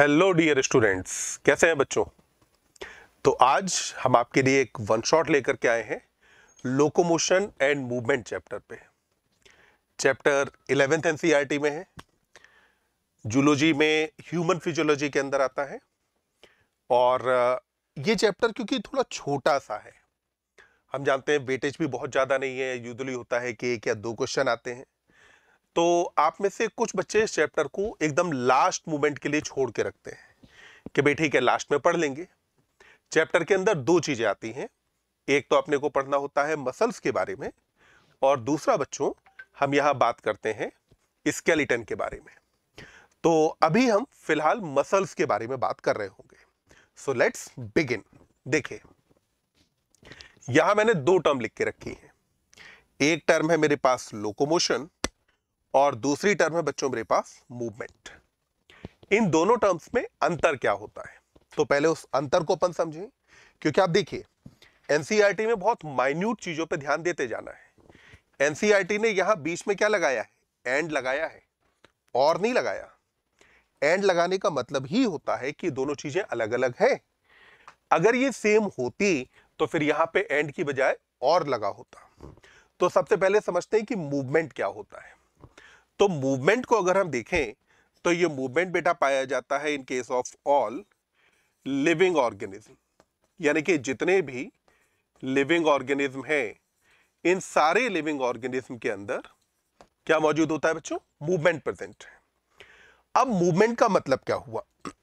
Hello dear students कैसे हैं बच्चों तो आज हम आपके लिए एक वन शॉट लेकर के आए हैं लोकोमोशन एंड मूवमेंट चैप्टर पे चैप्टर इलेवेंथ एनसीईआरटी में है जूलॉजी में ह्यूमन फिजियोलॉजी के अंदर आता है और ये चैप्टर क्योंकि थोड़ा छोटा सा है हम जानते हैं वेटेज भी बहुत ज़्यादा नहीं है यूजली होता है कि एक या दो क्वेश्चन आते हैं तो आप में से कुछ बच्चे इस चैप्टर को एकदम लास्ट मोमेंट के लिए छोड़ के रखते हैं कि भाई ठीक है लास्ट में पढ़ लेंगे चैप्टर के अंदर दो चीज़ें आती हैं एक तो अपने को पढ़ना होता है मसल्स के बारे में और दूसरा बच्चों हम यहां बात करते हैं स्केलेटन के बारे में तो अभी हम फिलहाल मसल्स के बारे में बात कर रहे होंगे सो लेट्स बिगिन देखिए यहां मैंने दो टर्म लिख के रखी है एक टर्म है मेरे पास लोकोमोशन और दूसरी टर्म है बच्चों मेरे पास मूवमेंट इन दोनों टर्म्स में अंतर क्या होता है तो पहले उस अंतर को अपन समझें क्योंकि आप देखिए एनसीईआरटी e में बहुत माइन्यूट चीज़ों पे ध्यान देते जाना है एनसीईआरटी e ने यहां बीच में क्या लगाया है एंड लगाया है और नहीं लगाया एंड लगाने का मतलब ही होता है कि दोनों चीज़ें अलग अलग है अगर ये सेम होती तो फिर यहां पे एंड की बजाय और लगा होता तो सबसे पहले समझते हैं कि मूवमेंट क्या होता है तो मूवमेंट को अगर हम देखें तो ये मूवमेंट बेटा पाया जाता है in case of all living organism यानी कि जितने भी लिविंग ऑर्गेनिज्म हैं इन सारे लिविंग ऑर्गेनिज्म के अंदर क्या मौजूद होता है बच्चों मूवमेंट प्रेजेंट है अब मूवमेंट का मतलब क्या हुआ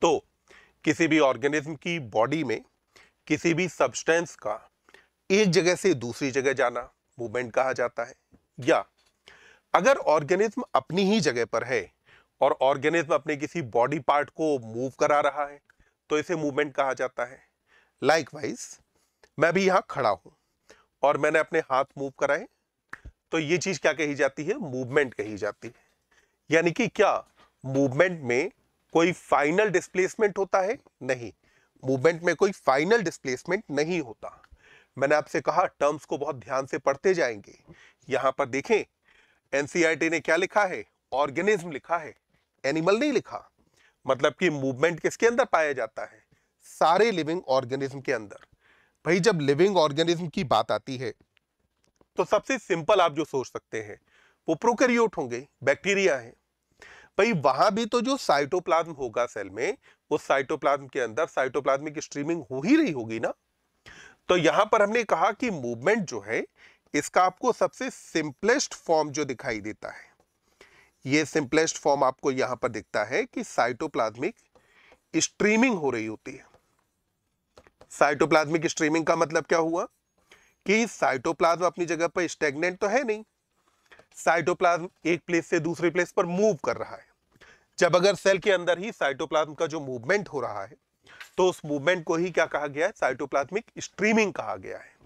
तो किसी भी ऑर्गेनिज्म की बॉडी में किसी भी सब्सटेंस का एक जगह से दूसरी जगह जाना मूवमेंट कहा जाता है या अगर ऑर्गेनिज्म अपनी ही जगह पर है और ऑर्गेनिज्म अपने किसी बॉडी पार्ट को मूव करा रहा है तो इसे मूवमेंट कहा जाता है लाइकवाइज मैं भी यहां खड़ा हूं और मैंने अपने हाथ मूव कराए तो ये चीज़ क्या कही जाती है मूवमेंट कही जाती है यानी कि क्या मूवमेंट में कोई फाइनल डिस्प्लेसमेंट होता है नहीं मूवमेंट में कोई फाइनल डिस्प्लेसमेंट नहीं होता मैंने आपसे कहा टर्म्स को बहुत ध्यान से पढ़ते जाएंगे यहां पर देखें एनसीईआरटी ने क्या लिखा है ऑर्गेनिज्म लिखा है एनिमल नहीं लिखा मतलब कि मूवमेंट किसके अंदर पाया जाता है सारे लिविंग ऑर्गेनिज्म के अंदर भाई जब लिविंग ऑर्गेनिज्म की बात आती है तो सबसे सिंपल आप जो सोच सकते हैं वो प्रोकैरियोट होंगे बैक्टीरिया है भाई वहां भी तो जो साइटोप्लाज्म होगा सेल में उस साइटोप्लाज्म के अंदर साइटोप्लाज्मिक स्ट्रीमिंग हो ही रही होगी ना तो यहां पर हमने कहा कि मूवमेंट जो है इसका आपको सबसे सिंपलेस्ट फॉर्म जो दिखाई देता है ये सिंपलेस्ट फॉर्म आपको यहां पर दिखता है कि साइटोप्लाज्मिक स्ट्रीमिंग हो रही होती है साइटोप्लाज्मिक स्ट्रीमिंग का मतलब क्या हुआ कि साइटोप्लाज्म अपनी जगह पर स्टेगनेंट तो है नहीं साइटोप्लाज्म एक प्लेस से दूसरे प्लेस पर मूव कर रहा है जब अगर सेल के अंदर ही साइटोप्लाज्म का जो मूवमेंट हो रहा है तो उस मूवमेंट को ही क्या कहा गया है साइटोप्लाज्मिक स्ट्रीमिंग कहा गया है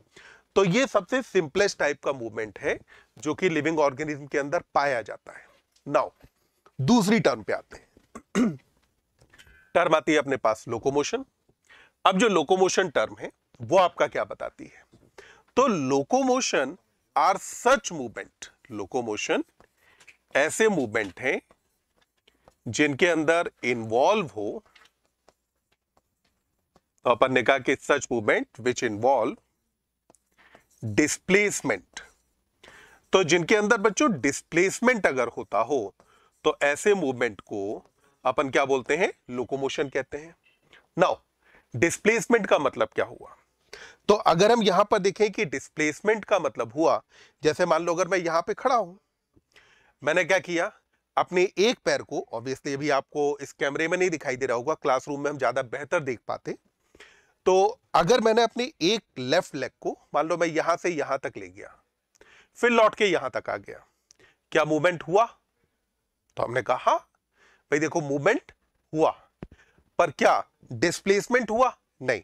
तो ये सबसे सिंपलेस्ट टाइप का मूवमेंट है जो कि लिविंग ऑर्गेनिज्म के अंदर पाया जाता है नाउ दूसरी टर्म पे आते हैं टर्म आती है अपने पास लोकोमोशन अब जो लोकोमोशन टर्म है वो आपका क्या बताती है तो locomotion are such movement locomotion ऐसे मूवमेंट हैं जिनके अंदर इन्वॉल्व हो तो अपन ने कहा कि such movement which involve displacement तो जिनके अंदर बच्चों डिस्प्लेसमेंट अगर होता हो तो ऐसे मूवमेंट को अपन क्या बोलते हैं लोकोमोशन कहते हैं नाउ डिस्प्लेसमेंट का मतलब क्या हुआ तो अगर हम यहां पर देखें कि डिस्प्लेसमेंट का मतलब हुआ जैसे मान लो अगर मैं यहां पे खड़ा हूं मैंने क्या किया अपने एक पैर को ऑब्वियसली अभी आपको इस कैमरे में नहीं दिखाई दे रहा होगा क्लासरूम में हम ज्यादा बेहतर देख पाते तो अगर मैंने अपनी एक लेफ्ट लेग को मान लो मैं यहां से यहां तक ले गया फिर लौट के यहां तक आ गया क्या मूवमेंट हुआ तो हमने कहा हाँ, भाई देखो मूवमेंट हुआ पर क्या डिस्प्लेसमेंट हुआ नहीं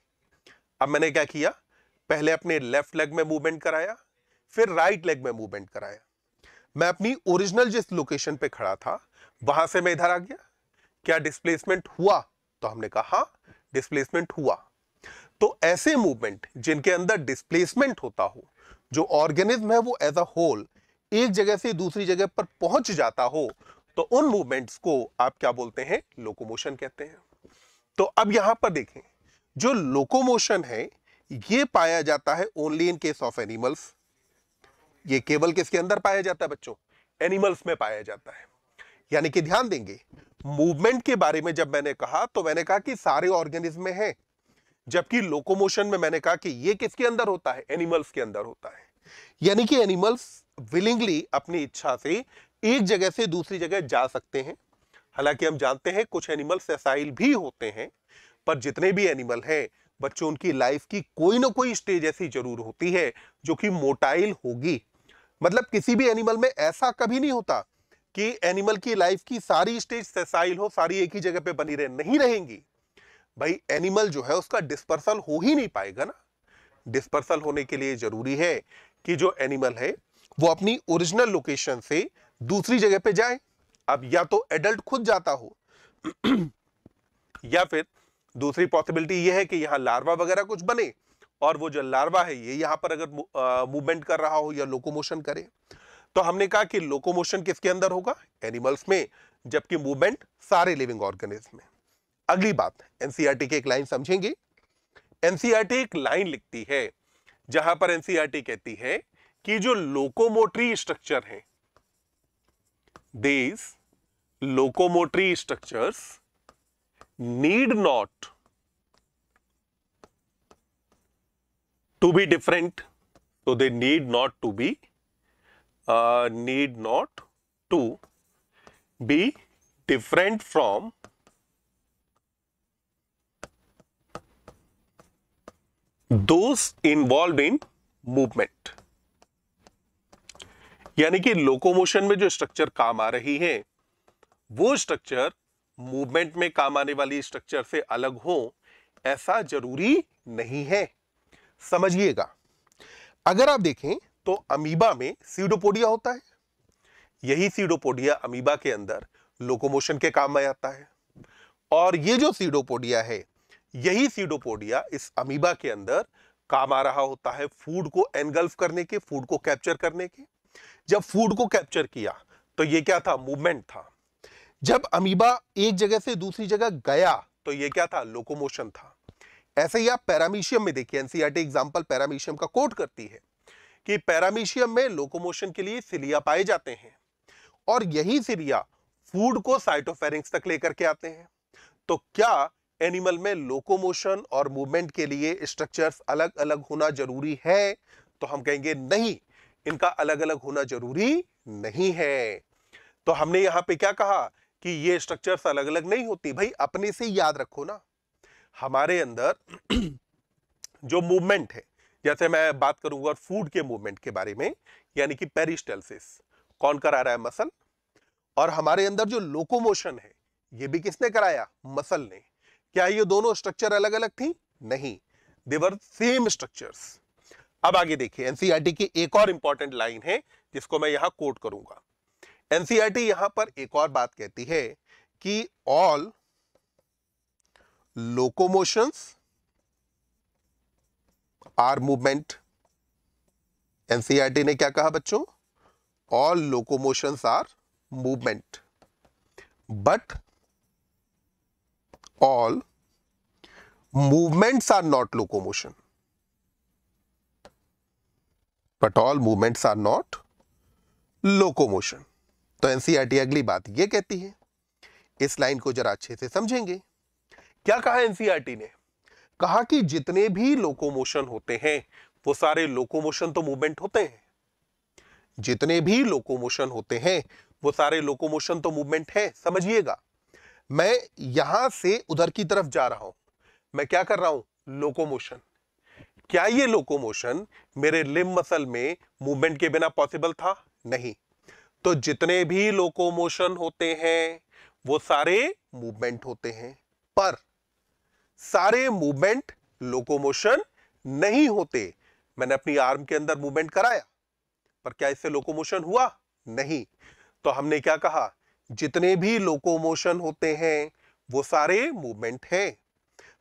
अब मैंने क्या किया पहले अपने लेफ्ट लेग में मूवमेंट कराया फिर राइट लेग में मूवमेंट कराया मैं अपनी ओरिजिनल जिस लोकेशन पे खड़ा था वहां से मैं इधर आ गया क्या डिस्प्लेसमेंट हुआ तो हमने कहा डिस्प्लेसमेंट हाँ, हुआ तो ऐसे मूवमेंट जिनके अंदर डिस्प्लेसमेंट होता हो जो ऑर्गेनिज्म है वो एज अ होल एक जगह से दूसरी जगह पर पहुंच जाता हो तो उन मूवमेंट्स को आप क्या बोलते हैं लोकोमोशन कहते हैं तो अब यहां पर देखें जो लोकोमोशन है ये पाया जाता है only in case of animals ये केवल किसके अंदर पाया जाता है बच्चों एनिमल्स में पाया जाता है यानी कि ध्यान देंगे मूवमेंट के बारे में जब मैंने कहा तो मैंने कहा कि सारे ऑर्गेनिज्म में है जबकि लोकोमोशन में मैंने कहा कि ये किसके अंदर होता है एनिमल्स के अंदर होता है यानी कि एनिमल्स विलिंगली अपनी इच्छा से एक जगह से दूसरी जगह जा सकते हैं हालांकि हम जानते हैं कुछ एनिमल सेसाइल भी होते हैं पर जितने भी एनिमल हैं बच्चों उनकी लाइफ की कोई ना कोई स्टेज ऐसी जरूर होती है जो कि मोटाइल होगी मतलब किसी भी एनिमल में ऐसा कभी नहीं होता कि एनिमल की लाइफ की सारी स्टेज सेसाइल हो सारी एक ही जगह पे बनी रहे नहीं रहेंगी भाई एनिमल जो है उसका डिस्पर्सल हो ही नहीं पाएगा ना डिस्पर्सल होने के लिए जरूरी है कि जो एनिमल है वो अपनी ओरिजिनल लोकेशन से दूसरी जगह पे जाए अब या तो एडल्ट खुद जाता हो या फिर दूसरी पॉसिबिलिटी ये है कि यहाँ लार्वा वगैरह कुछ बने और वो जो लार्वा है ये यहाँ पर अगर मूवमेंट कर रहा हो या लोकोमोशन करे तो हमने कहा कि लोकोमोशन किसके अंदर होगा एनिमल्स में जबकि मूवमेंट सारे लिविंग ऑर्गेनिज्म में अगली बात एनसीईआरटी e की एक लाइन समझेंगे एनसीईआरटी e एक लाइन लिखती है जहां पर एनसीईआरटी e कहती है कि जो लोकोमोटरी स्ट्रक्चर है these locomotory structures need not to be different तो they need not to be need not to be different from those involve in movement यानी कि लोकोमोशन में जो स्ट्रक्चर काम आ रही है वो स्ट्रक्चर मूवमेंट में काम आने वाली स्ट्रक्चर से अलग हो ऐसा जरूरी नहीं है समझिएगा अगर आप देखें तो अमीबा में सीडोपोडिया होता है यही सीडोपोडिया अमीबा के अंदर लोकोमोशन के काम में आता है और ये जो सीडोपोडिया है यही सीडोपोडिया इस अमीबा के अंदर काम आ रहा होता है फूड को एनगल्फ करने के फूड को कैप्चर करने के जब फूड को कैप्चर किया तो ये क्या था मूवमेंट था जब अमीबा एक जगह से दूसरी जगह गया तो ये क्या था लोकोमोशन था ऐसे ही आप पैरामीशियम में देखिए एनसीआरटी एग्जांपल पैरामीशियम का कोट करती है कि पैरामीशियम में लोकोमोशन के लिए सिलिया पाए जाते हैं और यही सिलिया फूड को साइटोफेरिंग्स तक लेकर के आते हैं तो क्या एनिमल में लोकोमोशन और मूवमेंट के लिए स्ट्रक्चर्स अलग अलग होना जरूरी है तो हम कहेंगे नहीं इनका अलग अलग होना जरूरी नहीं है तो हमने यहाँ पे क्या कहा कि ये स्ट्रक्चर्स अलग अलग नहीं होती भाई अपने से याद रखो ना हमारे अंदर जो मूवमेंट है जैसे मैं बात करूंगा फूड के मूवमेंट के बारे में यानी कि पेरिस्टेलसिस कौन करा रहा है मसल और हमारे अंदर जो लोकोमोशन है ये भी किसने कराया मसल ने क्या ये दोनों स्ट्रक्चर अलग अलग थी नहीं देवर सेम स्ट्रक्चर अब आगे देखिए एनसीईआरटी e की एक और इंपॉर्टेंट लाइन है जिसको मैं यहां कोट करूंगा एनसीईआरटी e यहां पर एक और बात कहती है कि all locomotions are movement NCERT ने क्या कहा बच्चों all locomotions are movement but all movements are not locomotion but all movements are not locomotion तो एनसीईआरटी e अगली बात ये कहती है इस लाइन को जरा अच्छे से समझेंगे क्या कहा एनसीईआरटी e ने कहा कि जितने भी लोकोमोशन होते हैं वो सारे लोकोमोशन तो मूवमेंट होते हैं जितने भी लोकोमोशन होते हैं वो सारे लोकोमोशन तो मूवमेंट है समझिएगा मैं यहां से उधर की तरफ जा रहा हूं मैं क्या कर रहा हूं लोकोमोशन क्या ये लोकोमोशन मेरे लिम मसल में मूवमेंट के बिना पॉसिबल था नहीं तो जितने भी लोकोमोशन होते हैं वो सारे मूवमेंट होते हैं पर सारे मूवमेंट लोकोमोशन नहीं होते मैंने अपनी आर्म के अंदर मूवमेंट कराया पर क्या इससे लोकोमोशन हुआ नहीं तो हमने क्या कहा जितने भी लोकोमोशन होते हैं वो सारे मूवमेंट हैं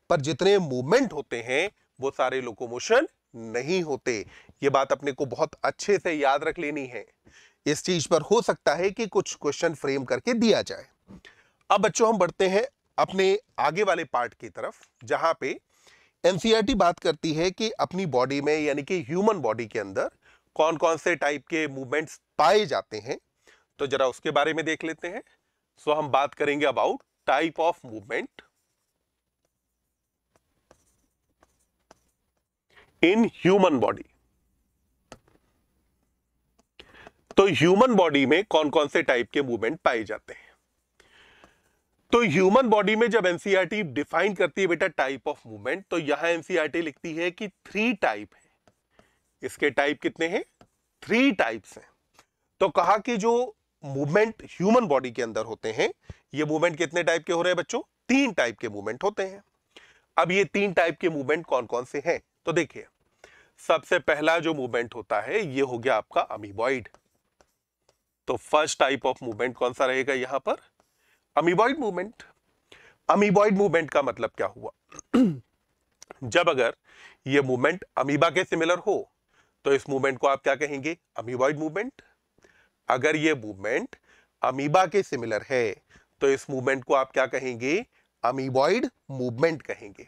पर जितने मूवमेंट होते हैं वो सारे लोकोमोशन नहीं होते ये बात अपने को बहुत अच्छे से याद रख लेनी है इस चीज पर हो सकता है कि कुछ क्वेश्चन फ्रेम करके दिया जाए अब बच्चों हम बढ़ते हैं अपने आगे वाले पार्ट की तरफ जहां पे एनसीईआरटी e बात करती है कि अपनी बॉडी में यानी कि ह्यूमन बॉडी के अंदर कौन कौन से टाइप के मूवमेंट्स पाए जाते हैं तो जरा उसके बारे में देख लेते हैं सो हम बात करेंगे about type of movement in human body तो ह्यूमन बॉडी में कौन कौन से टाइप के मूवमेंट पाए जाते हैं तो ह्यूमन बॉडी में जब एनसीईआरटी डिफाइन e करती है बेटा टाइप ऑफ मूवमेंट तो यहां एनसीईआरटी e लिखती है कि थ्री टाइप है इसके टाइप कितने हैं थ्री टाइप्स हैं तो कहा कि जो मूवमेंट ह्यूमन बॉडी के अंदर होते हैं ये मूवमेंट कितने टाइप के हो रहे हैं बच्चों तीन टाइप के मूवमेंट होते हैं अब ये तीन टाइप के मूवमेंट कौन कौन से हैं तो देखिए सबसे पहला जो मूवमेंट होता है ये हो गया आपका अमीबॉइड तो फर्स्ट टाइप ऑफ मूवमेंट कौन सा रहेगा यहां पर अमीबॉइड मूवमेंट अमीबॉइड मूवमेंट का मतलब क्या हुआ जब अगर ये मूवमेंट अमीबा के सिमिलर हो तो इस मूवमेंट को आप क्या कहेंगे अमीबॉइड मूवमेंट अगर ये मूवमेंट अमीबा के सिमिलर है तो इस मूवमेंट को आप क्या कहेंगे अमीबॉइड मूवमेंट कहेंगे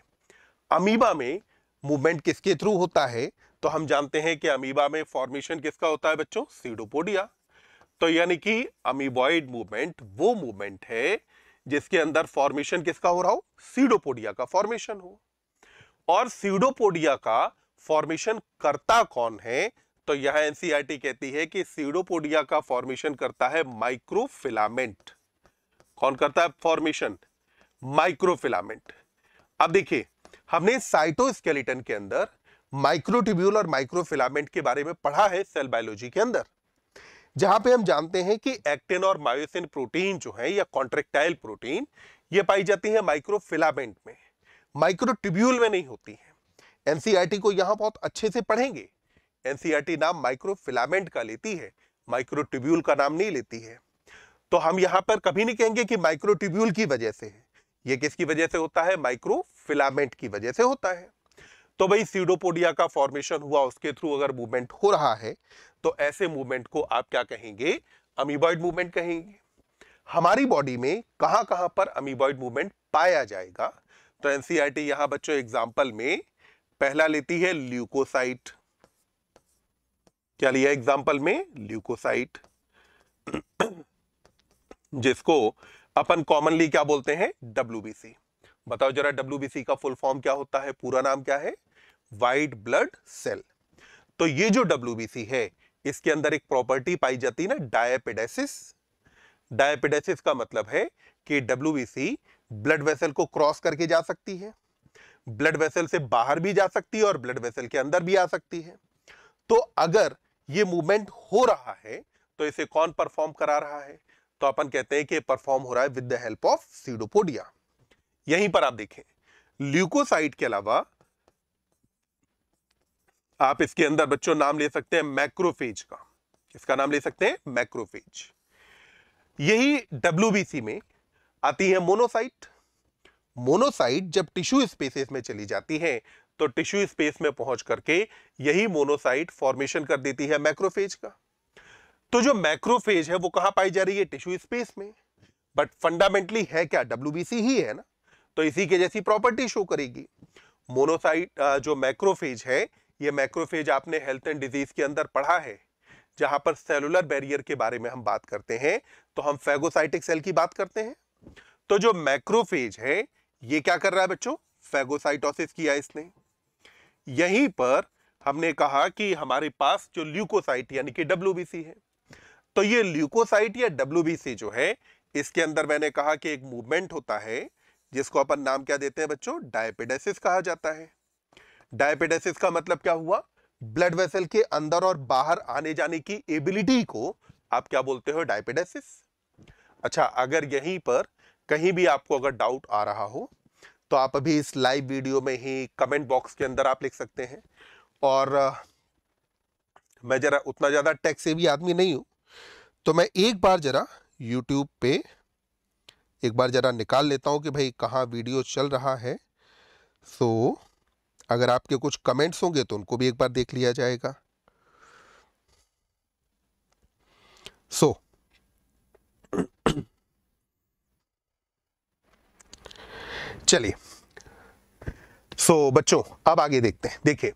अमीबा में मूवमेंट किसके थ्रू होता है तो हम जानते हैं कि अमीबा में फॉर्मेशन किसका होता है बच्चों सीडोपोडिया तो यानी कि अमीबॉइड मूवमेंट वो मूवमेंट है जिसके अंदर फॉर्मेशन किसका हो रहा हो सीडोपोडिया का फॉर्मेशन हो और सीडोपोडिया का फॉर्मेशन करता कौन है तो यह एनसीईआरटी e कहती है कि सीडोपोडिया का फॉर्मेशन करता है माइक्रोफिलामेंट कौन करता है फॉर्मेशन माइक्रोफिलामेंट अब देखिए हमने साइटोस्केलेटन के अंदर माइक्रोटिब्यूल और माइक्रोफिलामेंट के बारे में पढ़ा है सेल बायोलॉजी के अंदर जहां पे हम जानते हैं कि एक्टिन और मायोसिन प्रोटीन जो है या कॉन्ट्रेक्टाइल प्रोटीन ये पाई जाती है माइक्रोफिलामेंट में माइक्रोटिब्यूल में नहीं होती है एनसीआरटी e को यहां बहुत अच्छे से पढ़ेंगे एनसीआरटी नाम माइक्रोफिलामेंट का लेती है माइक्रोट्यूब्यूल का नाम नहीं लेती है तो हम यहाँ पर कभी नहीं कहेंगे कि माइक्रोट्यूब्यूल की वजह से है ये किसकी वजह से होता है माइक्रोफिलामेंट की वजह से होता है तो भाई सीडोपोडिया का फॉर्मेशन हुआ उसके थ्रू अगर मूवमेंट हो रहा है तो ऐसे मूवमेंट को आप क्या कहेंगे अमीबॉइड मूवमेंट कहेंगे हमारी बॉडी में कहां कहां पर अमीबॉइड मूवमेंट पाया जाएगा तो एनसीआरटी यहाँ बच्चों एग्जाम्पल में पहला लेती है ल्यूकोसाइट क्या लिया एग्जाम्पल में ल्यूकोसाइट जिसको अपन कॉमनली क्या बोलते हैं डब्ल्यू बताओ जरा डब्ल्यू का फुल फॉर्म क्या होता है पूरा नाम क्या है वाइट ब्लड सेल तो ये जो डब्ल्यू है इसके अंदर एक प्रॉपर्टी पाई जाती है ना डायपेडेसिस डायपेडेसिस का मतलब है कि डब्ल्यू ब्लड वेसल को क्रॉस करके जा सकती है ब्लड वेसल से बाहर भी जा सकती है और ब्लड वेसल के अंदर भी आ सकती है तो अगर ये मूवमेंट हो रहा है तो इसे कौन परफॉर्म करा रहा है तो अपन कहते हैं कि परफॉर्म हो रहा है with the help of pseudopodia यहीं पर आप देखें ल्यूकोसाइट के अलावा आप इसके अंदर बच्चों नाम ले सकते हैं मैक्रोफेज का इसका नाम ले सकते हैं मैक्रोफेज यही डब्ल्यू में आती है मोनोसाइट मोनोसाइट जब टिश्यू स्पेसेस में चली जाती है तो टिश्यू स्पेस में पहुंच करके यही मोनोसाइट फॉर्मेशन कर देती है मैक्रोफेज का तो जो मैक्रोफेज है वो कहां पाई जा रही है टिश्यू स्पेस में बट फंडामेंटली है क्या डब्ल्यू ही है ना तो इसी के जैसी प्रॉपर्टी शो करेगी मोनोसाइट जो मैक्रोफेज है ये मैक्रोफेज आपने हेल्थ एंड डिजीज के अंदर पढ़ा है जहां पर सेलुलर बैरियर के बारे में हम बात करते हैं तो हम फेगोसाइटिक सेल की बात करते हैं तो जो मैक्रोफेज है ये क्या कर रहा है बच्चों फेगोसाइटोसिस किया इसने यहीं पर हमने कहा कि हमारे पास जो ल्यूकोसाइट यानी कि डब्ल्यू है तो ये ल्यूकोसाइट या डब्ल्यू जो है इसके अंदर मैंने कहा कि एक मूवमेंट होता है जिसको अपन नाम क्या देते हैं बच्चों डायपेडेसिस कहा जाता है डायपेडेसिस का मतलब क्या हुआ ब्लड वेसल के अंदर और बाहर आने जाने की एबिलिटी को आप क्या बोलते हो डायपेडेसिस अच्छा अगर यहीं पर कहीं भी आपको अगर डाउट आ रहा हो तो आप अभी इस लाइव वीडियो में ही कमेंट बॉक्स के अंदर आप लिख सकते हैं और मैं ज़रा उतना ज़्यादा से सेवी आदमी नहीं हूँ तो मैं एक बार ज़रा यूट्यूब पे एक बार ज़रा निकाल लेता हूँ कि भाई कहाँ वीडियो चल रहा है सो so, अगर आपके कुछ कमेंट्स होंगे तो उनको भी एक बार देख लिया जाएगा सो so, चलिए सो so, बच्चों अब आगे देखते हैं देखिए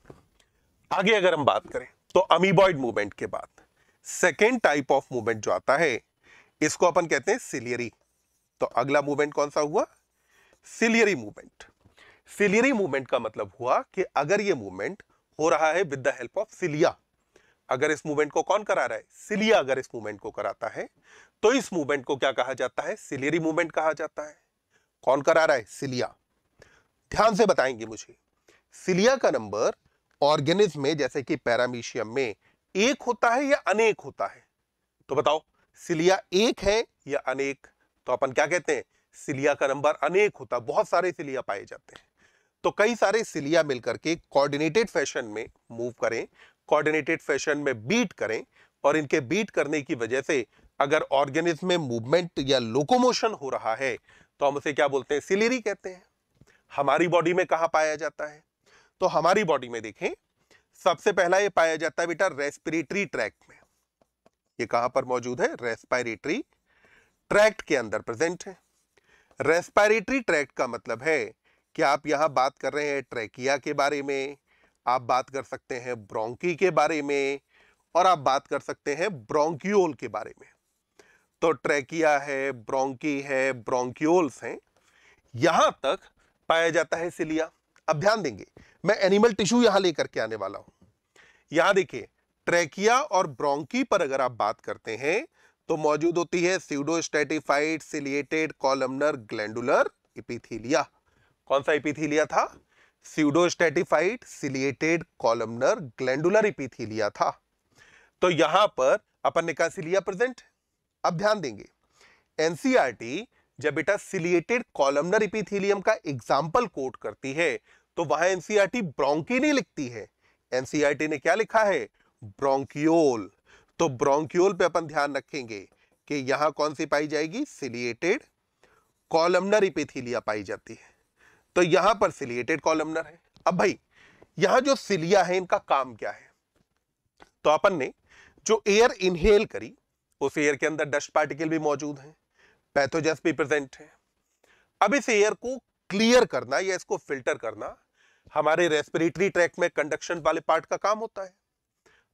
आगे अगर हम बात करें तो अमीबॉइड मूवमेंट के बाद सेकेंड टाइप ऑफ मूवमेंट जो आता है इसको अपन कहते हैं सिलियरी तो अगला मूवमेंट कौन सा हुआ सिलियरी मूवमेंट सिलियरी मूवमेंट का मतलब हुआ कि अगर ये मूवमेंट हो रहा है with the help of cilia अगर इस मूवमेंट को कौन करा रहा है सिलिया अगर इस मूवमेंट को कराता है तो इस मूवमेंट को क्या कहा जाता है सिलियरी मूवमेंट कहा जाता है कौन करा रहा है सिलिया ध्यान से बताएंगे मुझे सिलिया का नंबर ऑर्गेनिज्म में जैसे कि पैरामीशियम में एक होता है या अनेक होता है तो बताओ सिलिया एक है या अनेक तो अपन क्या कहते हैं सिलिया का नंबर अनेक होता है बहुत सारे सिलिया पाए जाते हैं तो कई सारे सिलिया मिलकर के कोऑर्डिनेटेड फैशन में मूव करें कोऑर्डिनेटेड फैशन में बीट करें और इनके बीट करने की वजह से अगर ऑर्गेनिज्म में मूवमेंट या लोकोमोशन हो रहा है तो हम उसे क्या बोलते हैं सिलेरी कहते हैं हमारी बॉडी में कहा पाया जाता है तो हमारी बॉडी में देखें सबसे पहला ये पाया जाता है बेटा रेस्पिरेटरी ट्रैक्ट में ये कहां पर मौजूद है रेस्पायरेटरी ट्रैक्ट के अंदर प्रेजेंट है रेस्पायरेटरी ट्रैक्ट का मतलब है कि आप यहाँ बात कर रहे हैं ट्रैकिया के बारे में आप बात कर सकते हैं ब्रोंकी के बारे में और आप बात कर सकते हैं ब्रोंकियोल के बारे में तो ट्रैकिया है ब्रोंकी है ब्रोंक्योल्स हैं यहां तक पाया जाता है सिलिया अब ध्यान देंगे मैं एनिमल टिश्यू यहां लेकर के आने वाला हूं यहां देखिए ट्रैकिया और ब्रोंकी पर अगर आप बात करते हैं तो मौजूद होती है pseudostratified ciliated columnar glandular epithelia कौन सा इपिथीलिया था pseudostratified ciliated columnar glandular epithelia था तो यहां पर अपन ने कहा सिलिया प्रेजेंट अब ध्यान देंगे एनसीईआरटी e जब बेटा सिलिएटेड कॉलमनर इपिथीलियम का एग्जाम्पल कोट करती है तो वहां एनसीईआरटी ब्रोंकी नहीं लिखती है एनसीईआरटी e ने क्या लिखा है ब्रोंकियोल तो ब्रोंकियोल पे अपन ध्यान रखेंगे कि यहां कौन सी पाई जाएगी सिलिएटेड कॉलमनर इपिथीलिया पाई जाती है तो यहां पर सिलिएटेड कॉलमनर है अब भाई यहां जो सिलिया है इनका काम क्या है तो अपन ने जो एयर इनहेल करी उस एयर के अंदर डस्ट पार्टिकल भी मौजूद हैं पैथोजेंस भी प्रेजेंट हैं अब इस एयर को क्लियर करना या इसको फिल्टर करना हमारे रेस्पिरेटरी ट्रैक में कंडक्शन वाले पार्ट का काम होता है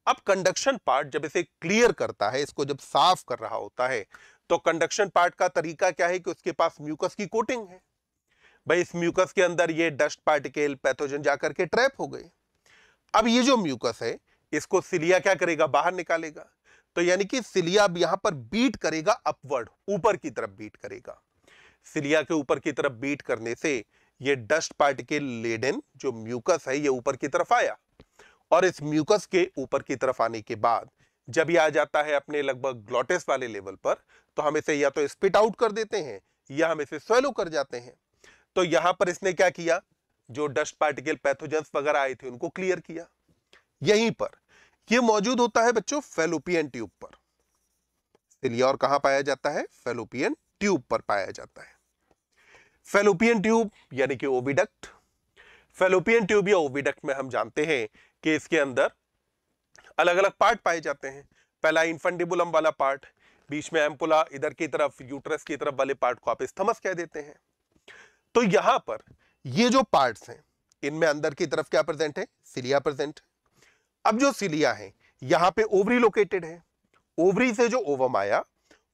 अब कंडक्शन पार्ट जब इसे क्लियर करता है इसको जब साफ कर रहा होता है तो कंडक्शन पार्ट का तरीका क्या है कि उसके पास म्यूकस की कोटिंग है भाई इस म्यूकस के अंदर ये डस्ट पार्टिकल पैथोजन जाकर के ट्रैप हो गए अब ये जो म्यूकस है इसको सिलिया क्या करेगा बाहर निकालेगा तो यानी कि सिलिया यहां पर बीट करेगा अपवर्ड ऊपर की तरफ बीट करेगा सिलिया के ऊपर की तरफ बीट करने से ये डस्ट पार्टिकल लेडन जो म्यूकस है ये ऊपर की तरफ आया और इस म्यूकस के ऊपर की तरफ आने के बाद जब ये आ जाता है अपने लगभग ग्लोटेस वाले लेवल पर तो हम इसे या तो स्पिट आउट कर देते हैं या हम इसे स्वेलो कर जाते हैं तो यहां पर इसने क्या किया जो डस्ट पार्टिकल पैथोजेंस वगैरह आए थे उनको क्लियर किया यहीं पर ये मौजूद होता है बच्चों फेलोपियन ट्यूब पर सिलिया और कहा पाया जाता है फेलोपियन ट्यूब पर पाया जाता है फेलोपियन ट्यूब यानी कि ओविडक्ट फेलोपियन ट्यूब या ओविडक्ट में हम जानते हैं कि इसके अंदर अलग अलग पार्ट पाए जाते हैं पहला इन्फेंडिबुलम वाला पार्ट बीच में एम्पुला इधर की तरफ यूट्रस की तरफ वाले पार्ट को आप स्थमस कह देते हैं तो यहां पर ये जो पार्ट्स हैं इनमें अंदर की तरफ क्या प्रेजेंट है सिलिया प्रेजेंट है अब जो सिलिया है यहाँ पे ओवरी लोकेटेड है ओवरी से जो ओवम आया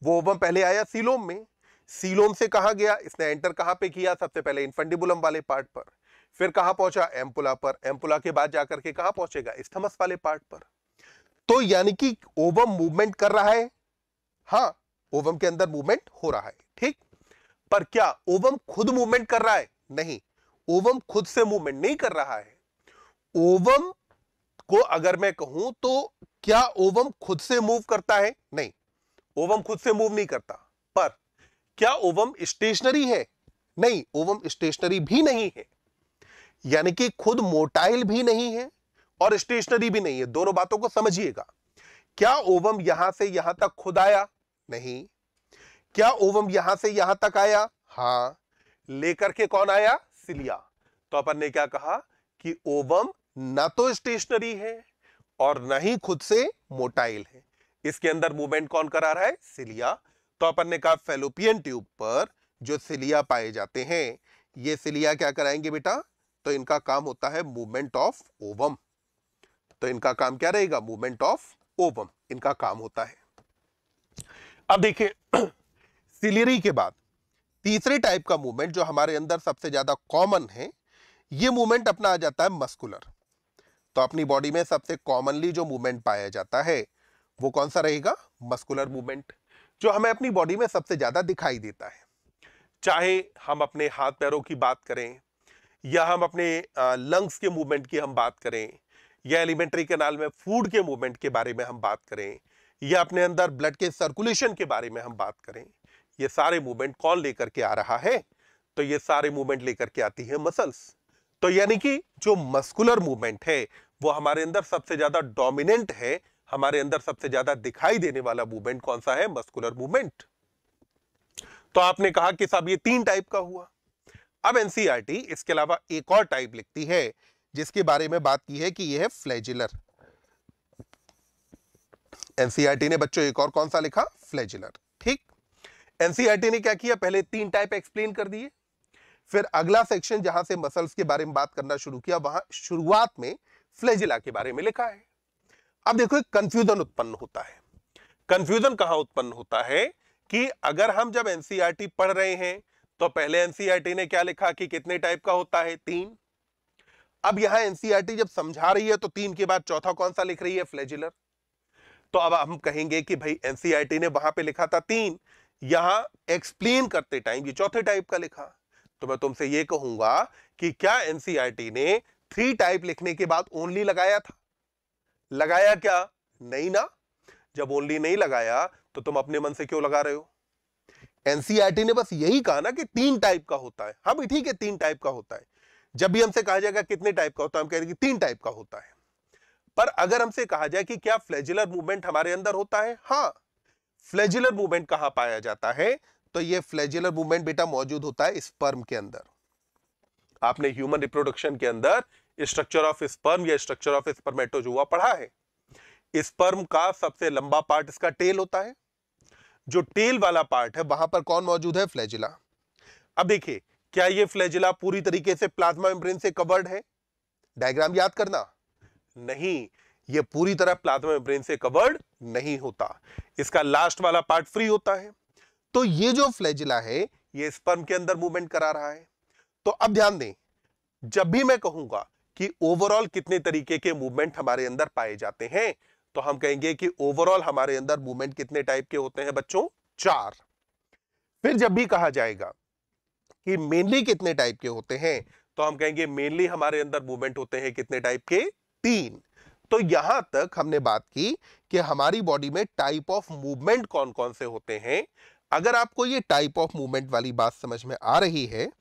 वो ओवम पहले आया सीलोम में सीलोम से कहा गया इसने एंटर कहाँ पे किया सबसे पहले इनफंडिबुलम वाले पार्ट पर फिर कहा पहुंचा एम्पुला पर एम्पुला के बाद जाकर के कहा पहुंचेगा स्थमस वाले पार्ट पर तो यानी कि ओवम मूवमेंट कर रहा है हाँ ओवम के अंदर मूवमेंट हो रहा है ठीक पर क्या ओवम खुद मूवमेंट कर रहा है नहीं ओवम खुद से मूवमेंट नहीं कर रहा है ओवम को अगर मैं कहूं तो क्या ओवम खुद से मूव करता है नहीं ओवम खुद से मूव नहीं करता पर क्या ओवम स्टेशनरी है नहीं ओवम स्टेशनरी भी नहीं है यानी कि खुद मोटाइल भी नहीं है और स्टेशनरी भी नहीं है दोनों बातों को समझिएगा क्या ओवम यहां से यहां तक खुद आया नहीं क्या ओवम यहां से यहां तक आया हाँ लेकर के कौन आया सिलिया तो अपन ने क्या कहा कि ओवम ना तो स्टेशनरी है और ना ही खुद से मोटाइल है इसके अंदर मूवमेंट कौन करा रहा है सिलिया तो अपन ने कहा फेलोपियन ट्यूब पर जो सिलिया पाए जाते हैं ये सिलिया क्या कराएंगे बेटा तो इनका काम होता है मूवमेंट ऑफ ओवम तो इनका काम क्या रहेगा मूवमेंट ऑफ ओवम इनका काम होता है अब देखिए सिलेरी के बाद तीसरे टाइप का मूवमेंट जो हमारे अंदर सबसे ज्यादा कॉमन है ये मूवमेंट अपना आ जाता है मस्कुलर तो अपनी बॉडी में सबसे कॉमनली जो मूवमेंट पाया जाता है वो कौन सा रहेगा मस्कुलर मूवमेंट जो हमें अपनी बॉडी में सबसे ज़्यादा दिखाई देता है चाहे हम अपने हाथ पैरों की बात करें या हम अपने लंग्स के मूवमेंट की हम बात करें या एलिमेंट्री कैनाल में फूड के मूवमेंट के बारे में हम बात करें या अपने अंदर ब्लड के सर्कुलेशन के बारे में हम बात करें ये सारे मूवमेंट कौन लेकर के आ रहा है तो ये सारे मूवमेंट लेकर के आती है मसल्स तो यानी कि जो मस्कुलर मूवमेंट है वो हमारे अंदर सबसे ज़्यादा डोमिनेंट है हमारे अंदर सबसे ज़्यादा दिखाई देने वाला मूवमेंट कौन सा है मस्कुलर मूवमेंट तो आपने कहा कि साहब ये तीन टाइप का हुआ अब एनसीईआरटी e इसके अलावा एक और टाइप लिखती है जिसके बारे में बात की है कि यह है फ्लैजिलर एनसीईआरटी e ने बच्चों एक और कौन सा लिखा फ्लैजिलर ठीक एनसीईआरटी e ने क्या किया पहले तीन टाइप एक्सप्लेन कर दिए फिर अगला सेक्शन जहां से मसल्स के बारे में बात करना शुरू किया वहां शुरुआत में फ्लैजिला के बारे में लिखा है अब देखो एक कंफ्यूजन उत्पन्न होता है कंफ्यूजन कहाँ उत्पन्न होता है कि अगर हम जब एनसीईआरटी e पढ़ रहे हैं तो पहले एनसीईआरटी e ने क्या लिखा कि कितने टाइप का होता है तीन अब यहां एनसीईआरटी e जब समझा रही है तो तीन के बाद चौथा कौन सा लिख रही है फ्लैजिलर तो अब हम कहेंगे कि भाई एनसीईआरटी ने वहां पे लिखा था तीन यहां एक्सप्लेन करते टाइम ये चौथे टाइप का लिखा तो मैं तुमसे ये कहूंगा कि क्या एनसीईआरटी ने थ्री टाइप लिखने के बाद ओनली लगाया था लगाया क्या नहीं ना जब ओनली नहीं लगाया तो तुम अपने मन से क्यों लगा रहे हो एनसीईआरटी e ने बस यही कहा ना कि तीन टाइप का होता है हाँ भाई ठीक है तीन टाइप का होता है जब भी हमसे कहा जाएगा कितने टाइप का होता है हम कह रहे हैं कि तीन टाइप का होता है पर अगर हमसे कहा जाए कि क्या फ्लेजुलर मूवमेंट हमारे अंदर होता है हाँ फ्लेजुलर मूवमेंट कहां पाया जाता है तो ये फ्लेजुलर मूवमेंट बेटा मौजूद होता है स्पर्म के अंदर आपने ह्यूमन रिप्रोडक्शन के अंदर स्ट्रक्चर ऑफ स्पर्म या स्ट्रक्चर ऑफ स्पर्मेटोजुआ पढ़ा है स्पर्म का सबसे लंबा पार्ट इसका टेल होता है जो टेल वाला पार्ट है वहां पर कौन मौजूद है फ्लैजिला अब देखिए क्या ये फ्लैजिला पूरी तरीके से प्लाज्मा मेम्ब्रेन से कवर्ड है डायग्राम याद करना नहीं ये पूरी तरह प्लाज्मा मेम्ब्रेन से कवर्ड नहीं होता इसका लास्ट वाला पार्ट फ्री होता है तो ये जो फ्लैजिला है ये स्पर्म के अंदर मूवमेंट करा रहा है तो अब ध्यान दें जब भी मैं कहूंगा कि ओवरऑल कितने तरीके के मूवमेंट हमारे अंदर पाए जाते हैं तो हम कहेंगे कि ओवरऑल हमारे अंदर मूवमेंट कितने टाइप के होते हैं बच्चों चार फिर जब भी कहा जाएगा कि मेनली कितने टाइप के होते हैं तो हम कहेंगे मेनली हमारे अंदर मूवमेंट होते हैं कितने टाइप के तीन तो यहां तक हमने बात की कि हमारी बॉडी में टाइप ऑफ मूवमेंट कौन कौन से होते हैं अगर आपको ये टाइप ऑफ मूवमेंट वाली बात समझ में आ रही है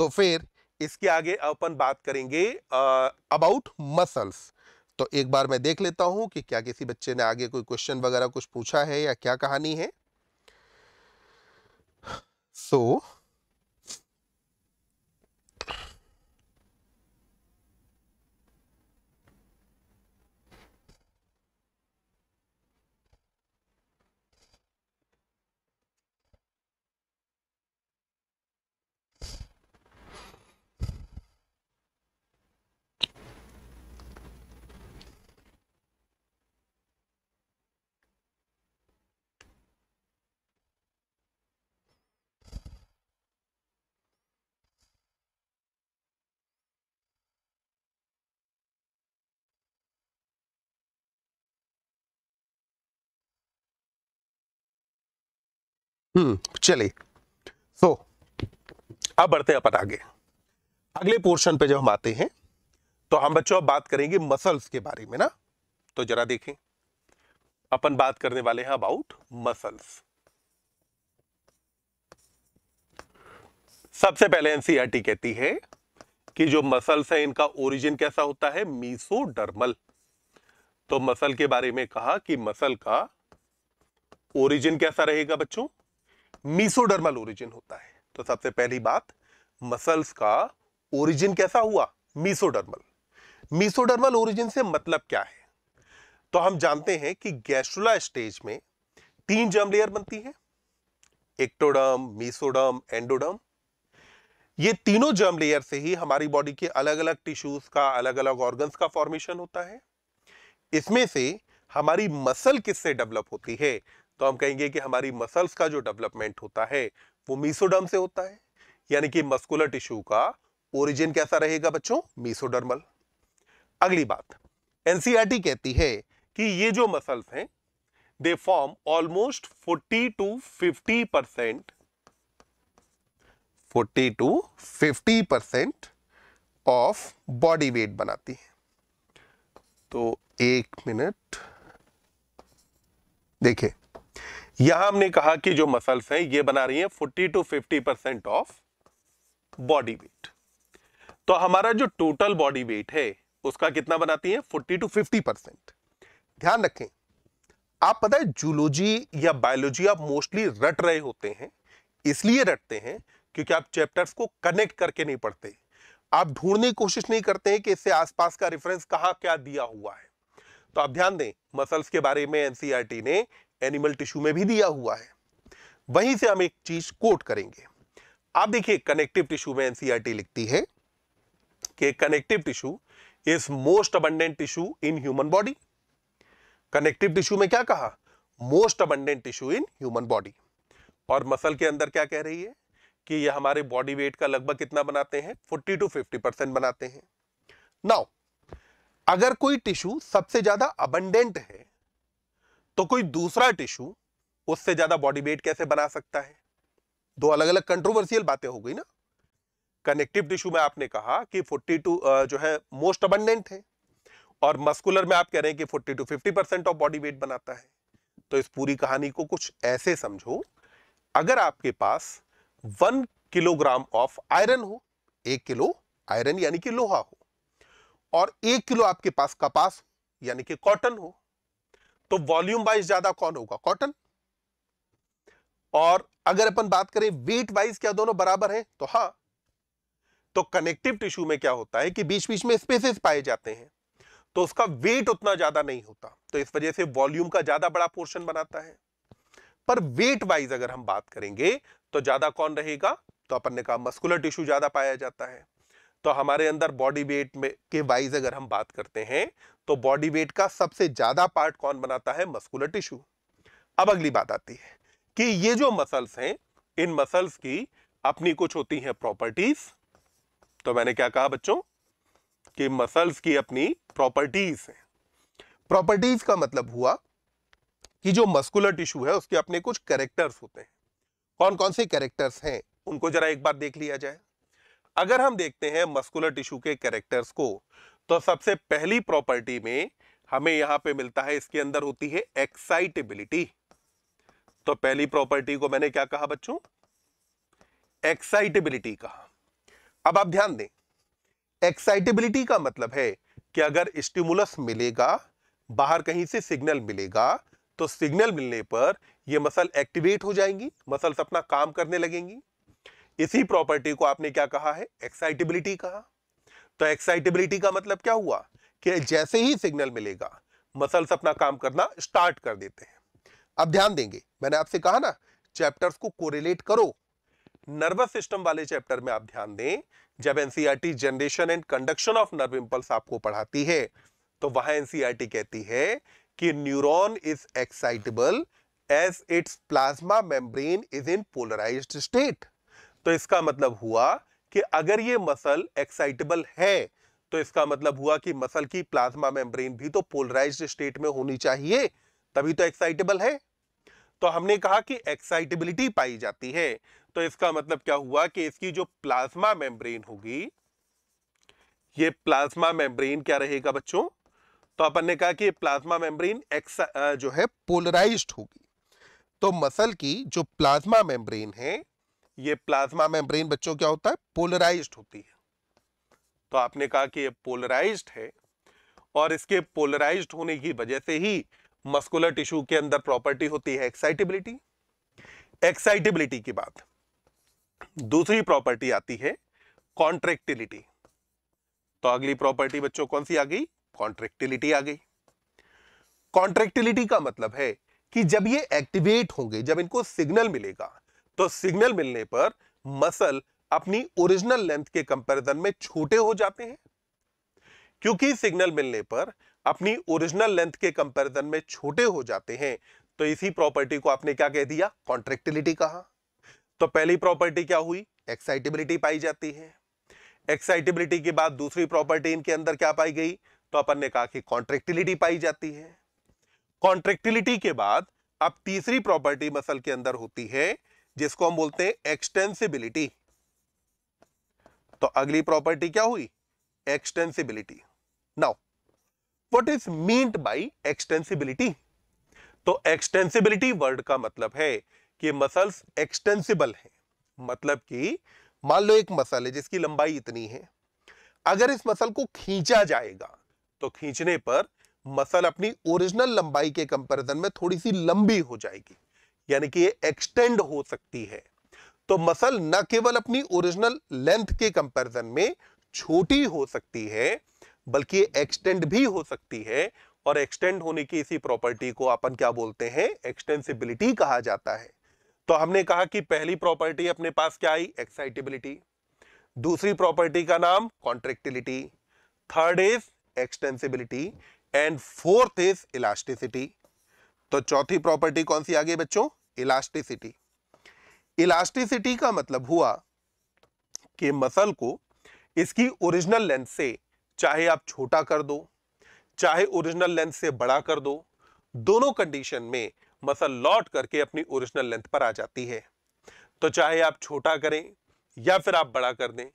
तो फिर इसके आगे अपन बात करेंगे अबाउट मसल्स तो एक बार मैं देख लेता हूं कि क्या किसी बच्चे ने आगे कोई क्वेश्चन वगैरह कुछ पूछा है या क्या कहानी है सो so, हम्म चलिए सो तो, अब बढ़ते हैं अपन आगे अगले पोर्शन पे जब हम आते हैं तो हम बच्चों अब बात करेंगे मसल्स के बारे में ना तो जरा देखें अपन बात करने वाले हैं अबाउट मसल्स सबसे पहले एनसीईआरटी e कहती है कि जो मसल्स हैं इनका ओरिजिन कैसा होता है मीसोडर्मल तो मसल के बारे में कहा कि मसल का ओरिजिन कैसा रहेगा बच्चों मीसोडर्मल ओरिजिन होता है तो सबसे पहली बात मसल्स का ओरिजिन कैसा हुआ मीसोडर्मल मीसोडर्मल ओरिजिन से मतलब क्या है तो हम जानते हैं कि गैस्ट्रोला स्टेज में तीन जर्म लेयर बनती है एक्टोडर्म मीसोडर्म एंडोडर्म ये तीनों जर्म लेयर से ही हमारी बॉडी के अलग अलग टिश्यूज का अलग अलग ऑर्गन्स का फॉर्मेशन होता है इसमें से हमारी मसल किससे डेवलप होती है तो हम कहेंगे कि हमारी मसल्स का जो डेवलपमेंट होता है वो मीसोडर्म से होता है यानी कि मस्कुलर टिश्यू का ओरिजिन कैसा रहेगा बच्चों मीसोडर्मल अगली बात एनसीआरटी e कहती है कि ये जो मसल्स हैं they form almost 40 to 50 percent forty to fifty percent of body weight बनाती है तो एक मिनट देखिए यहां हमने कहा कि जो मसल्स हैं ये बना रही हैं 40 to 50 percent of body weight तो हमारा जो टोटल बॉडी वेट है उसका कितना बनाती है 40 टू 50 परसेंट ध्यान रखें आप पता है जूलॉजी या बायोलॉजी आप मोस्टली रट रहे होते हैं इसलिए रटते हैं क्योंकि आप चैप्टर्स को कनेक्ट करके नहीं पढ़ते आप ढूंढने की कोशिश नहीं करते हैं कि इससे आसपास का रेफरेंस कहाँ क्या दिया हुआ है तो आप ध्यान दें मसल्स के बारे में एनसीआरटी e ने एनिमल टिश्यू में भी दिया हुआ है वहीं से हम एक चीज कोट करेंगे आप देखिए कनेक्टिव टिश्यू में एनसीईआरटी e लिखती है कि connective tissue is most abundant tissue in human body connective tissue में क्या कहा most abundant tissue in human body और मसल के अंदर क्या कह रही है कि यह हमारे बॉडी वेट का लगभग कितना बनाते हैं 40 टू 50 परसेंट बनाते हैं नाउ अगर कोई टिश्यू सबसे ज्यादा अबंडेंट है तो कोई दूसरा टिश्यू उससे ज्यादा बॉडी वेट कैसे बना सकता है दो अलग अलग कंट्रोवर्सियल बातें हो गई ना कनेक्टिव टिश्यू में आपने कहा कि 42 जो है मोस्ट अबंडेंट है और मस्कुलर में आप कह रहे हैं कि 40 to 50 percent of body weight बनाता है तो इस पूरी कहानी को कुछ ऐसे समझो अगर आपके पास वन किलोग्राम ऑफ आयरन हो एक किलो आयरन यानी कि लोहा हो और एक किलो आपके पास कपास यानी कि कॉटन हो तो वॉल्यूम वाइज ज्यादा कौन होगा कॉटन और अगर अपन बात करें वेट वाइज क्या दोनों बराबर है तो हाँ तो कनेक्टिव टिश्यू में क्या होता है कि बीच बीच में स्पेसिस पाए जाते हैं तो उसका वेट उतना ज्यादा नहीं होता तो इस वजह से वॉल्यूम का ज्यादा बड़ा पोर्शन बनाता है पर वेट वाइज अगर हम बात करेंगे तो ज्यादा कौन रहेगा तो अपन ने कहा मस्कुलर टिश्यू ज्यादा पाया जाता है तो हमारे अंदर बॉडी वेट में के वाइज अगर हम बात करते हैं तो बॉडी वेट का सबसे ज्यादा पार्ट कौन बनाता है मस्कुलर टिश्यू अब अगली बात आती है कि ये जो मसल्स हैं इन मसल्स की अपनी कुछ होती हैं प्रॉपर्टीज तो मैंने क्या कहा बच्चों कि मसल्स की अपनी प्रॉपर्टीज हैं प्रॉपर्टीज का मतलब हुआ कि जो मस्कुलर टिश्यू है उसके अपने कुछ कैरेक्टर्स होते हैं कौन कौन से कैरेक्टर्स हैं उनको जरा एक बार देख लिया जाए अगर हम देखते हैं मस्कुलर टिश्यू के कैरेक्टर्स को तो सबसे पहली प्रॉपर्टी में हमें यहां पे मिलता है इसके अंदर होती है एक्साइटेबिलिटी तो पहली प्रॉपर्टी को मैंने क्या कहा बच्चों एक्साइटेबिलिटी कहा अब आप ध्यान दें एक्साइटेबिलिटी का मतलब है कि अगर स्टिमुलस मिलेगा बाहर कहीं से सिग्नल मिलेगा तो सिग्नल मिलने पर ये मसल एक्टिवेट हो जाएंगी मसल्स अपना काम करने लगेंगी इसी प्रॉपर्टी को आपने क्या कहा है एक्साइटेबिलिटी कहा तो एक्साइटेबिलिटी का मतलब क्या हुआ कि जैसे ही सिग्नल मिलेगा मसल्स अपना काम करना स्टार्ट कर देते हैं अब ध्यान देंगे मैंने आपसे कहा ना चैप्टर्स को कोरिलेट करो नर्वस सिस्टम वाले चैप्टर में आप ध्यान दें जब NCERT generation and conduction of nerve impulse आपको पढ़ाती है तो वहां एनसीईआरटी e कहती है कि neuron is excitable as its plasma membrane is in polarised state तो इसका मतलब हुआ कि अगर ये मसल एक्साइटेबल है तो इसका मतलब हुआ कि मसल की प्लाज्मा मेम्ब्रेन भी तो पोलराइज्ड स्टेट में होनी चाहिए तभी तो एक्साइटेबल है तो हमने कहा कि एक्साइटेबिलिटी पाई जाती है तो इसका मतलब क्या हुआ कि इसकी जो प्लाज्मा मेम्ब्रेन होगी ये प्लाज्मा मेम्ब्रेन क्या रहेगा बच्चों तो अपन ने कहा कि प्लाज्मा मेम्ब्रेन एक्सा जो है पोलराइज्ड होगी तो मसल की जो प्लाज्मा मेम्ब्रेन है ये प्लाज्मा मेम्ब्रेन बच्चों क्या होता है पोलराइज्ड होती है तो आपने कहा कि ये पोलराइज्ड है और इसके पोलराइज्ड होने की वजह से ही मस्कुलर टिश्यू के अंदर प्रॉपर्टी होती है एक्साइटेबिलिटी एक्साइटेबिलिटी की बात दूसरी प्रॉपर्टी आती है कॉन्ट्रेक्टिलिटी तो अगली प्रॉपर्टी बच्चों कौन सी आ गई कॉन्ट्रेक्टिलिटी आ गई कॉन्ट्रेक्टिलिटी का मतलब है कि जब ये एक्टिवेट होंगे जब इनको सिग्नल मिलेगा तो सिग्नल मिलने पर मसल अपनी ओरिजिनल लेंथ के कंपैरिजन में छोटे हो जाते हैं क्योंकि सिग्नल मिलने पर अपनी ओरिजिनल लेंथ के कंपैरिजन में छोटे हो जाते हैं तो इसी प्रॉपर्टी को आपने क्या कह दिया कॉन्ट्रेक्टिलिटी कहा तो पहली प्रॉपर्टी क्या हुई एक्साइटेबिलिटी पाई जाती है एक्साइटेबिलिटी के बाद दूसरी प्रॉपर्टी इनके अंदर क्या पाई गई तो अपन ने कहा कि कॉन्ट्रेक्टिलिटी पाई जाती है कॉन्ट्रेक्टिलिटी के बाद अब तीसरी प्रॉपर्टी मसल के अंदर होती है जिसको हम बोलते हैं एक्सटेंसिबिलिटी तो अगली प्रॉपर्टी क्या हुई extensibility now what is meant by extensibility तो एक्सटेंसिबिलिटी वर्ड का मतलब है कि मसल्स एक्सटेंसिबल हैं मतलब कि मान लो एक मसल है जिसकी लंबाई इतनी है अगर इस मसल को खींचा जाएगा तो खींचने पर मसल अपनी ओरिजिनल लंबाई के कंपैरिजन में थोड़ी सी लंबी हो जाएगी यानी कि ये एक्सटेंड हो सकती है तो मसल न केवल अपनी ओरिजिनल लेंथ के कंपैरिजन में छोटी हो सकती है बल्कि एक्सटेंड भी हो सकती है और एक्सटेंड होने की इसी प्रॉपर्टी को अपन क्या बोलते हैं एक्सटेंसिबिलिटी कहा जाता है तो हमने कहा कि पहली प्रॉपर्टी अपने पास क्या आई एक्साइटेबिलिटी दूसरी प्रॉपर्टी का नाम contractility third is extensibility and fourth is elasticity तो चौथी प्रॉपर्टी कौन सी आ गई बच्चों इलास्टिसिटी इलास्टिसिटी का मतलब हुआ कि मसल को इसकी ओरिजिनल लेंथ से चाहे आप छोटा कर दो चाहे ओरिजिनल लेंथ से बड़ा कर दो दोनों कंडीशन में मसल लौट करके अपनी ओरिजिनल लेंथ पर आ जाती है तो चाहे आप छोटा करें या फिर आप बड़ा कर दें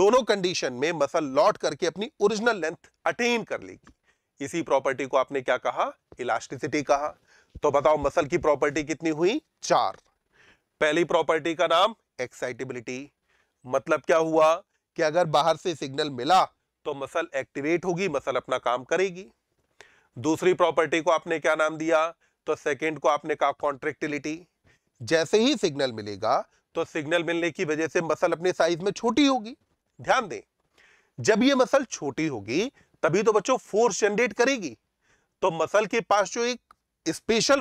दोनों कंडीशन में मसल लौट करके अपनी ओरिजिनल लेंथ अटेन कर लेगी इसी प्रॉपर्टी को आपने क्या कहा इलास्टिसिटी कहा तो बताओ मसल की प्रॉपर्टी कितनी हुई चार पहली प्रॉपर्टी का नाम एक्साइटेबिलिटी मतलब क्या हुआ कि अगर बाहर से सिग्नल मिला तो मसल एक्टिवेट होगी मसल अपना काम करेगी दूसरी प्रॉपर्टी को आपने क्या नाम दिया तो सेकंड को आपने कहा कॉन्ट्रेक्टिलिटी जैसे ही सिग्नल मिलेगा तो सिग्नल मिलने की वजह से मसल अपने साइज में छोटी होगी ध्यान दें जब ये मसल छोटी होगी तभी तो बच्चों फोर्स जनरेट करेगी तो मसल के पास जो एक स्पेशल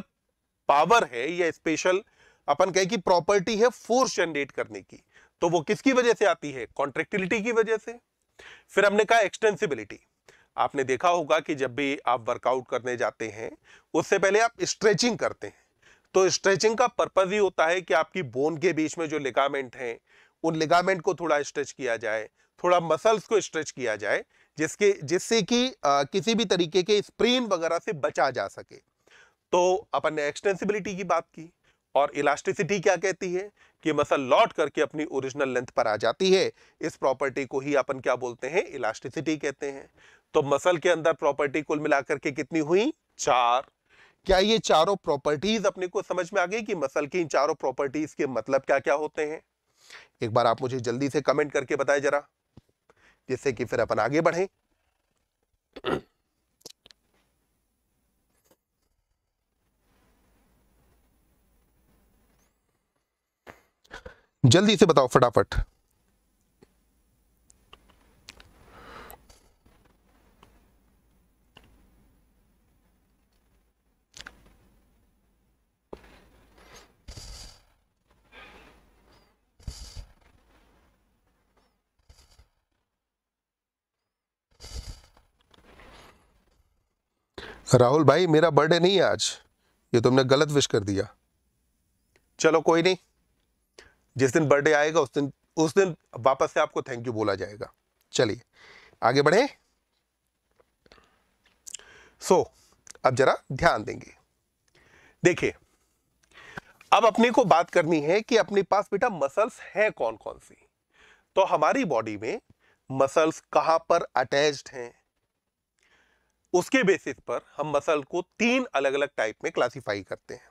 पावर है या स्पेशल अपन कहें कि प्रॉपर्टी है फोर्स जनरेट करने की तो वो किसकी वजह से आती है कॉन्ट्रेक्टिलिटी की वजह से फिर हमने कहा एक्सटेंसिबिलिटी आपने देखा होगा कि जब भी आप वर्कआउट करने जाते हैं उससे पहले आप स्ट्रेचिंग करते हैं तो स्ट्रेचिंग का पर्पज ही होता है कि आपकी बोन के बीच में जो लिगामेंट हैं उन लिगामेंट को थोड़ा स्ट्रेच किया जाए थोड़ा मसल्स को स्ट्रेच किया जाए जिसके जिससे कि किसी भी तरीके के स्प्रेन वगैरह से बचा जा सके तो अपन ने एक्सटेंसिबिलिटी की बात की और इलास्टिसिटी क्या कहती है कि मसल लौट करके अपनी ओरिजिनल लेंथ पर आ जाती है इस प्रॉपर्टी को ही अपन क्या बोलते हैं इलास्टिसिटी कहते हैं तो मसल के अंदर प्रॉपर्टी कुल मिलाकर के कितनी हुई चार क्या ये चारों प्रॉपर्टीज अपने को समझ में आ गई कि मसल की इन चारों प्रॉपर्टीज के मतलब क्या क्या होते हैं एक बार आप मुझे जल्दी से कमेंट करके बताएं जरा जिससे कि फिर अपन आगे बढ़ें जल्दी से बताओ फटाफट राहुल भाई मेरा बर्थडे नहीं है आज ये तुमने तो गलत विश कर दिया चलो कोई नहीं जिस दिन बर्थडे आएगा उस दिन उस दिन वापस से आपको थैंक यू बोला जाएगा चलिए आगे बढ़े सो so, अब जरा ध्यान देंगे देखिए अब अपने को बात करनी है कि अपने पास बेटा मसल्स हैं कौन कौन सी तो हमारी बॉडी में मसल्स कहां पर अटैच्ड हैं उसके बेसिस पर हम मसल को तीन अलग अलग टाइप में क्लासिफाई करते हैं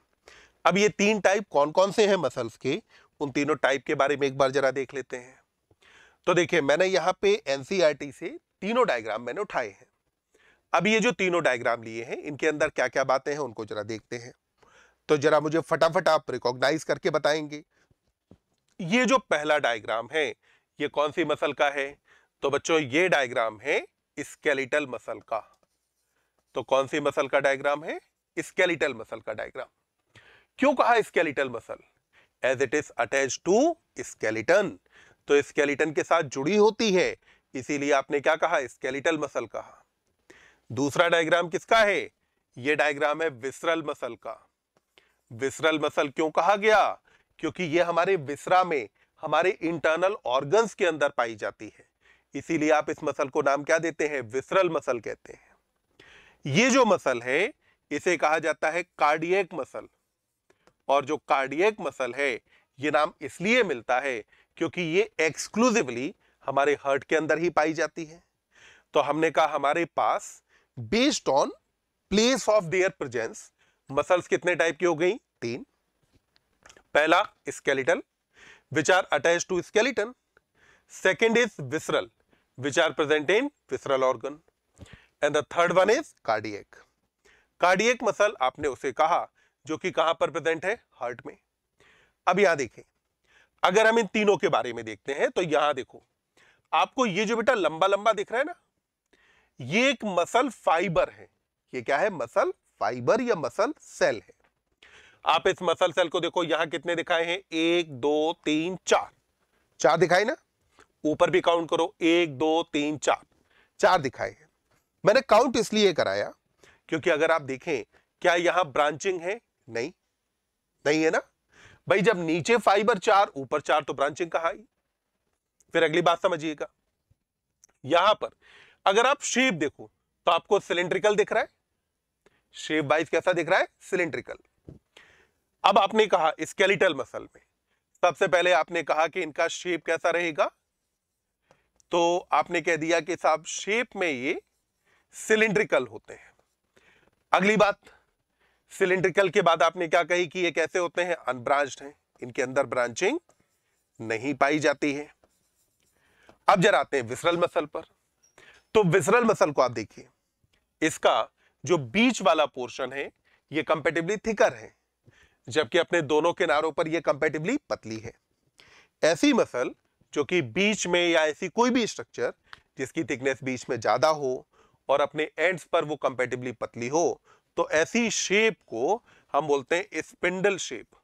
अब ये तीन टाइप कौन कौन से हैं मसल्स के उन तीनों टाइप के बारे में एक बार जरा देख लेते हैं तो देखिए मैंने यहाँ पे एनसीईआरटी e से तीनों डायग्राम मैंने उठाए हैं अब ये जो तीनों डायग्राम लिए हैं इनके अंदर क्या क्या बातें हैं उनको जरा देखते हैं तो जरा मुझे फटाफट आप रिकॉग्नाइज करके बताएंगे ये जो पहला डायग्राम है ये कौन सी मसल का है तो बच्चों ये डायग्राम है स्केलेटल मसल का तो कौन सी मसल का डायग्राम है स्केलेटल मसल का डायग्राम क्यों कहा skeletal muscle as it is attach to skeleton तो स्केलेटन के साथ जुड़ी होती है इसीलिए आपने क्या कहा स्केलेटल मसल कहा दूसरा डायग्राम किसका है यह डायग्राम है विसरल मसल का विसरल मसल क्यों कहा गया क्योंकि यह हमारे विसरा में हमारे इंटरनल ऑर्गन्स के अंदर पाई जाती है इसीलिए आप इस मसल को नाम क्या देते हैं विसरल मसल कहते हैं ये जो मसल है इसे कहा जाता है कार्डियक मसल और जो कार्डियक मसल है ये नाम इसलिए मिलता है क्योंकि ये एक्सक्लूसिवली हमारे हर्ट के अंदर ही पाई जाती है तो हमने कहा हमारे पास based on place of their presence muscles कितने टाइप की हो गई तीन पहला skeletal which are attach to skeleton second is visceral which are present in visceral organ and the third one is cardiac cardiac muscle आपने उसे कहा जो कि कहां पर प्रेजेंट है हार्ट में अब यहां देखें अगर हम इन तीनों के बारे में देखते हैं तो यहां देखो आपको ये जो बेटा लंबा लंबा दिख रहा है ना ये एक मसल फाइबर है ये क्या है मसल फाइबर या मसल सेल है आप इस मसल सेल को देखो यहां कितने दिखाए हैं एक दो तीन चार चार दिखाए ना ऊपर भी काउंट करो एक दो तीन चार चार दिखाए हैं मैंने काउंट इसलिए कराया क्योंकि अगर आप देखें क्या यहां ब्रांचिंग है नहीं नहीं है ना भाई जब नीचे फाइबर चार ऊपर चार तो ब्रांचिंग कहा आई फिर अगली बात समझिएगा यहां पर अगर आप शेप देखो तो आपको सिलेंड्रिकल दिख रहा है शेप वाइज कैसा दिख रहा है सिलेंड्रिकल अब आपने कहा स्केलिटल मसल में सबसे पहले आपने कहा कि इनका शेप कैसा रहेगा तो आपने कह दिया कि साहब शेप में ये सिलेंड्रिकल होते हैं अगली बात सिलेंड्रिकल के बाद आपने क्या कही कि ये कैसे होते हैं अनब्रांच्ड हैं इनके अंदर ब्रांचिंग नहीं पाई जाती है अब जरा आते हैं विसरल मसल पर तो विसरल मसल को आप देखिए इसका जो बीच वाला पोर्शन है ये कंपेटिवली थिकर है जबकि अपने दोनों किनारों पर ये कंपेटिवली पतली है ऐसी मसल जो कि बीच में या ऐसी कोई भी स्ट्रक्चर जिसकी थिकनेस बीच में ज़्यादा हो और अपने एंड्स पर वो कंपेटिवली पतली हो तो ऐसी शेप को हम बोलते हैं स्पिंडल शेप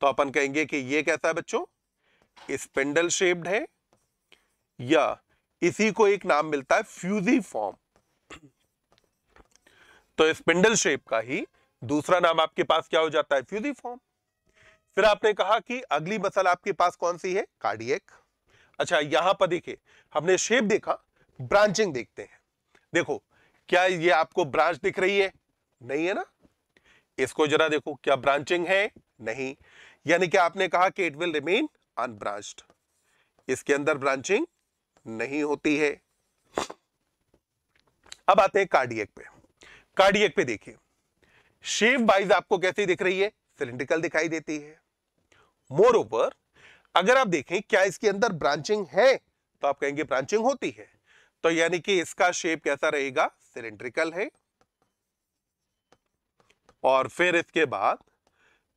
तो अपन कहेंगे कि ये कैसा है बच्चों स्पिंडल शेप्ड है या इसी को एक नाम मिलता है फ्यूजी फॉर्म तो स्पिंडल शेप का ही दूसरा नाम आपके पास क्या हो जाता है फ्यूजी फॉर्म फिर आपने कहा कि अगली मसल आपके पास कौन सी है कार्डियक अच्छा यहां पर देखिए हमने शेप देखा ब्रांचिंग देखते हैं देखो क्या ये आपको ब्रांच दिख रही है नहीं है ना इसको जरा देखो क्या ब्रांचिंग है नहीं यानी कि आपने कहा कि इट विल रिमेन अनब्रांच्ड इसके अंदर ब्रांचिंग नहीं होती है अब आते हैं कार्डियक पे कार्डियक पे देखिए शेव बाइज आपको कैसी दिख रही है सिलेंड्रिकल दिखाई देती है मोर ओवर अगर आप देखें क्या इसके अंदर ब्रांचिंग है तो आप कहेंगे ब्रांचिंग होती है तो यानी कि इसका शेप कैसा रहेगा सिलेंड्रिकल है और फिर इसके बाद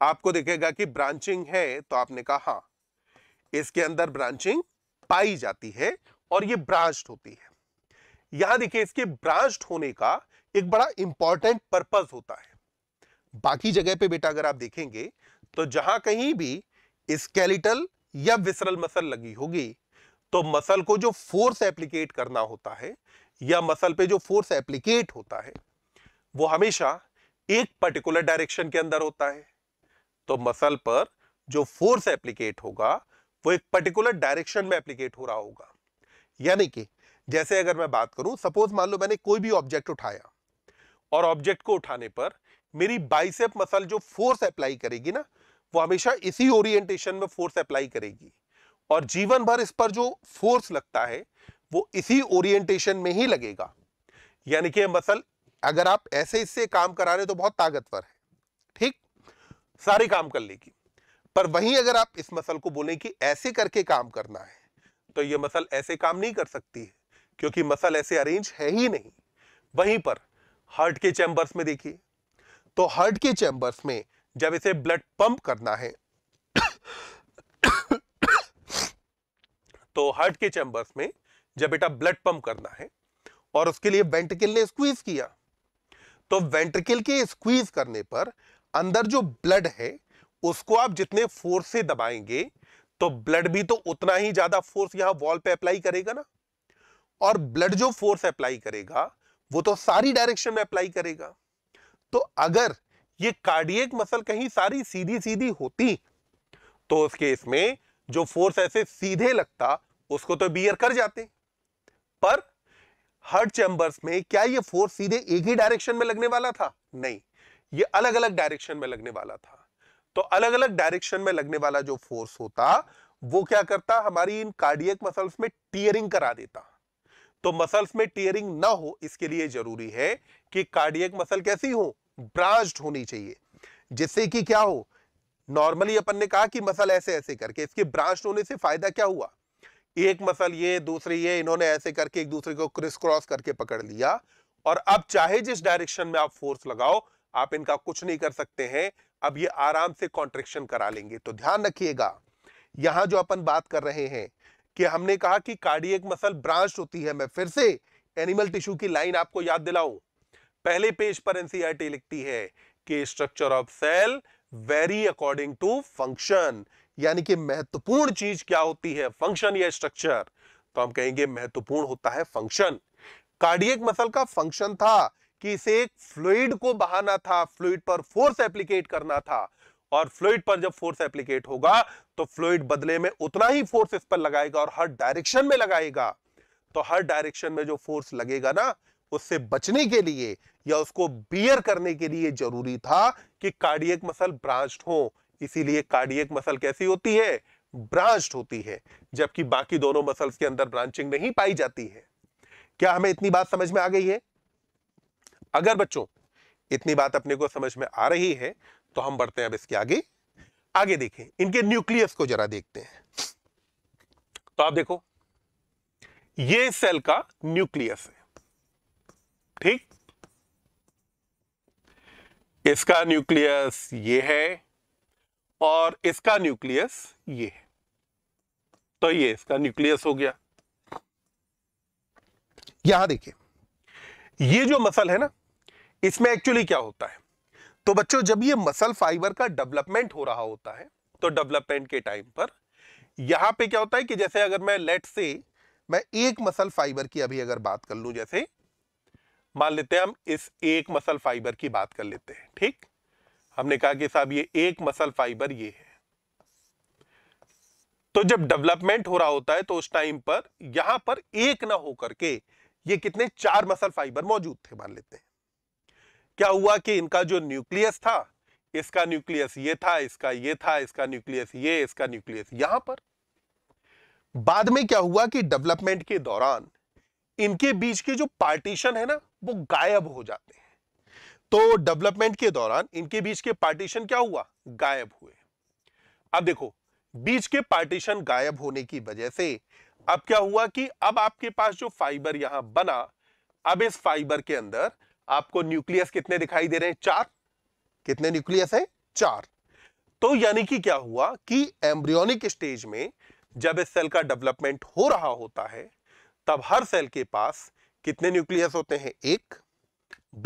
आपको दिखेगा कि ब्रांचिंग है तो आपने कहा हाँ इसके अंदर ब्रांचिंग पाई जाती है और ये ब्रांच होती है यहां देखिए इसके ब्रांच होने का एक बड़ा इंपॉर्टेंट पर्पज होता है बाकी जगह पे बेटा अगर आप देखेंगे तो जहां कहीं भी स्केलेटल या विसरल मसल लगी होगी तो मसल को जो फोर्स एप्लीकेट करना होता है या मसल पे जो फोर्स एप्लीकेट होता है वो हमेशा एक पर्टिकुलर डायरेक्शन के अंदर होता है तो मसल पर जो फोर्स एप्लीकेट होगा वो एक पर्टिकुलर डायरेक्शन में एप्लीकेट हो रहा होगा यानी कि जैसे अगर मैं बात करूं सपोज मान लो मैंने कोई भी ऑब्जेक्ट उठाया और ऑब्जेक्ट को उठाने पर मेरी बाइसेप मसल जो फोर्स अप्लाई करेगी ना वो हमेशा इसी ओरिएंटेशन में फोर्स अप्लाई करेगी और जीवन भर इस पर जो फोर्स लगता है वो इसी ओरिएंटेशन में ही लगेगा यानी कि मसल अगर आप ऐसे इससे काम करा रहे हो तो बहुत ताकतवर है ठीक सारे काम कर लेगी पर वहीं अगर आप इस मसल को बोले कि ऐसे करके काम करना है तो ये मसल ऐसे काम नहीं कर सकती है क्योंकि मसल ऐसे अरेंज है ही नहीं वहीं पर हार्ट के चैम्बर्स में देखिए तो हार्ट के चैम्बर्स में जब इसे ब्लड पंप करना है तो हार्ट के चैंबर्स में जब बेटा ब्लड पंप करना है और उसके लिए वेंट्रिकल ने स्क्वीज किया तो वेंट्रिकल के स्क्वीज करने पर अंदर जो ब्लड है उसको आप जितने फोर्स से दबाएंगे तो ब्लड भी तो उतना ही ज्यादा फोर्स यहां वॉल पे अप्लाई करेगा ना और ब्लड जो फोर्स अप्लाई करेगा वो तो सारी डायरेक्शन में अप्लाई करेगा तो अगर ये कार्डियक मसल कहीं सारी सीधी सीधी होती तो उसके इसमें जो फोर्स ऐसे सीधे लगता उसको तो बियर कर जाते पर हर्ट चैंबर्स में क्या ये फोर्स सीधे एक ही डायरेक्शन में लगने वाला था नहीं ये अलग अलग डायरेक्शन में लगने वाला था तो अलग अलग डायरेक्शन में लगने वाला जो फोर्स होता वो क्या करता हमारी इन कार्डियक मसल्स में टीयरिंग करा देता तो मसल्स में टीयरिंग ना हो इसके लिए जरूरी है कि कार्डियक मसल कैसी हो ब्रांच होनी चाहिए जिससे कि क्या हो नॉर्मली अपन ने कहा कि मसल ऐसे ऐसे करके इसके ब्रांच होने से फायदा क्या हुआ एक मसल ये दूसरी ये इन्होंने ऐसे करके एक दूसरे को क्रिस क्रॉस करके पकड़ लिया और अब चाहे जिस डायरेक्शन में आप फोर्स लगाओ आप इनका कुछ नहीं कर सकते हैं अब ये आराम से कॉन्ट्रेक्शन करा लेंगे तो ध्यान रखिएगा यहां जो अपन बात कर रहे हैं कि हमने कहा कि कार्डियक मसल ब्रांच होती है मैं फिर से एनिमल टिश्यू की लाइन आपको याद दिलाऊं पहले पेज पर एनसीआरटी लिखती है कि structure of cell vary according to function यानी कि महत्वपूर्ण चीज क्या होती है फंक्शन या स्ट्रक्चर तो हम कहेंगे महत्वपूर्ण होता है फंक्शन कार्डियक मसल का फंक्शन था कि इसे एक फ्लूड को बहाना था फ्लूड पर फोर्स एप्लीकेट करना था और फ्लूड पर जब फोर्स एप्लीकेट होगा तो फ्लूड बदले में उतना ही फोर्स इस पर लगाएगा और हर डायरेक्शन में लगाएगा तो हर डायरेक्शन में जो फोर्स लगेगा ना उससे बचने के लिए या उसको बियर करने के लिए जरूरी था कि कार्डियक मसल ब्रांच हो इसीलिए कार्डियक मसल कैसी होती है ब्रांच्ड होती है जबकि बाकी दोनों मसल्स के अंदर ब्रांचिंग नहीं पाई जाती है क्या हमें इतनी बात समझ में आ गई है अगर बच्चों इतनी बात अपने को समझ में आ रही है तो हम बढ़ते हैं अब इसके आगे आगे देखें इनके न्यूक्लियस को जरा देखते हैं तो आप देखो ये सेल का न्यूक्लियस है ठीक इसका न्यूक्लियस ये है और इसका न्यूक्लियस ये है तो ये इसका न्यूक्लियस हो गया यहां देखिए ये जो मसल है ना इसमें एक्चुअली क्या होता है तो बच्चों जब ये मसल फाइबर का डेवलपमेंट हो रहा होता है तो डेवलपमेंट के टाइम पर यहां पे क्या होता है कि जैसे अगर मैं लेट से मैं एक मसल फाइबर की अभी अगर बात कर लू जैसे मान लेते हैं हम इस एक मसल फाइबर की बात कर लेते हैं ठीक हमने कहा कि साहब ये एक मसल फाइबर ये है तो जब डेवलपमेंट हो रहा होता है तो उस टाइम पर यहां पर एक ना होकर के ये कितने चार मसल फाइबर मौजूद थे मान लेते हैं क्या हुआ कि इनका जो न्यूक्लियस था इसका न्यूक्लियस ये था इसका ये था इसका न्यूक्लियस ये इसका न्यूक्लियस यहां पर बाद में क्या हुआ कि डेवलपमेंट के दौरान इनके बीच के जो पार्टीशन है ना वो गायब हो जाते हैं तो डेवलपमेंट के दौरान इनके बीच के पार्टीशन क्या हुआ गायब हुए अब देखो बीच के पार्टीशन गायब होने की वजह से अब क्या हुआ कि अब आपके पास जो फाइबर यहां बना अब इस फाइबर के अंदर आपको न्यूक्लियस कितने दिखाई दे रहे हैं चार कितने न्यूक्लियस है चार तो यानी कि क्या हुआ कि एम्ब्रियोनिक स्टेज में जब इस सेल का डेवलपमेंट हो रहा होता है तब हर सेल के पास कितने न्यूक्लियस होते हैं एक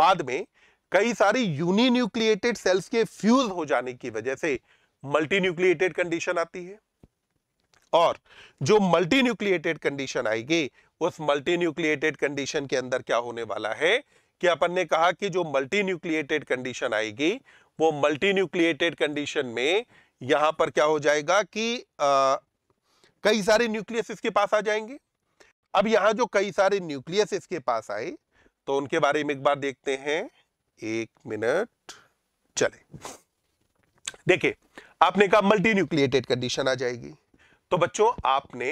बाद में कई सारी यूनिन्यूक्लिएटेड सेल्स के फ्यूज हो जाने की वजह से मल्टी न्यूक्लिएटेड कंडीशन आती है और जो मल्टी न्यूक्लिएटेड कंडीशन आएगी उस मल्टी न्यूक्लिएटेड कंडीशन के अंदर क्या होने वाला है कि अपन ने कहा कि जो मल्टी न्यूक्लिएटेड कंडीशन आएगी वो मल्टी न्यूक्लिएटेड कंडीशन में यहां पर क्या हो जाएगा कि आ, कई सारे न्यूक्लियस इसके पास आ जाएंगे अब यहां जो कई सारे न्यूक्लियस इसके पास आए तो उनके बारे में एक बार देखते हैं एक मिनट चले देखिए आपने कहा मल्टी न्यूक्लिएटेड कंडीशन आ जाएगी तो बच्चों आपने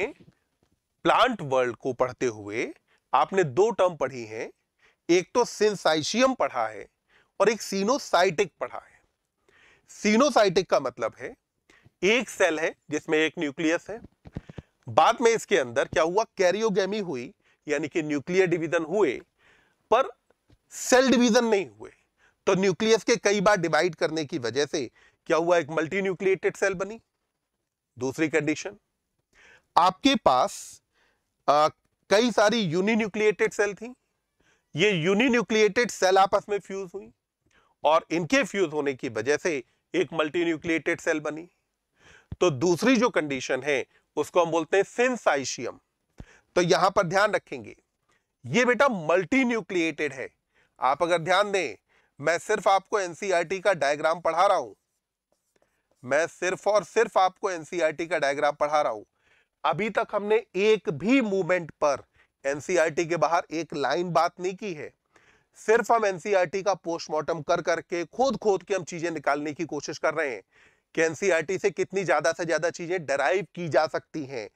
प्लांट वर्ल्ड को पढ़ते हुए आपने दो टर्म पढ़ी हैं एक तो सिंसाइशियम पढ़ा है और एक सीनोसाइटिक पढ़ा है सीनोसाइटिक का मतलब है एक सेल है जिसमें एक न्यूक्लियस है बाद में इसके अंदर क्या हुआ कैरियोगेमी हुई यानी कि न्यूक्लियर डिवीजन हुए पर सेल डिवीजन नहीं हुए तो न्यूक्लियस के कई बार डिवाइड करने की वजह से क्या हुआ एक मल्टी न्यूक्लिएटेड सेल बनी दूसरी कंडीशन आपके पास आ, कई सारी न्यूक्लिएटेड सेल थी ये न्यूक्लिएटेड सेल आपस में फ्यूज हुई और इनके फ्यूज होने की वजह से एक मल्टी न्यूक्लिएटेड सेल बनी तो दूसरी जो कंडीशन है उसको हम बोलते हैं सिंसाइशियम तो यहां पर ध्यान रखेंगे ये बेटा मल्टी न्यूक्लिएटेड है आप अगर ध्यान दें मैं सिर्फ आपको एनसीईआरटी e का डायग्राम पढ़ा रहा हूं मैं सिर्फ और सिर्फ आपको एनसीईआरटी e का डायग्राम पढ़ा रहा हूं अभी तक हमने एक भी मूवमेंट पर एनसीईआरटी e के बाहर एक लाइन बात नहीं की है सिर्फ हम एनसीईआरटी का पोस्टमार्टम कर करके खोद खोद के हम चीजें निकालने की कोशिश कर रहे हैं कि एनसीईआरटी से कितनी ज्यादा से ज्यादा चीजें डराइव की जा सकती हैं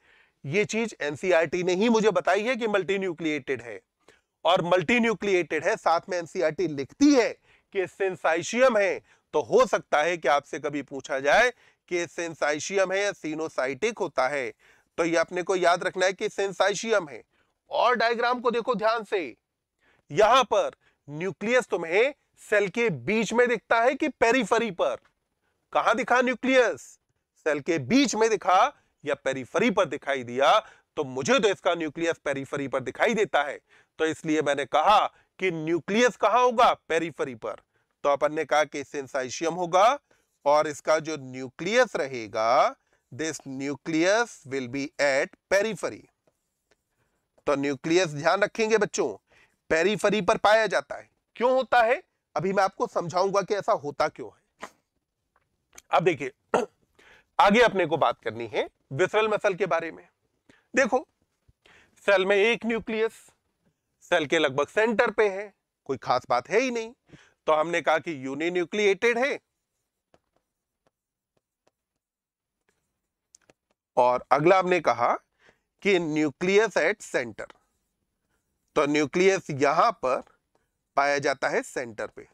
ये चीज एनसीईआरटी ने ही मुझे बताई है कि मल्टी न्यूक्लिएटेड है और मल्टीन्यूक्लिएटेड है साथ में एनसीईआरटी e लिखती है कि सेंसाइशियम है तो हो सकता है कि आपसे कभी पूछा जाए कि सेंसाइशियम है या सीनोसाइटिक होता है तो ये अपने को याद रखना है कि सेंसाइशियम है और डायग्राम को देखो ध्यान से यहां पर न्यूक्लियस तुम्हें सेल के बीच में दिखता है कि पेरीफरी पर कहा दिखा न्यूक्लियस सेल के बीच में दिखा या पेरीफरी पर दिखाई दिया तो मुझे तो इसका न्यूक्लियस पेरीफरी पर दिखाई देता है तो इसलिए मैंने कहा कि न्यूक्लियस कहा होगा पेरीफरी पर तो अपन ने कहा कि सेंसाइशियम होगा और इसका जो न्यूक्लियस रहेगा this nucleus will be at periphery तो न्यूक्लियस ध्यान रखेंगे बच्चों पेरीफरी पर पाया जाता है क्यों होता है अभी मैं आपको समझाऊंगा कि ऐसा होता क्यों है अब देखिए आगे अपने को बात करनी है विसरल मसल के बारे में देखो सेल में एक न्यूक्लियस सेल के लगभग सेंटर पे है कोई खास बात है ही नहीं तो हमने कहा कि यूनिन्यूक्लिएटेड है और अगला हमने कहा कि न्यूक्लियस एट सेंटर तो न्यूक्लियस यहां पर पाया जाता है सेंटर पे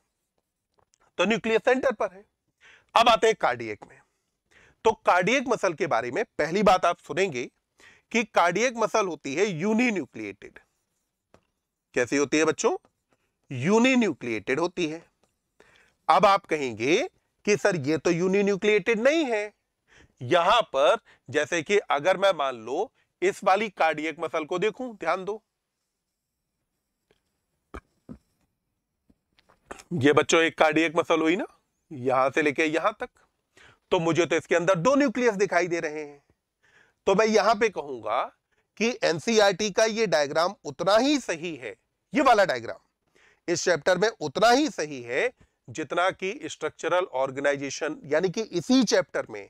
तो न्यूक्लियस सेंटर पर है अब आते हैं कार्डियक में तो कार्डियक मसल के बारे में पहली बात आप सुनेंगे कि कार्डियक मसल होती है यूनिन्यूक्लिएटेड कैसी होती है बच्चों यूनिन्यूक्लिएटेड होती है अब आप कहेंगे कि सर ये तो यूनिन्यूक्लिएटेड नहीं है यहां पर जैसे कि अगर मैं मान लो इस वाली कार्डियक मसल को देखूं ध्यान दो ये बच्चों एक कार्डियक मसल हुई ना यहां से लेके यहां तक तो मुझे तो इसके अंदर दो न्यूक्लियस दिखाई दे रहे हैं तो मैं यहां पे कहूंगा कि एनसीईआरटी e का ये डायग्राम उतना ही सही है ये वाला डायग्राम इस चैप्टर में उतना ही सही है जितना कि स्ट्रक्चरल ऑर्गेनाइजेशन यानी कि इसी चैप्टर में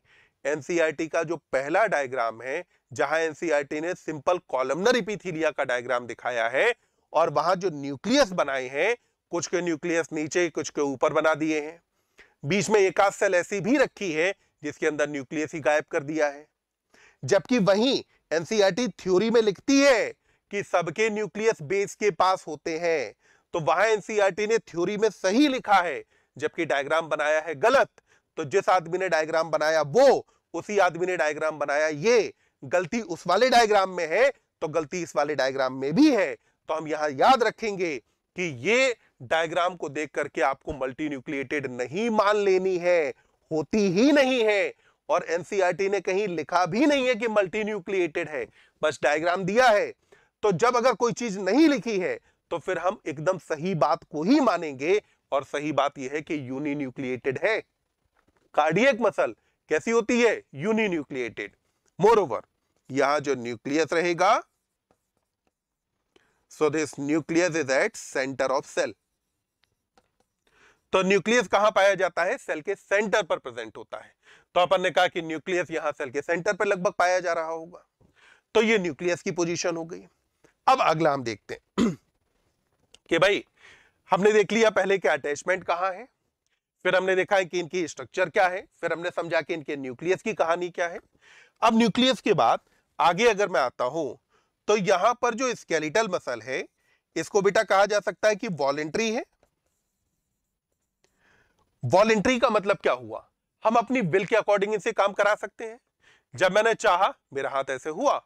एनसीईआरटी e का जो पहला डायग्राम है जहां एनसीईआरटी e ने सिंपल कॉलमनर इपिथीलिया का डायग्राम दिखाया है और वहां जो न्यूक्लियस बनाए हैं कुछ के न्यूक्लियस नीचे कुछ के ऊपर बना दिए हैं बीच में एक आध सेल ऐसी भी रखी है जिसके अंदर न्यूक्लियस ही गायब कर दिया है जबकि वहीं एनसीआरटी थ्योरी e में लिखती है कि सबके न्यूक्लियस बेस के पास होते हैं तो वहां एनसीआरटी e ने थ्योरी में सही लिखा है जबकि डायग्राम बनाया है गलत तो जिस आदमी ने डायग्राम बनाया वो उसी आदमी ने डायग्राम बनाया ये गलती उस वाले डायग्राम में है तो गलती इस वाले डायग्राम में भी है तो हम यहां याद रखेंगे कि ये डायग्राम को देख करके आपको मल्टी न्यूक्लिएटेड नहीं मान लेनी है होती ही नहीं है और एनसीईआरटी e ने कहीं लिखा भी नहीं है कि मल्टी न्यूक्लिएटेड है बस डायग्राम दिया है तो जब अगर कोई चीज नहीं लिखी है तो फिर हम एकदम सही बात को ही मानेंगे और सही बात यह है कि यूनी न्यूक्लिएटेड है कार्डियक मसल कैसी होती है यूनी न्यूक्लिएटेड मोर ओवर यहां जो न्यूक्लियस रहेगा so this nucleus is at centre of cell तो न्यूक्लियस कहां पाया जाता है सेल के सेंटर पर प्रेजेंट होता है तो अपन ने कहा कि न्यूक्लियस यहां सेल के सेंटर पर लगभग पाया जा रहा होगा तो ये न्यूक्लियस की पोजीशन हो गई अब अगला हम देखते हैं कि भाई हमने देख लिया पहले कि अटैचमेंट कहाँ है फिर हमने देखा है कि इनकी स्ट्रक्चर क्या है फिर हमने समझा कि इनके न्यूक्लियस की कहानी क्या है अब न्यूक्लियस के बाद आगे अगर मैं आता हूं तो यहां पर जो स्केलेटल मसल है इसको बेटा कहा जा सकता है कि वॉलेंट्री है वॉलेंट्री का मतलब क्या हुआ हम अपनी विल के अकॉर्डिंग इनसे काम करा सकते हैं जब मैंने चाहा मेरा हाथ ऐसे हुआ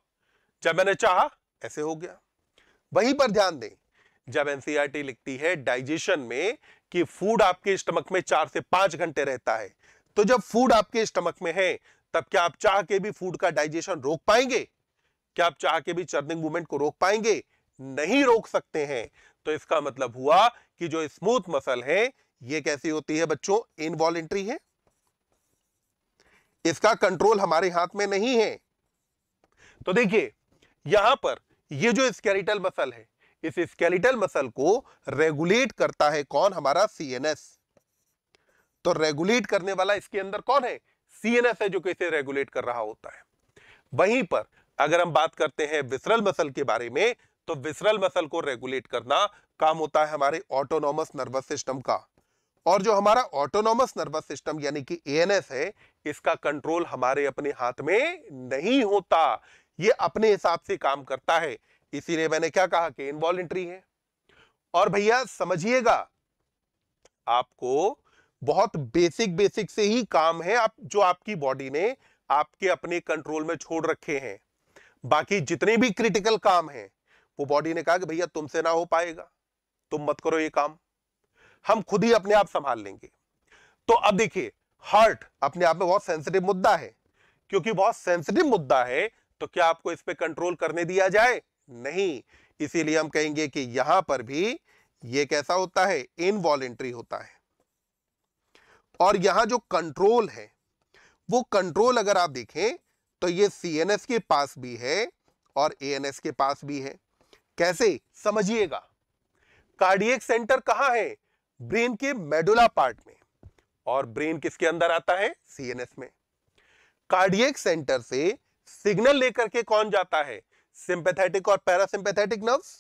जब मैंने चाहा ऐसे हो गया वहीं पर ध्यान दें जब एनसीईआरटी e लिखती है डाइजेशन में कि फूड आपके स्टमक में चार से पांच घंटे रहता है तो जब फूड आपके स्टमक में है तब क्या आप चाह के भी फूड का डाइजेशन रोक पाएंगे क्या आप चाह के भी चर्निंग मूवमेंट को रोक पाएंगे नहीं रोक सकते हैं तो इसका मतलब हुआ कि जो स्मूथ मसल है ये कैसी होती है बच्चों इनवॉलेंट्री है इसका कंट्रोल हमारे हाथ में नहीं है तो देखिए यहां पर ये जो स्केलेटल मसल है इस स्केलेटल मसल को रेगुलेट करता है कौन हमारा सीएनएस तो रेगुलेट करने वाला इसके अंदर कौन है सीएनएस है जो कि इसे रेगुलेट कर रहा होता है वहीं पर अगर हम बात करते हैं विसरल मसल के बारे में तो विसरल मसल को रेगुलेट करना काम होता है हमारे ऑटोनोमस नर्वस सिस्टम का और जो हमारा ऑटोनोमस नर्वस सिस्टम यानी कि एएनएस है इसका कंट्रोल हमारे अपने हाथ में नहीं होता ये अपने हिसाब से काम करता है इसीलिए मैंने क्या कहा कि इनवॉलेंट्री है और भैया समझिएगा आपको बहुत बेसिक बेसिक से ही काम है आप जो आपकी बॉडी ने आपके अपने कंट्रोल में छोड़ रखे हैं बाकी जितने भी क्रिटिकल काम हैं वो बॉडी ने कहा कि भैया तुमसे ना हो पाएगा तुम मत करो ये काम हम खुद ही अपने आप संभाल लेंगे तो अब देखिए हार्ट अपने आप में बहुत सेंसिटिव मुद्दा है क्योंकि बहुत सेंसिटिव मुद्दा है तो क्या आपको इस पर कंट्रोल करने दिया जाए नहीं इसीलिए हम कहेंगे कि यहां पर भी यह कैसा होता है इनवॉलेंट्री होता है और यहां जो कंट्रोल है वो कंट्रोल अगर आप देखें तो ये सीएनएस के पास भी है और एएनएस के पास भी है कैसे समझिएगा कार्डियक सेंटर कहां है ब्रेन के मेडुला पार्ट में और ब्रेन किसके अंदर आता है सीएनएस में कार्डियक सेंटर से सिग्नल लेकर के कौन जाता है सिंपैथेटिक और पैरासिंपैथेटिक नर्व्स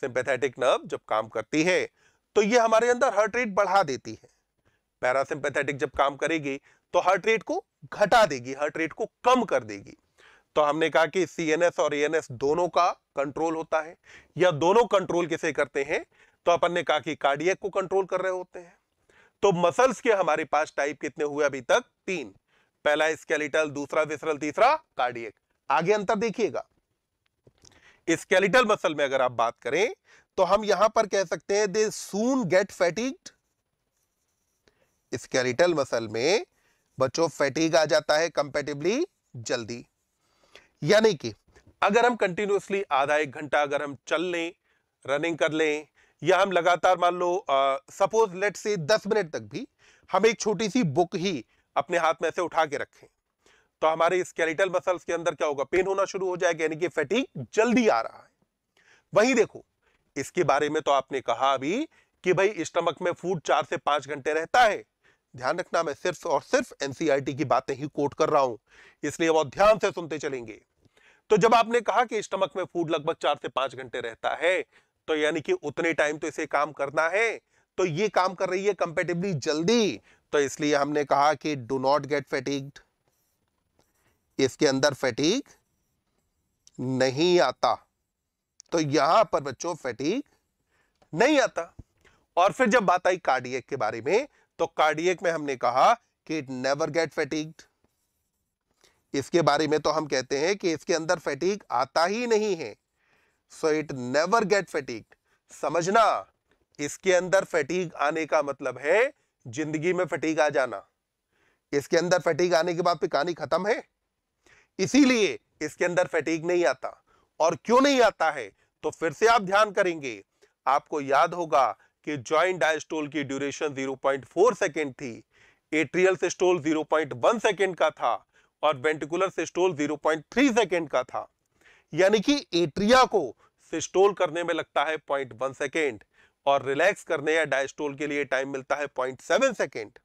सिंपैथेटिक नर्व जब काम करती है तो ये हमारे अंदर हार्ट रेट बढ़ा देती है पैरासिंपैथेटिक जब काम करेगी तो हार्ट रेट को घटा देगी हार्ट रेट को कम कर देगी तो हमने कहा कि सीएनएस और एएनएस दोनों का कंट्रोल होता है या दोनों कंट्रोल किसे करते हैं तो अपन ने कहा कि कार्डियक को कंट्रोल कर रहे होते हैं तो मसल्स के हमारे पास टाइप कितने हुए अभी तक तीन पहला स्केलेटल दूसरा विसरल तीसरा कार्डियक आगे अंतर देखिएगा स्केलेटल मसल में अगर आप बात करें तो हम यहां पर कह सकते हैं they soon get fatigued skeletal muscle में बच्चों फैटिग आ जाता है कंपेटिवली जल्दी यानी कि अगर हम कंटिन्यूसली आधा एक घंटा अगर हम चल लें रनिंग कर लें या हम लगातार मान लो सपोज लेट से दस मिनट तक भी हम एक छोटी सी बुक ही अपने हाथ में से उठा के रखें तो हमारे स्केलेटल मसल्स के अंदर क्या होगा पेन होना शुरू हो जाएगा यानी कि फैटिक जल्दी आ रहा है वही देखो इसके बारे में तो आपने कहा अभी कि भाई स्टमक में फूड चार से पांच घंटे रहता है ध्यान रखना मैं सिर्फ और सिर्फ एनसीआरटी e की बातें ही कोट कर रहा हूं इसलिए बहुत ध्यान से सुनते चलेंगे तो जब आपने कहा कि स्टमक में फूड लगभग चार से पांच घंटे रहता है तो यानी कि उतने टाइम तो इसे काम करना है तो ये काम कर रही है कंपेटिवली जल्दी तो इसलिए हमने कहा कि डू नॉट गेट फेटिक्ड इसके अंदर फैटिग नहीं आता तो यहां पर बच्चों फैटिग नहीं आता और फिर जब बात आई कार्डियक के बारे में तो कार्डियक में हमने कहा कि इट नेवर गेट फैटिक्ड इसके बारे में तो हम कहते हैं कि इसके अंदर फैटिग आता ही नहीं है so it never get fatigue समझना इसके अंदर फैटिक आने का मतलब है जिंदगी में फटीक आ जाना इसके अंदर फटीक आने के बाद पे कहानी खत्म है इसीलिए इसके अंदर फटीक नहीं आता और क्यों नहीं आता है तो फिर से आप ध्यान करेंगे आपको याद होगा कि ज्वाइंट डायस्टोल की ड्यूरेशन 0.4 सेकेंड थी एट्रियल सिस्टोल 0.1 सेकेंड का था और वेंटिकुलर सिस्टोल 0.3 सेकेंड का था यानी कि एट्रिया को सिस्टोल करने में लगता है पॉइंट वन सेकेंड और रिलैक्स करने या डायस्टोल के लिए टाइम मिलता है पॉइंट सेवन सेकेंड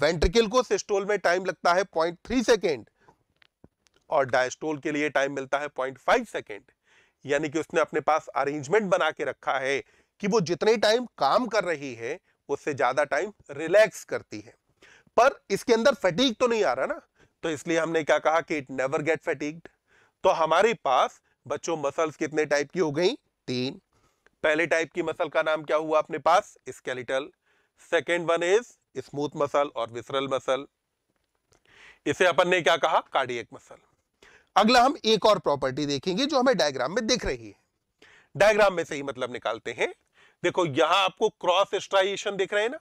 वेंट्रिकल को सिस्टोल में टाइम लगता है पॉइंट थ्री सेकेंड और डायस्टोल के लिए टाइम मिलता है पॉइंट फाइव सेकेंड यानी कि उसने अपने पास अरेंजमेंट बना के रखा है कि वो जितने टाइम काम कर रही है उससे ज्यादा टाइम रिलैक्स करती है पर इसके अंदर फटीक तो नहीं आ रहा ना तो इसलिए हमने क्या कहा कि इट नेवर गेट फटीक्ड तो हमारे पास बच्चों मसल्स कितने टाइप की हो गई तीन पहले टाइप की मसल का नाम क्या हुआ अपने पास skeletal second one is smooth muscle और विसरल मसल इसे अपन ने क्या कहा कार्डियक मसल अगला हम एक और प्रॉपर्टी देखेंगे जो हमें डायग्राम में दिख रही है डायग्राम में से ही मतलब निकालते हैं देखो यहां आपको क्रॉस स्ट्राइएशन दिख रहे हैं ना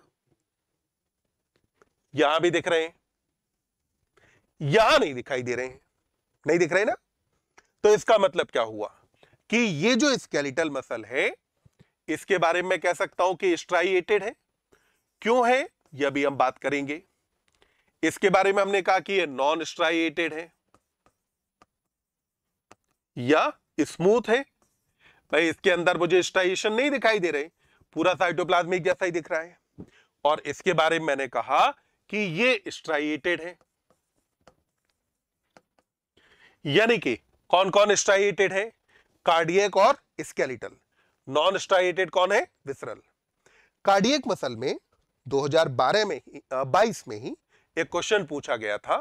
यहां भी दिख रहे हैं यहां नहीं दिखाई दे रहे हैं नहीं दिख रहे ना तो इसका मतलब क्या हुआ कि ये जो स्केलेटल मसल है इसके बारे में कह सकता हूं कि स्ट्राइएटेड है क्यों है यह भी हम बात करेंगे इसके बारे में हमने कहा कि यह नॉन स्ट्राइएटेड है या स्मूथ है भाई इसके अंदर मुझे स्ट्राइएशन नहीं दिखाई दे रहे पूरा साइटोप्लाज्मिक जैसा ही दिख रहा है और इसके बारे में मैंने कहा कि यह स्ट्राइएटेड है यानी कि कौन कौन स्ट्राइएटेड है कार्डियक और स्केलेटल नॉन स्ट्राइएटेड कौन है विसरल कार्डियक मसल में 2012 में ही 22 में ही एक क्वेश्चन पूछा गया था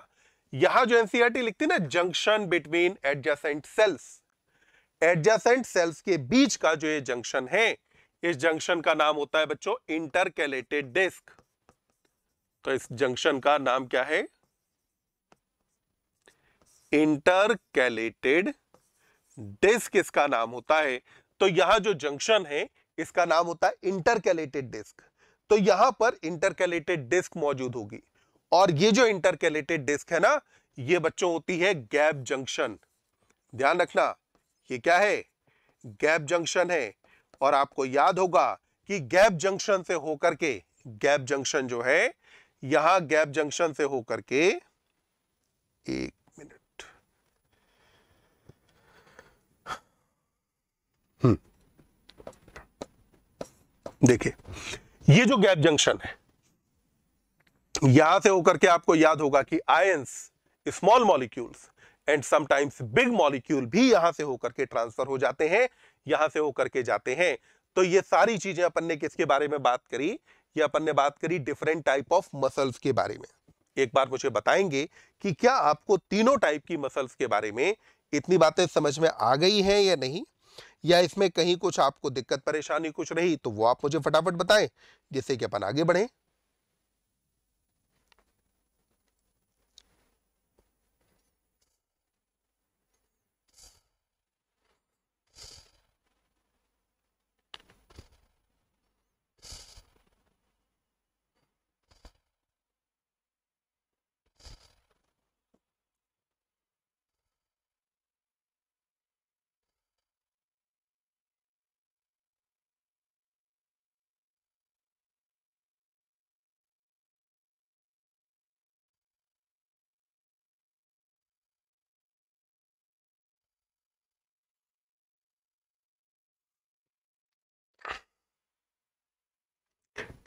यहां जो एनसीआरटी e लिखती है ना junction between adjacent cells adjacent cells के बीच का जो ये जंक्शन है इस जंक्शन का नाम होता है बच्चों इंटरकेलेटेड डिस्क तो इस जंक्शन का नाम क्या है इंटरकैलेटेड डिस्क इसका नाम होता है तो यहां जो जंक्शन है इसका नाम होता है इंटरकैलेटेड डिस्क तो यहां पर इंटरकैलेटेड डिस्क मौजूद होगी और ये जो इंटरकैलेटेड डिस्क है ना ये बच्चों होती है गैप जंक्शन ध्यान रखना ये क्या है गैप जंक्शन है और आपको याद होगा कि गैप जंक्शन से होकर के गैप जंक्शन जो है यहां गैप जंक्शन से होकर के एक देखिए ये जो गैप जंक्शन है यहां से होकर के आपको याद होगा कि ions small molecules and sometimes big molecule भी यहां से होकर के ट्रांसफर हो जाते हैं यहां से होकर के जाते हैं तो ये सारी चीजें अपन ने किसके बारे में बात करी ये अपन ने बात करी डिफरेंट टाइप ऑफ मसल्स के बारे में एक बार मुझे बताएंगे कि क्या आपको तीनों टाइप की मसल्स के बारे में इतनी बातें समझ में आ गई हैं या नहीं या इसमें कहीं कुछ आपको दिक्कत परेशानी कुछ रही तो वो आप मुझे फटाफट बताएं जिससे कि अपन आगे बढ़ें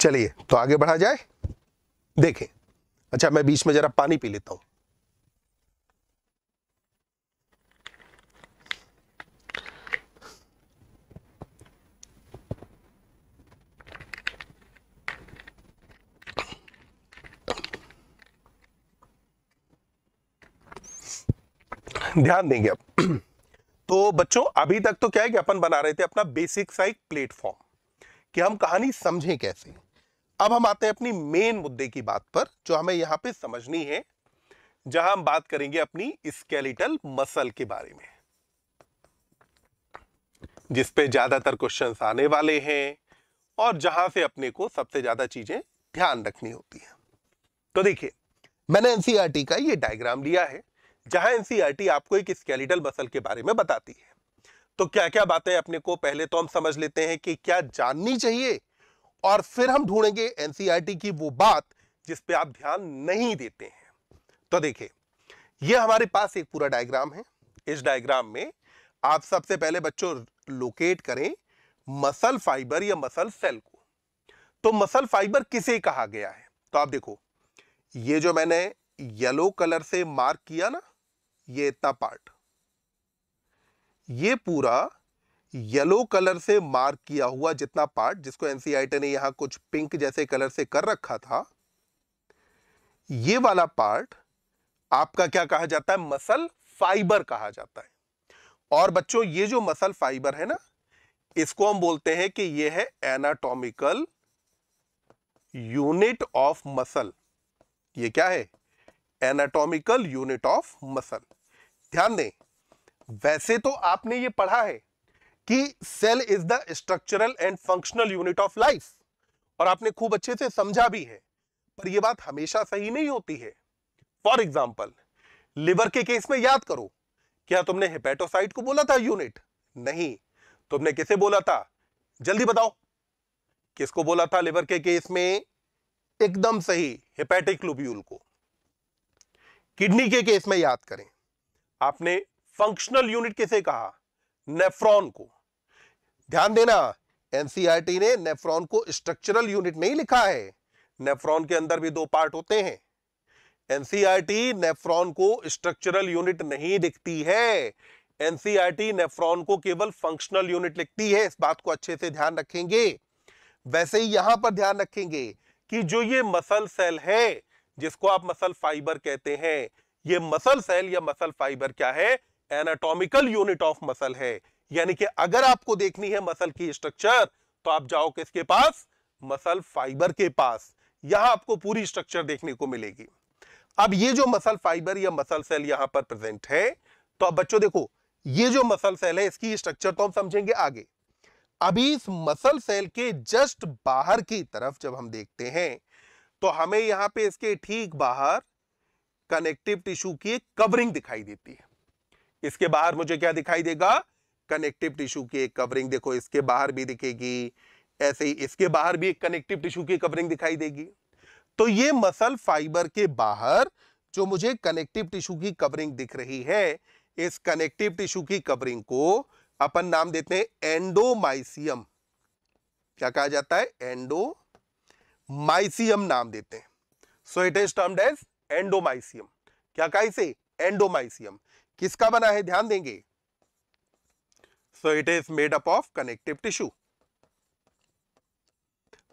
चलिए तो आगे बढ़ा जाए देखें अच्छा मैं बीच में जरा पानी पी लेता हूं ध्यान देंगे अब तो बच्चों अभी तक तो क्या है कि अपन बना रहे थे अपना बेसिक सा एक प्लेटफॉर्म कि हम कहानी समझें कैसे अब हम आते हैं अपनी मेन मुद्दे की बात पर जो हमें यहाँ पे समझनी है जहां हम बात करेंगे अपनी स्केलेटल मसल के बारे में जिस पे ज्यादातर क्वेश्चन आने वाले हैं और जहां से अपने को सबसे ज्यादा चीजें ध्यान रखनी होती है तो देखिए मैंने एनसीईआरटी e का ये डायग्राम लिया है जहां एनसीईआरटी e आपको एक स्केलेटल मसल के बारे में बताती है तो क्या क्या बातें अपने को पहले तो हम समझ लेते हैं कि क्या जाननी चाहिए और फिर हम ढूंढेंगे एनसीईआरटी e की वो बात जिस पे आप ध्यान नहीं देते हैं तो देखिए ये हमारे पास एक पूरा डायग्राम है इस डायग्राम में आप सबसे पहले बच्चों लोकेट करें मसल फाइबर या मसल सेल को तो मसल फाइबर किसे कहा गया है तो आप देखो ये जो मैंने येलो कलर से मार्क किया ना ये इतना पार्ट ये पूरा येलो कलर से मार्क किया हुआ जितना पार्ट जिसको एनसीआईटी ने यहां कुछ पिंक जैसे कलर से कर रखा था ये वाला पार्ट आपका क्या कहा जाता है मसल फाइबर कहा जाता है और बच्चों ये जो मसल फाइबर है ना इसको हम बोलते हैं कि ये है एनाटॉमिकल यूनिट ऑफ मसल ये क्या है एनाटॉमिकल यूनिट ऑफ मसल ध्यान दें वैसे तो आपने ये पढ़ा है कि cell is the structural and functional unit of life और आपने खूब अच्छे से समझा भी है पर यह बात हमेशा सही नहीं होती है फॉर एग्जाम्पल लिवर के केस में याद करो क्या तुमने हेपेटोसाइट को बोला था यूनिट नहीं तुमने किसे बोला था जल्दी बताओ किसको बोला था लिवर के केस में एकदम सही हेपेटिक लुब्यूल को किडनी के केस में याद करें आपने फंक्शनल यूनिट किसे कहा नेफ्रॉन को ध्यान देना एनसीआरटी e ने नेफ्रॉन को स्ट्रक्चरल यूनिट नहीं लिखा है नेफ्रॉन के अंदर भी दो पार्ट होते हैं एनसीआरटी e नेफ्रॉन को स्ट्रक्चरल यूनिट नहीं लिखती है एनसीआरटी e नेफ्रॉन को केवल फंक्शनल यूनिट लिखती है इस बात को अच्छे से ध्यान रखेंगे वैसे ही यहां पर ध्यान रखेंगे कि जो ये मसल सेल है जिसको आप मसल फाइबर कहते हैं ये मसल सेल या मसल फाइबर क्या है एनाटॉमिकल यूनिट ऑफ मसल है यानी कि अगर आपको देखनी है मसल की स्ट्रक्चर तो आप जाओ किसके पास मसल फाइबर के पास यहां आपको पूरी स्ट्रक्चर देखने को मिलेगी अब ये जो मसल फाइबर या मसल सेल यहां पर प्रेजेंट है तो अब बच्चों देखो ये जो मसल सेल है इसकी स्ट्रक्चर तो हम समझेंगे आगे अभी इस मसल सेल के जस्ट बाहर की तरफ जब हम देखते हैं तो हमें यहां पे इसके ठीक बाहर कनेक्टिव टिश्यू की कवरिंग दिखाई देती है इसके बाहर मुझे क्या दिखाई देगा कनेक्टिव टिश्यू की एक कवरिंग देखो इसके बाहर भी दिखेगी ऐसे ही इसके बाहर भी एक कनेक्टिव टिश्यू की कवरिंग दिखाई देगी तो ये मसल फाइबर के बाहर जो मुझे कनेक्टिव टिश्यू की कवरिंग दिख रही है इस कनेक्टिव टिश्यू की कवरिंग को अपन नाम देते हैं एंडोमाइसियम क्या कहा जाता है एंडोमाइसियम नाम देते हैं so it is term as endomysium क्या कहा इसे एंडोमाइसियम किसका बना है ध्यान देंगे So it is made up of connective tissue.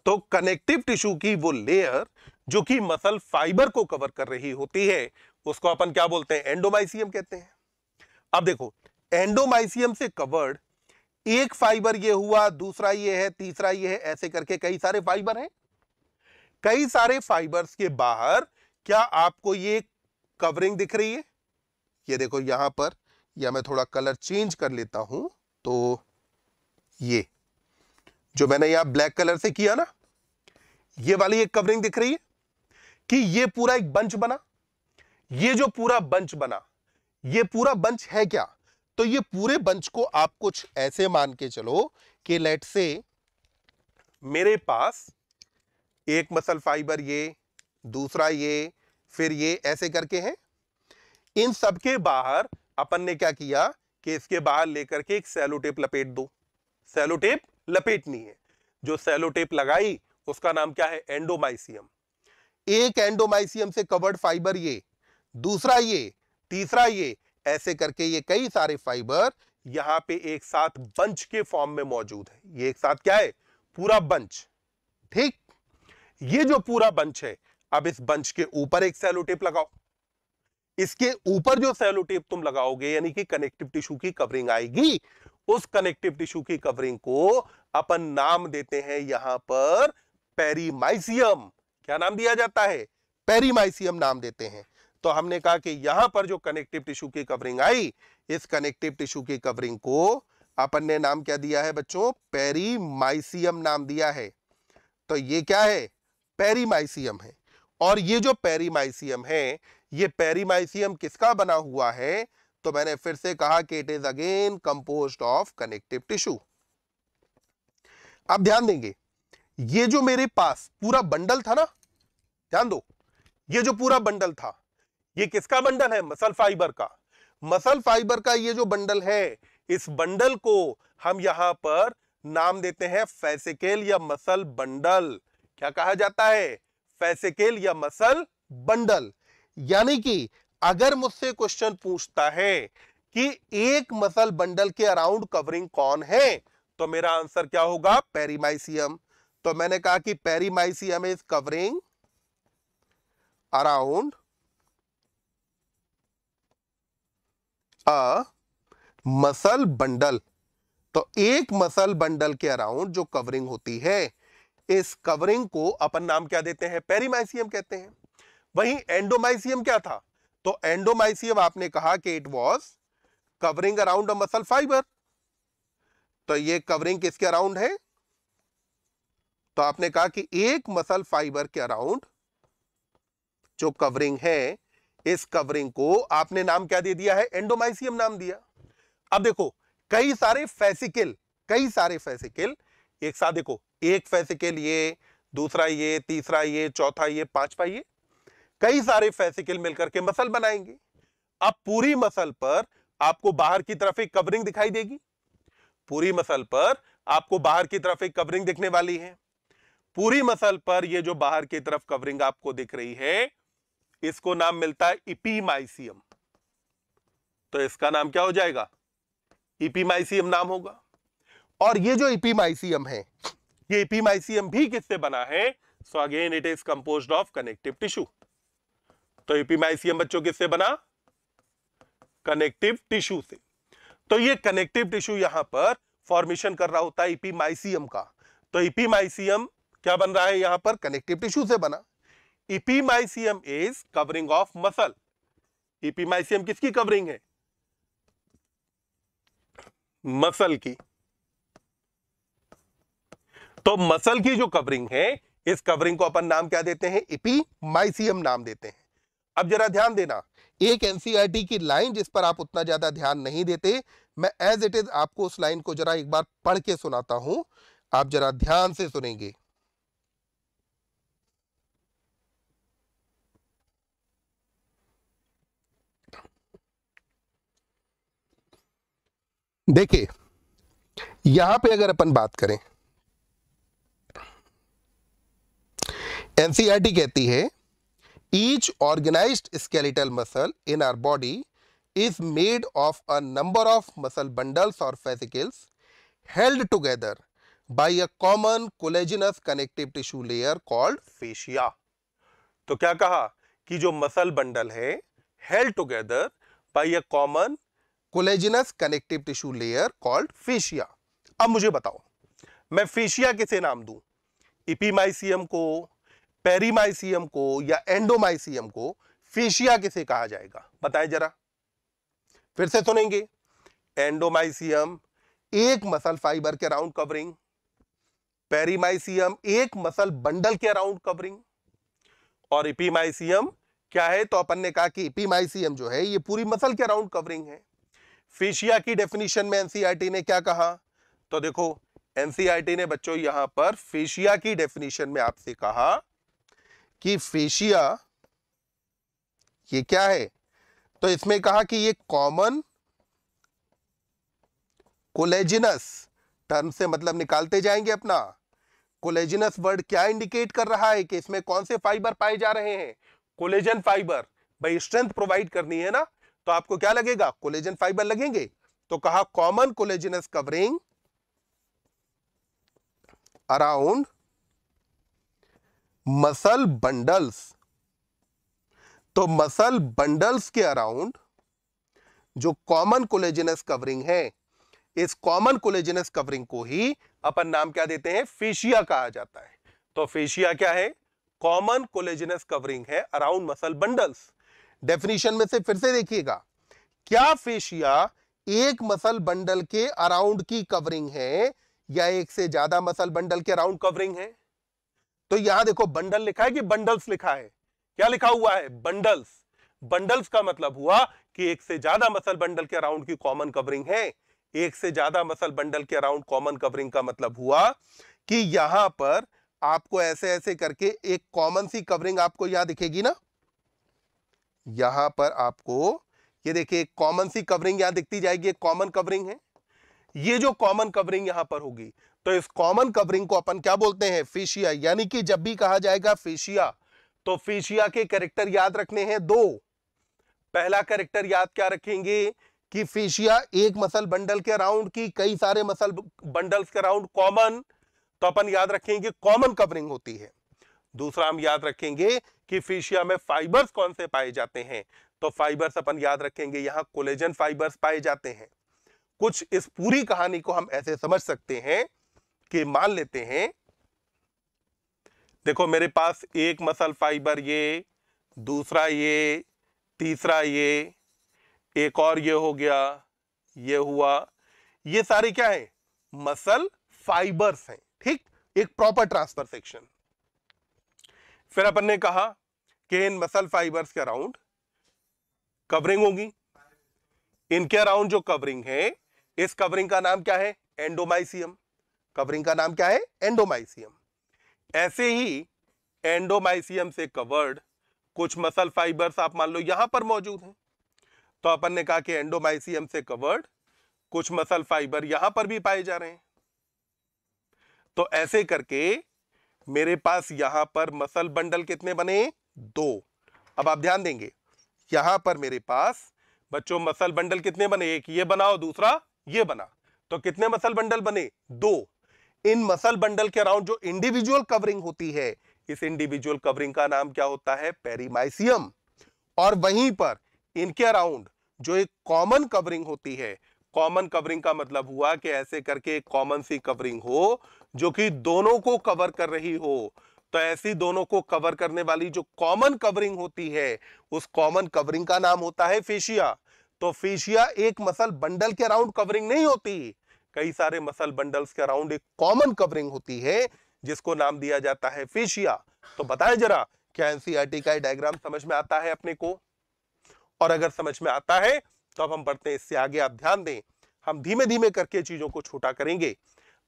तो कनेक्टिव टिश्यू की वो लेयर जो कि मसल फाइबर को कवर कर रही होती है उसको अपन क्या बोलते हैं एंडोमाइसियम कहते हैं अब देखो एंडोमाइसियम से कवर्ड एक फाइबर ये हुआ दूसरा ये है तीसरा ये है ऐसे करके कई सारे फाइबर हैं कई सारे फाइबर्स के बाहर क्या आपको ये कवरिंग दिख रही है ये देखो यहां पर या मैं थोड़ा कलर चेंज कर लेता हूं तो ये जो मैंने यहां ब्लैक कलर से किया ना ये वाली एक कवरिंग दिख रही है कि ये पूरा एक बंच बना ये जो पूरा बंच बना ये पूरा बंच है क्या तो ये पूरे बंच को आप कुछ ऐसे मान के चलो कि लेट से मेरे पास एक मसल फाइबर ये दूसरा ये फिर ये ऐसे करके हैं इन सब के बाहर अपन ने क्या किया कि इसके बाहर लेकर के एक सेलो टेप लपेट दो सेलो टेप लपेटनी है जो सेलो टेप लगाई उसका नाम क्या है एंडोमाइसियम एक एंडोमाइसियम से कवर्ड फाइबर ये दूसरा ये तीसरा ये ऐसे करके ये कई सारे फाइबर यहां पे एक साथ बंच के फॉर्म में मौजूद है ये एक साथ क्या है पूरा बंच ठीक ये जो पूरा बंच है अब इस बंच के ऊपर एक सेलोटेप लगाओ इसके ऊपर जो सेलो टेप तुम लगाओगे यानी कि कनेक्टिव टिश्यू की कवरिंग आएगी उस कनेक्टिव टिश्यू की कवरिंग को अपन नाम देते हैं यहां पर पेरीमाइसियम क्या नाम दिया जाता है पेरीमाइसियम नाम देते हैं तो हमने कहा कि यहां पर जो कनेक्टिव टिश्यू की कवरिंग आई इस कनेक्टिव टिश्यू की कवरिंग को अपन ने नाम क्या दिया है बच्चों पेरीमाइसियम नाम दिया है तो ये क्या है पेरीमाइसियम है और ये जो पेरीमाइसियम है ये पेरीमाइसियम किसका बना हुआ है तो मैंने फिर से कहा कि it is again compose of connective tissue आप ध्यान देंगे ये जो मेरे पास पूरा बंडल था ना ध्यान दो ये जो पूरा बंडल था ये किसका बंडल है मसल फाइबर का मसल फाइबर का ये जो बंडल है इस बंडल को हम यहां पर नाम देते हैं फैसेकेल या मसल बंडल क्या कहा जाता है फैसेकेल या मसल बंडल यानी कि अगर मुझसे क्वेश्चन पूछता है कि एक मसल बंडल के अराउंड कवरिंग कौन है तो मेरा आंसर क्या होगा पेरीमाइसियम तो मैंने कहा कि perimysium is covering around a muscle bundle तो एक मसल बंडल के अराउंड जो कवरिंग होती है इस कवरिंग को अपन नाम क्या देते हैं पेरीमाइसियम कहते हैं वहीं एंडोमाइसियम क्या था तो एंडोमाइसियम आपने कहा कि it was covering around a muscle fibre तो ये कवरिंग किसके अराउंड है तो आपने कहा कि एक मसल फाइबर के अराउंड जो कवरिंग है इस कवरिंग को आपने नाम क्या दे दिया है एंडोमाइसियम नाम दिया अब देखो कई सारे फैसिकल कई सारे फैसिकल एक साथ देखो एक फैसिकल ये दूसरा ये तीसरा ये चौथा ये पांचवा ये कई सारे फेसिकल मिलकर के मसल बनाएंगे अब पूरी मसल पर आपको बाहर की तरफ एक कवरिंग दिखाई देगी पूरी मसल पर आपको बाहर की तरफ एक कवरिंग दिखने वाली है पूरी मसल पर ये जो बाहर की तरफ कवरिंग आपको दिख रही है इसको नाम मिलता है इपीमाइसियम तो इसका नाम क्या हो जाएगा इपीमाइसियम नाम होगा और ये जो इपीमाइसियम है ये इपीमाइसियम भी किससे बना है so again it is composed of connective tissue तो एपीमाइसियम बच्चों किससे बना कनेक्टिव टिश्यू से तो ये कनेक्टिव टिश्यू यहां पर फॉर्मेशन कर रहा होता है इपीमाइसियम का तो इपीमाइसियम क्या बन रहा है यहां पर कनेक्टिव टिश्यू से बना epimysium is covering of muscle epimysium किसकी कवरिंग है मसल की तो मसल की जो कवरिंग है इस कवरिंग को अपन नाम क्या देते हैं इपीमाइसियम नाम देते हैं अब जरा ध्यान देना एक एनसीईआरटी e की लाइन जिस पर आप उतना ज्यादा ध्यान नहीं देते मैं एज इट इज आपको उस लाइन को जरा एक बार पढ़ के सुनाता हूं आप जरा ध्यान से सुनेंगे देखिए यहां पे अगर अपन बात करें एनसीईआरटी e कहती है Each organized skeletal muscle in our body is made of a number of muscle bundles or fascicles held together by a common collagenous connective tissue layer called fascia. तो क्या कहा कि जो मसल बंडल है held together by a common collagenous connective tissue layer called fascia. अब मुझे बताओ मैं fascia किसे नाम दूं? इपीमाइसियम को पेरीमाइसियम को या एंडोमाइसियम को फेशिया किसे कहा जाएगा बताएं जरा फिर से सुनेंगे एंडोमाइसियम एक मसल फाइबर के अराउंड कवरिंग पेरीमाइसियम एक मसल बंडल के अराउंड कवरिंग और इपीमाइसियम क्या है तो अपन ने कहा कि इपीमाइसियम जो है ये पूरी मसल के अराउंड कवरिंग है फिशिया की डेफिनेशन में एनसीआरटी ने क्या कहा तो देखो एनसीआरटी ने बच्चों यहां पर फेशिया की डेफिनेशन में आपसे कहा कि फेशिया ये क्या है तो इसमें कहा कि ये कॉमन कोलेजिनस टर्म से मतलब निकालते जाएंगे अपना कोलेजिनस वर्ड क्या इंडिकेट कर रहा है कि इसमें कौन से फाइबर पाए जा रहे हैं कोलेजन फाइबर भाई स्ट्रेंथ प्रोवाइड करनी है ना तो आपको क्या लगेगा कोलेजन फाइबर लगेंगे तो कहा common collagenous covering around muscle bundles तो मसल बंडल्स के अराउंड जो कॉमन कोलेजिनस कवरिंग है इस कॉमन कोलेजिनस कवरिंग को ही अपन नाम क्या देते हैं फेशिया कहा जाता है तो फेशिया क्या है कॉमन कोलेजिनस कवरिंग है अराउंड मसल बंडल्स डेफिनेशन में से फिर से देखिएगा क्या फेशिया एक मसल बंडल के अराउंड की कवरिंग है या एक से ज्यादा मसल बंडल के अराउंड कवरिंग है तो यहां देखो बंडल लिखा है कि बंडल्स लिखा है क्या लिखा हुआ है बंडल्स बंडल्स का मतलब हुआ कि एक से ज्यादा मसल बंडल के अराउंड की कॉमन कवरिंग है एक से ज्यादा मसल बंडल के अराउंड कॉमन कवरिंग का मतलब हुआ कि यहां पर आपको ऐसे ऐसे करके एक कॉमन सी कवरिंग आपको यहां दिखेगी ना यहां पर आपको ये देखिए कॉमन सी कवरिंग यहां दिखती जाएगी एक कॉमन कवरिंग है ये जो कॉमन कवरिंग यहां पर होगी तो इस कॉमन कवरिंग को अपन क्या बोलते हैं फिशिया यानी कि जब भी कहा जाएगा फिशिया तो फिशिया के कैरेक्टर याद रखने हैं दो पहला कैरेक्टर याद क्या रखेंगे कि फिशिया एक मसल बंडल के अराउंड की कई सारे मसल बंडल्स के अराउंड कॉमन तो अपन याद रखेंगे कॉमन कवरिंग होती है दूसरा हम याद रखेंगे कि फिशिया में फाइबर्स कौन से पाए जाते हैं तो फाइबर्स अपन याद रखेंगे यहां कोलेजन फाइबर्स पाए जाते हैं कुछ इस पूरी कहानी को हम ऐसे समझ सकते हैं के मान लेते हैं देखो मेरे पास एक मसल फाइबर ये दूसरा ये तीसरा ये एक और ये हो गया ये हुआ ये सारे क्या है मसल फाइबर्स हैं ठीक एक प्रॉपर ट्रांसफर सेक्शन फिर अपन ने कहा कि इन मसल फाइबर्स के अराउंड कवरिंग होगी इनके अराउंड जो कवरिंग है इस कवरिंग का नाम क्या है एंडोमाइसियम कवरिंग का नाम क्या है एंडोमाइसियम ऐसे ही एंडोमाइसियम से कवर्ड कुछ मसल फाइबर्स आप मान लो यहां पर मौजूद हैं तो अपन ने कहा कि एंडोमाइसियम से कवर्ड कुछ मसल फाइबर यहां पर भी पाए जा रहे हैं तो ऐसे करके मेरे पास यहां पर मसल बंडल कितने बने दो अब आप ध्यान देंगे यहां पर मेरे पास बच्चों मसल बंडल कितने बने एक ये बना और दूसरा ये बना तो कितने मसल बंडल बने दो इन मसल बंडल के अराउंड जो इंडिविजुअल कवरिंग होती है इस इंडिविजुअल कवरिंग का नाम क्या होता है पेरीमाइसियम और वहीं पर इनके अराउंड जो एक कॉमन कवरिंग होती है कॉमन कवरिंग का मतलब हुआ कि ऐसे करके एक कॉमन सी कवरिंग हो जो कि दोनों को कवर कर रही हो तो ऐसी दोनों को कवर करने वाली जो कॉमन कवरिंग होती है उस कॉमन कवरिंग का नाम होता है फेशिया तो फेशिया एक मसल बंडल के अराउंड कवरिंग नहीं होती कई सारे मसल बंडल्स के अराउंड एक कॉमन कवरिंग होती है जिसको नाम दिया जाता है फेशिया तो बताएं जरा क्या एनसीआरटी e का डायग्राम समझ में आता है अपने को और अगर समझ में आता है तो अब हम बढ़ते हैं इससे आगे आप ध्यान दें हम धीमे धीमे करके चीजों को छोटा करेंगे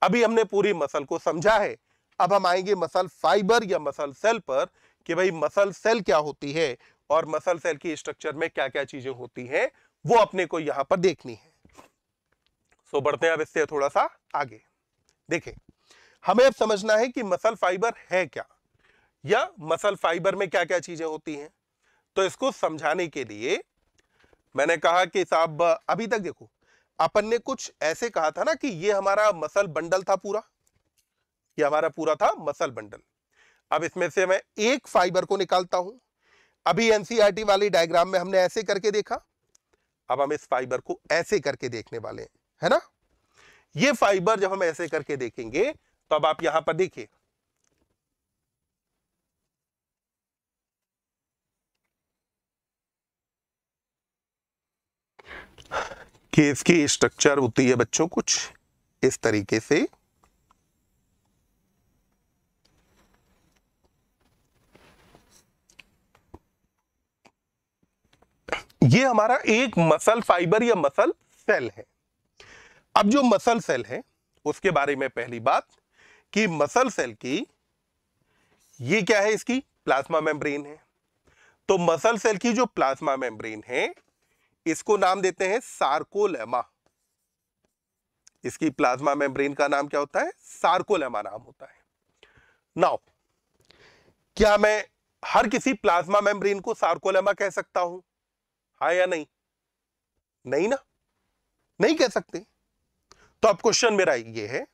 अभी हमने पूरी मसल को समझा है अब हम आएंगे मसल फाइबर या मसल सेल पर कि भाई मसल सेल क्या होती है और मसल सेल की स्ट्रक्चर में क्या क्या चीजें होती हैं वो अपने को यहां पर देखनी है सो बढ़ते हैं अब इससे थोड़ा सा आगे देखे हमें अब समझना है कि मसल फाइबर है क्या या मसल फाइबर में क्या क्या चीज़ें होती हैं तो इसको समझाने के लिए मैंने कहा कि साहब अभी तक देखो अपन ने कुछ ऐसे कहा था ना कि ये हमारा मसल बंडल था पूरा ये हमारा पूरा था मसल बंडल अब इसमें से मैं एक फाइबर को निकालता हूं अभी एनसीईआरटी e वाली डायग्राम में हमने ऐसे करके देखा अब हम इस फाइबर को ऐसे करके देखने वाले हैं है ना ये फाइबर जब हम ऐसे करके देखेंगे तो अब आप यहां पर देखिए कि इसकी स्ट्रक्चर होती है बच्चों कुछ इस तरीके से ये हमारा एक मसल फाइबर या मसल सेल है अब जो मसल सेल है उसके बारे में पहली बात कि मसल सेल की ये क्या है इसकी प्लाज्मा मेम्ब्रेन है तो मसल सेल की जो प्लाज्मा मेम्ब्रेन है इसको नाम देते हैं सार्कोलेमा इसकी प्लाज्मा मेम्ब्रेन का नाम क्या होता है सार्कोलेमा नाम होता है नाउ क्या मैं हर किसी प्लाज्मा मेम्ब्रेन को सार्कोलेमा कह सकता हूं हा या नहीं नहीं ना नहीं कह सकते तो अब क्वेश्चन मेरा ये है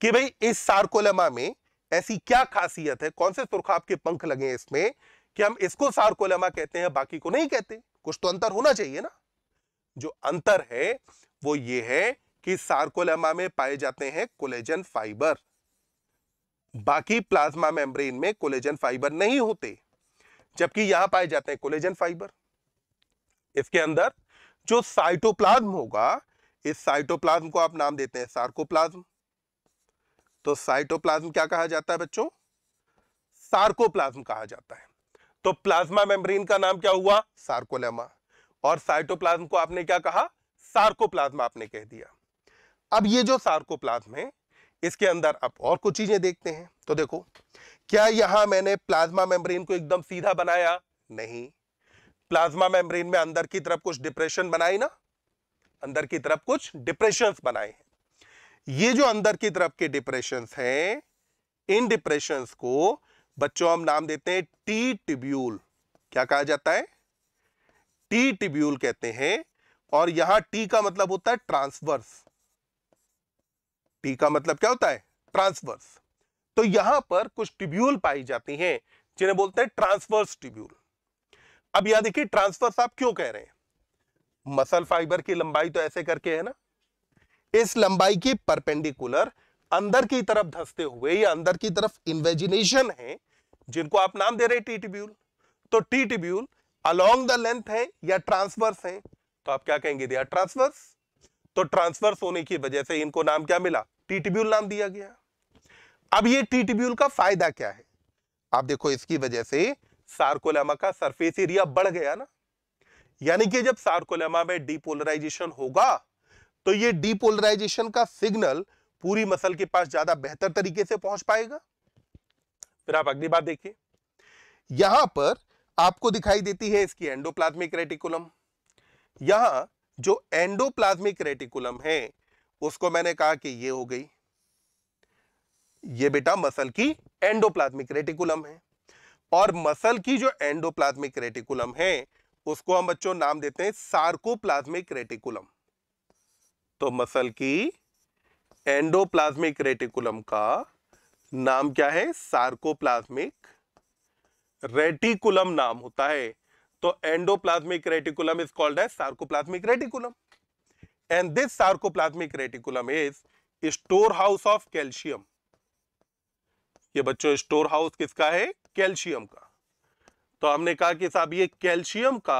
कि भाई इस सार्कोलेमा में ऐसी क्या खासियत है कौन से सुरखाब के पंख लगे हैं इसमें कि हम इसको सार्कोलेमा कहते हैं बाकी को नहीं कहते कुछ तो अंतर होना चाहिए ना जो अंतर है वो ये है कि सार्कोलेमा में पाए जाते हैं कोलेजन फाइबर बाकी प्लाज्मा मेम्ब्रेन में कोलेजन फाइबर नहीं होते जबकि यहां पाए जाते हैं कोलेजन फाइबर इसके अंदर जो साइटोप्लाज्म होगा इस साइटोप्लाज्म को आप नाम देते हैं सार्कोप्लाज्म तो साइटोप्लाज्म क्या कहा जाता है बच्चों सार्कोप्लाज्म कहा जाता है तो प्लाज्मा मेम्ब्रेन का नाम क्या हुआ सार्कोलेमा और साइटोप्लाज्म को आपने क्या कहा सार्कोप्लाज्म आपने कह दिया अब ये जो सार्कोप्लाज्म है इसके अंदर आप और कुछ चीजें देखते हैं तो देखो क्या यहां मैंने प्लाज्मा मेम्ब्रेन को एकदम सीधा बनाया नहीं प्लाज्मा मेम्ब्रेन में अंदर की तरफ कुछ डिप्रेशन बनाई ना अंदर की तरफ कुछ डिप्रेशन बनाए हैं ये जो अंदर की तरफ के डिप्रेशन हैं इन डिप्रेशन को बच्चों हम नाम देते हैं टी टिब्यूल क्या कहा जाता है टी टिब्यूल कहते हैं और यहां टी का मतलब होता है ट्रांसवर्स टी का मतलब क्या होता है ट्रांसवर्स तो यहां पर कुछ टिब्यूल पाई जाती हैं जिन्हें बोलते हैं ट्रांसवर्स टिब्यूल अब यहां देखिए ट्रांसवर्स आप क्यों कह रहे हैं मसल फाइबर की लंबाई तो ऐसे करके है ना इस लंबाई की परपेंडिकुलर अंदर की तरफ धसते हुए या अंदर की तरफ इन्वेजिनेशन है जिनको आप नाम दे रहे टी टीटिब्यूल तो टी अलोंग द लेंथ है या ट्रांसवर्स है तो आप क्या कहेंगे दिया ट्रांसवर्स तो ट्रांसवर्स होने की वजह से इनको नाम क्या मिला टीटिब्यूल नाम दिया गया अब ये टीटिब्यूल का फायदा क्या है आप देखो इसकी वजह से सार्कोलेमा का सरफेस एरिया बढ़ गया ना यानी कि जब सार्कोलेमा में डीपोलराइजेशन होगा तो ये डीपोलराइजेशन का सिग्नल पूरी मसल के पास ज्यादा बेहतर तरीके से पहुंच पाएगा फिर आप अगली बात देखिए यहां पर आपको दिखाई देती है इसकी एंडोप्लाज्मिक रेटिकुलम यहां जो एंडोप्लाज्मिक रेटिकुलम है उसको मैंने कहा कि ये हो गई ये बेटा मसल की एंडोप्लाज्मिक रेटिकुलम है और मसल की जो एंडोप्लाज्मिक रेटिकुलम है उसको हम बच्चों नाम देते हैं सार्कोप्लाज्मिक रेटिकुलम तो मसल की एंडोप्लाज्मिक रेटिकुलम का नाम क्या है सार्कोप्लाज्मिक रेटिकुलम नाम होता है तो एंडोप्लाज्मिक रेटिकुलम इज कॉल्ड है sarcoplasmic reticulum and this sarcoplasmic reticulum is store house of calcium ये बच्चों स्टोर हाउस किसका है कैल्शियम का तो हमने कहा कि साहब ये कैल्शियम का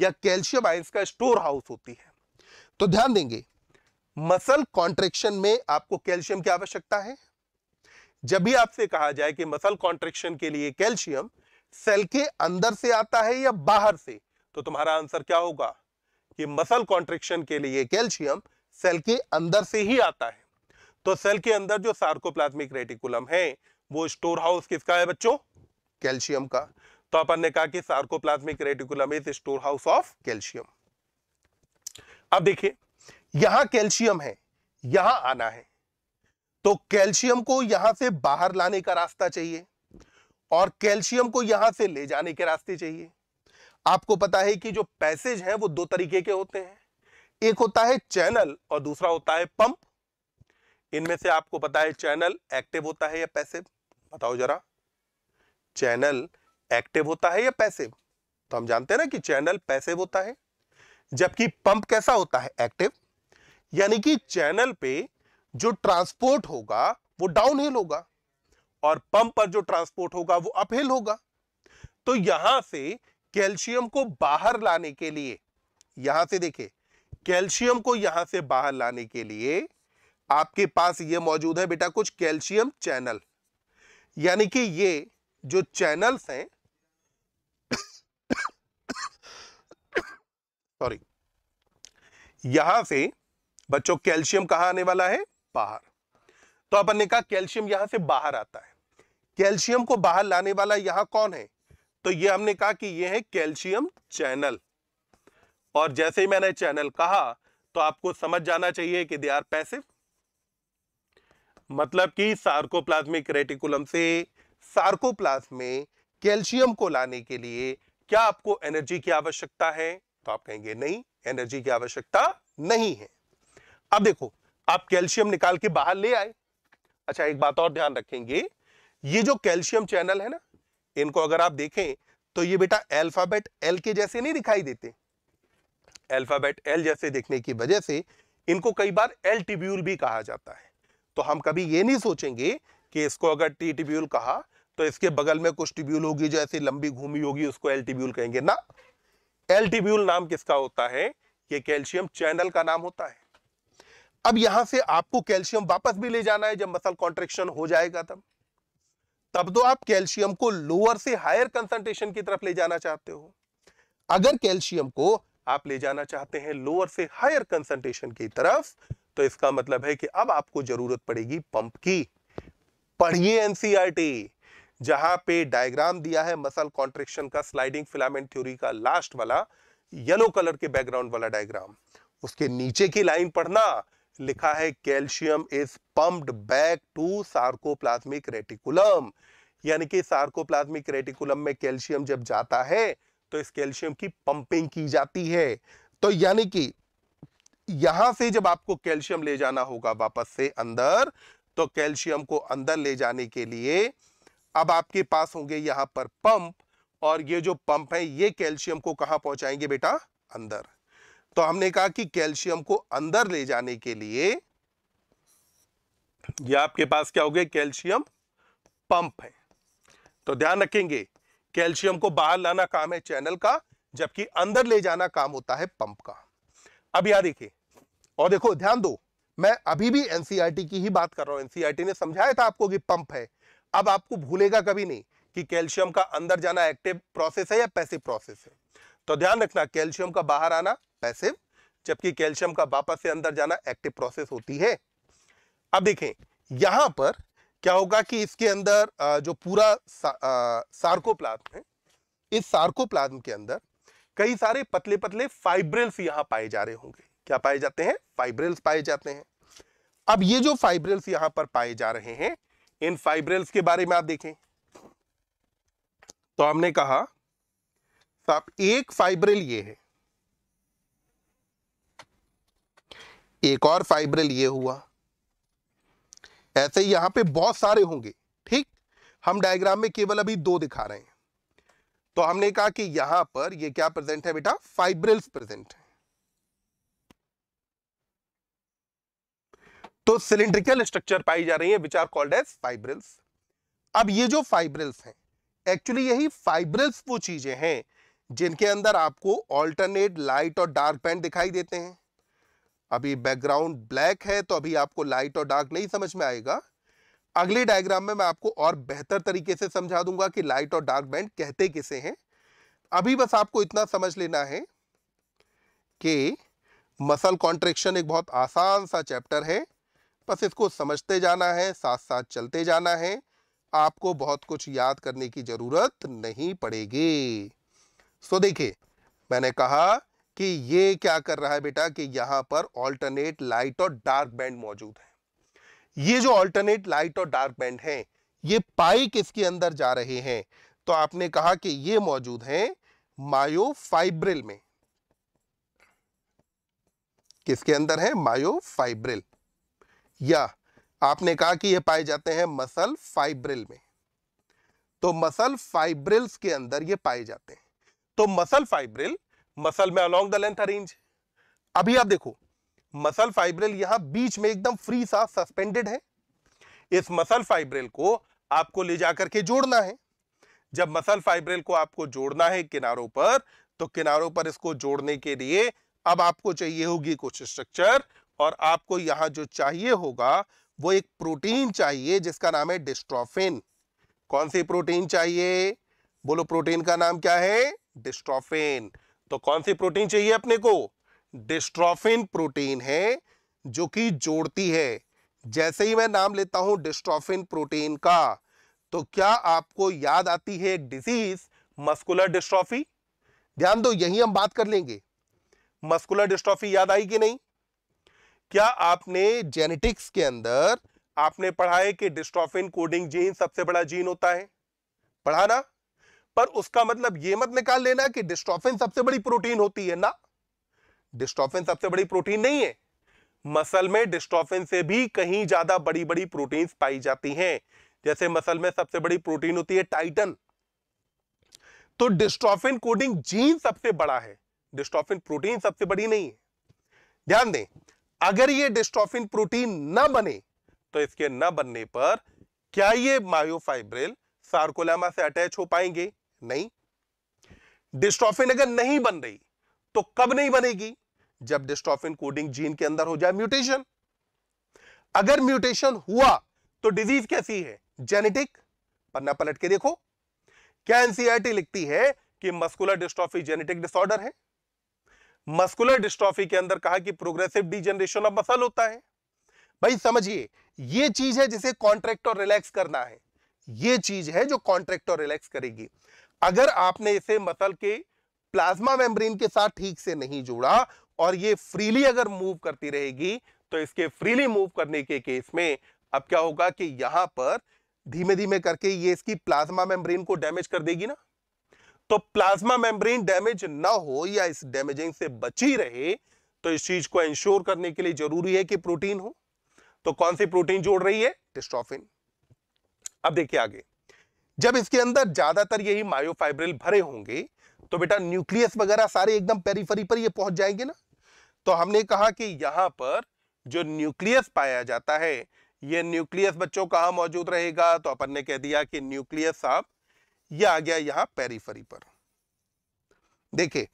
या कैल्शियम आइंस का स्टोर हाउस होती है तो ध्यान देंगे मसल कॉन्ट्रेक्शन में आपको कैल्शियम की आवश्यकता है जब भी आपसे कहा जाए कि मसल कॉन्ट्रेक्शन के लिए कैल्शियम सेल के अंदर से आता है या बाहर से तो तुम्हारा आंसर क्या होगा कि मसल कॉन्ट्रेक्शन के लिए कैल्शियम सेल के अंदर से ही आता है तो सेल के अंदर जो सार्कोप्लाज्मिक रेटिकुलम है वो स्टोर हाउस किसका है बच्चों कैल्शियम का तो अपन ने कहा कि sarcoplasmic reticulum is store house of calcium अब देखिए यहां कैल्शियम है यहां आना है तो कैल्शियम को यहां से बाहर लाने का रास्ता चाहिए और कैल्शियम को यहां से ले जाने के रास्ते चाहिए आपको पता है कि जो पैसेज है वो दो तरीके के होते हैं एक होता है चैनल और दूसरा होता है पंप इनमें से आपको पता है चैनल एक्टिव होता है या पैसिव बताओ जरा चैनल एक्टिव होता है या पैसिव तो हम जानते हैं ना कि चैनल पैसिव होता है जबकि पंप कैसा होता है एक्टिव यानी कि चैनल पे जो ट्रांसपोर्ट होगा वो डाउनहिल होगा और पंप पर जो ट्रांसपोर्ट होगा वो अपहिल होगा तो यहां से कैल्शियम को बाहर लाने के लिए यहां से देखिए कैल्शियम को यहां से बाहर लाने के लिए आपके पास ये मौजूद है बेटा कुछ कैल्शियम चैनल यानी कि ये जो चैनल्स हैं सॉरी यहां से बच्चों कैल्शियम कहां आने वाला है बाहर तो अपन ने कहा कैल्शियम यहां से बाहर आता है कैल्शियम को बाहर लाने वाला यहां कौन है तो ये हमने कहा कि ये है कैल्शियम चैनल और जैसे ही मैंने चैनल कहा तो आपको समझ जाना चाहिए कि दे आर पैसिव मतलब कि सार्कोप्लाज्मिक रेटिकुलम से सार्कोप्लाज्म में कैल्शियम को लाने के लिए क्या आपको एनर्जी की आवश्यकता है तो आप कहेंगे नहीं एनर्जी की आवश्यकता नहीं है अब देखो आप कैल्शियम निकाल के बाहर ले आए अच्छा एक बात और ध्यान रखेंगे ये जो कैल्शियम चैनल है ना इनको अगर आप देखें तो ये बेटा एल्फाबेट एल के जैसे नहीं दिखाई देते एल्फाबेट एल जैसे देखने की वजह से इनको कई बार एल टिब्यूल भी कहा जाता है तो हम कभी ये नहीं सोचेंगे कि इसको अगर टी टिब्यूल कहा तो इसके बगल में कुछ टिब्यूल होगी जो ऐसी लंबी घूमी होगी उसको एल्टिब्यूल कहेंगे ना एल्टिब्यूल नाम किसका होता है ये कैल्शियम चैनल का नाम होता है अब यहां से आपको कैल्शियम वापस भी ले जाना है जब मसल कॉन्ट्रेक्शन हो जाएगा तब तब तो आप कैल्शियम को लोअर से हायर कंसंट्रेशन की तरफ ले जाना चाहते हो अगर कैल्शियम को आप ले जाना चाहते हैं लोअर से हायर कंसंट्रेशन की तरफ तो इसका मतलब है कि अब आपको जरूरत पड़ेगी पंप की पढ़िए एनसीआरटी जहां पे डायग्राम दिया है मसल कॉन्ट्रेक्शन का स्लाइडिंग फिलामेंट थ्योरी का लास्ट वाला येलो कलर के बैकग्राउंड वाला डायग्राम उसके नीचे की लाइन पढ़ना लिखा है calcium is pumped back to sarcoplasmic reticulum यानी कि सार्कोप्लाज्मिक रेटिकुलम में कैल्शियम जब जाता है तो इस कैल्शियम की पंपिंग की जाती है तो यानी कि यहां से जब आपको कैल्शियम ले जाना होगा वापस से अंदर तो कैल्शियम को अंदर ले जाने के लिए अब आपके पास होंगे यहां पर पंप और ये जो पंप है ये कैल्शियम को कहां पहुंचाएंगे बेटा अंदर तो हमने कहा कि कैल्शियम को अंदर ले जाने के लिए ये आपके पास क्या हो गया कैल्शियम पंप है तो ध्यान रखेंगे कैल्शियम को बाहर लाना काम है चैनल का जबकि अंदर ले जाना काम होता है पंप का अब यहां देखिए और देखो ध्यान दो मैं अभी भी एनसीआरटी e की ही बात कर रहा हूं एनसीआरटी e ने समझाया था आपको कि पंप है अब आपको भूलेगा कभी नहीं कि कैल्शियम का अंदर जाना एक्टिव प्रोसेस है या पैसिव प्रोसेस है तो ध्यान रखना कैल्शियम का बाहर आना पैसिव जबकि कैल्शियम का वापस से अंदर जाना एक्टिव प्रोसेस होती है अब देखें यहां पर क्या होगा कि इसके अंदर जो पूरा सार्कोप्लाज्म है इस सार्कोप्लाज्म के अंदर कई सारे पतले पतले फाइब्रिल्स यहां पाए जा रहे होंगे क्या पाए जाते हैं फाइब्रिल्स पाए जाते हैं अब ये जो फाइब्रिल्स यहां पर पाए जा रहे हैं इन फाइब्रेल्स के बारे में आप देखें तो हमने कहा साहब तो एक फाइब्रल ये है एक और फाइब्रल ये हुआ ऐसे यहां पे बहुत सारे होंगे ठीक हम डायग्राम में केवल अभी दो दिखा रहे हैं तो हमने कहा कि यहां पर ये क्या प्रेजेंट है बेटा फाइब्रेल्स प्रेजेंट है तो सिलिंड्रिकल स्ट्रक्चर पाई जा रही है which are called as fibrils अब ये जो फाइब्रिल्स हैं एक्चुअली यही फाइब्रिल्स वो चीजें हैं जिनके अंदर आपको ऑल्टरनेट लाइट और डार्क बैंड दिखाई देते हैं अभी बैकग्राउंड ब्लैक है तो अभी आपको लाइट और डार्क नहीं समझ में आएगा अगले डायग्राम में मैं आपको और बेहतर तरीके से समझा दूंगा कि लाइट और डार्क बैंड कहते किसे हैं अभी बस आपको इतना समझ लेना है कि मसल कॉन्ट्रेक्शन एक बहुत आसान सा चैप्टर है बस इसको समझते जाना है साथ साथ चलते जाना है आपको बहुत कुछ याद करने की ज़रूरत नहीं पड़ेगी सो देखिए मैंने कहा कि ये क्या कर रहा है बेटा कि यहां पर ऑल्टरनेट लाइट और डार्क बैंड मौजूद है ये जो ऑल्टरनेट लाइट और डार्क बैंड है ये पाई किसके अंदर जा रहे हैं तो आपने कहा कि ये मौजूद है मायोफाइब्रिल में किसके अंदर है मायोफाइब्रिल या आपने कहा कि ये पाए जाते हैं मसल फाइब्रिल में तो मसल फाइब्रिल्स के अंदर ये पाए जाते हैं तो मसल फाइब्रिल मसल में अलोंग द लेंथ अरेंज अभी आप देखो मसल फाइब्रिल यहां बीच में एकदम फ्री सा सस्पेंडेड है इस मसल फाइब्रिल को आपको ले जाकर के जोड़ना है जब मसल फाइब्रिल को आपको जोड़ना है किनारों पर तो किनारों पर इसको जोड़ने के लिए अब आपको चाहिए होगी कुछ स्ट्रक्चर और आपको यहाँ जो चाहिए होगा वो एक प्रोटीन चाहिए जिसका नाम है डिस्ट्रॉफिन कौन सी प्रोटीन चाहिए बोलो प्रोटीन का नाम क्या है डिस्ट्रॉफिन तो कौन सी प्रोटीन चाहिए अपने को डिस्ट्रोफिन प्रोटीन है जो कि जोड़ती है जैसे ही मैं नाम लेता हूं डिस्ट्रोफिन प्रोटीन का तो क्या आपको याद आती है एक डिजीज मस्कुलर डिस्ट्रॉफी ध्यान दो यही हम बात कर लेंगे मस्कुलर डिस्ट्रॉफी याद आई कि नहीं क्या आपने जेनेटिक्स के अंदर आपने पढ़ा है कि डिस्ट्रोफिन कोडिंग जीन सबसे बड़ा जीन होता है पढ़ा ना पर उसका मतलब यह मत निकाल लेना कि डिस्ट्रोफिन सबसे बड़ी प्रोटीन होती है ना डिस्ट्रोफिन सबसे बड़ी प्रोटीन नहीं है मसल में डिस्ट्रोफिन से भी कहीं ज्यादा बड़ी बड़ी प्रोटीन पाई जाती हैं जैसे मसल में सबसे बड़ी प्रोटीन होती है टाइटन तो डिस्ट्रोफिन कोडिंग जीन सबसे बड़ा है डिस्ट्रोफिन प्रोटीन सबसे बड़ी नहीं है ध्यान दें अगर ये डिस्ट्रोफिन प्रोटीन न बने तो इसके न बनने पर क्या ये मायोफाइब्रिल सार्कोलेमा से अटैच हो पाएंगे नहीं डिस्ट्रोफिन अगर नहीं बन रही तो कब नहीं बनेगी जब डिस्ट्रोफिन कोडिंग जीन के अंदर हो जाए म्यूटेशन अगर म्यूटेशन हुआ तो डिजीज कैसी है जेनेटिक पन्ना पलट के देखो क्या एनसीआरटी लिखती है कि मस्कुलर डिस्ट्रॉफी जेनेटिक डिसऑर्डर है मस्कुलर डिस्ट्रॉफी के अंदर कहा कि प्रोग्रेसिव डीजनरेशन ऑफ मसल होता है भाई समझिए ये चीज है जिसे कॉन्ट्रैक्ट और रिलैक्स करना है ये चीज है जो कॉन्ट्रैक्ट और रिलैक्स करेगी अगर आपने इसे मसल के प्लाज्मा मेम्ब्रेन के साथ ठीक से नहीं जोड़ा और ये फ्रीली अगर मूव करती रहेगी तो इसके फ्रीली मूव करने के केस में अब क्या होगा कि यहां पर धीमे धीमे करके ये इसकी प्लाज्मा मेम्ब्रेन को डैमेज कर देगी ना तो प्लाज्मा मेम्ब्रेन डैमेज ना हो या इस डैमेजिंग से बची रहे तो इस चीज को इंश्योर करने के लिए जरूरी है कि प्रोटीन हो तो कौन सी प्रोटीन जोड़ रही है डिस्ट्रॉफिन अब देखिए आगे जब इसके अंदर ज्यादातर यही मायोफाइब्रिल भरे होंगे तो बेटा न्यूक्लियस वगैरह सारे एकदम पेरीफरी पर ये पहुंच जाएंगे ना तो हमने कहा कि यहां पर जो न्यूक्लियस पाया जाता है ये न्यूक्लियस बच्चों कहा मौजूद रहेगा तो अपन ने कह दिया कि न्यूक्लियस आप ये आ गया यहां पेरीफरी पर देखिए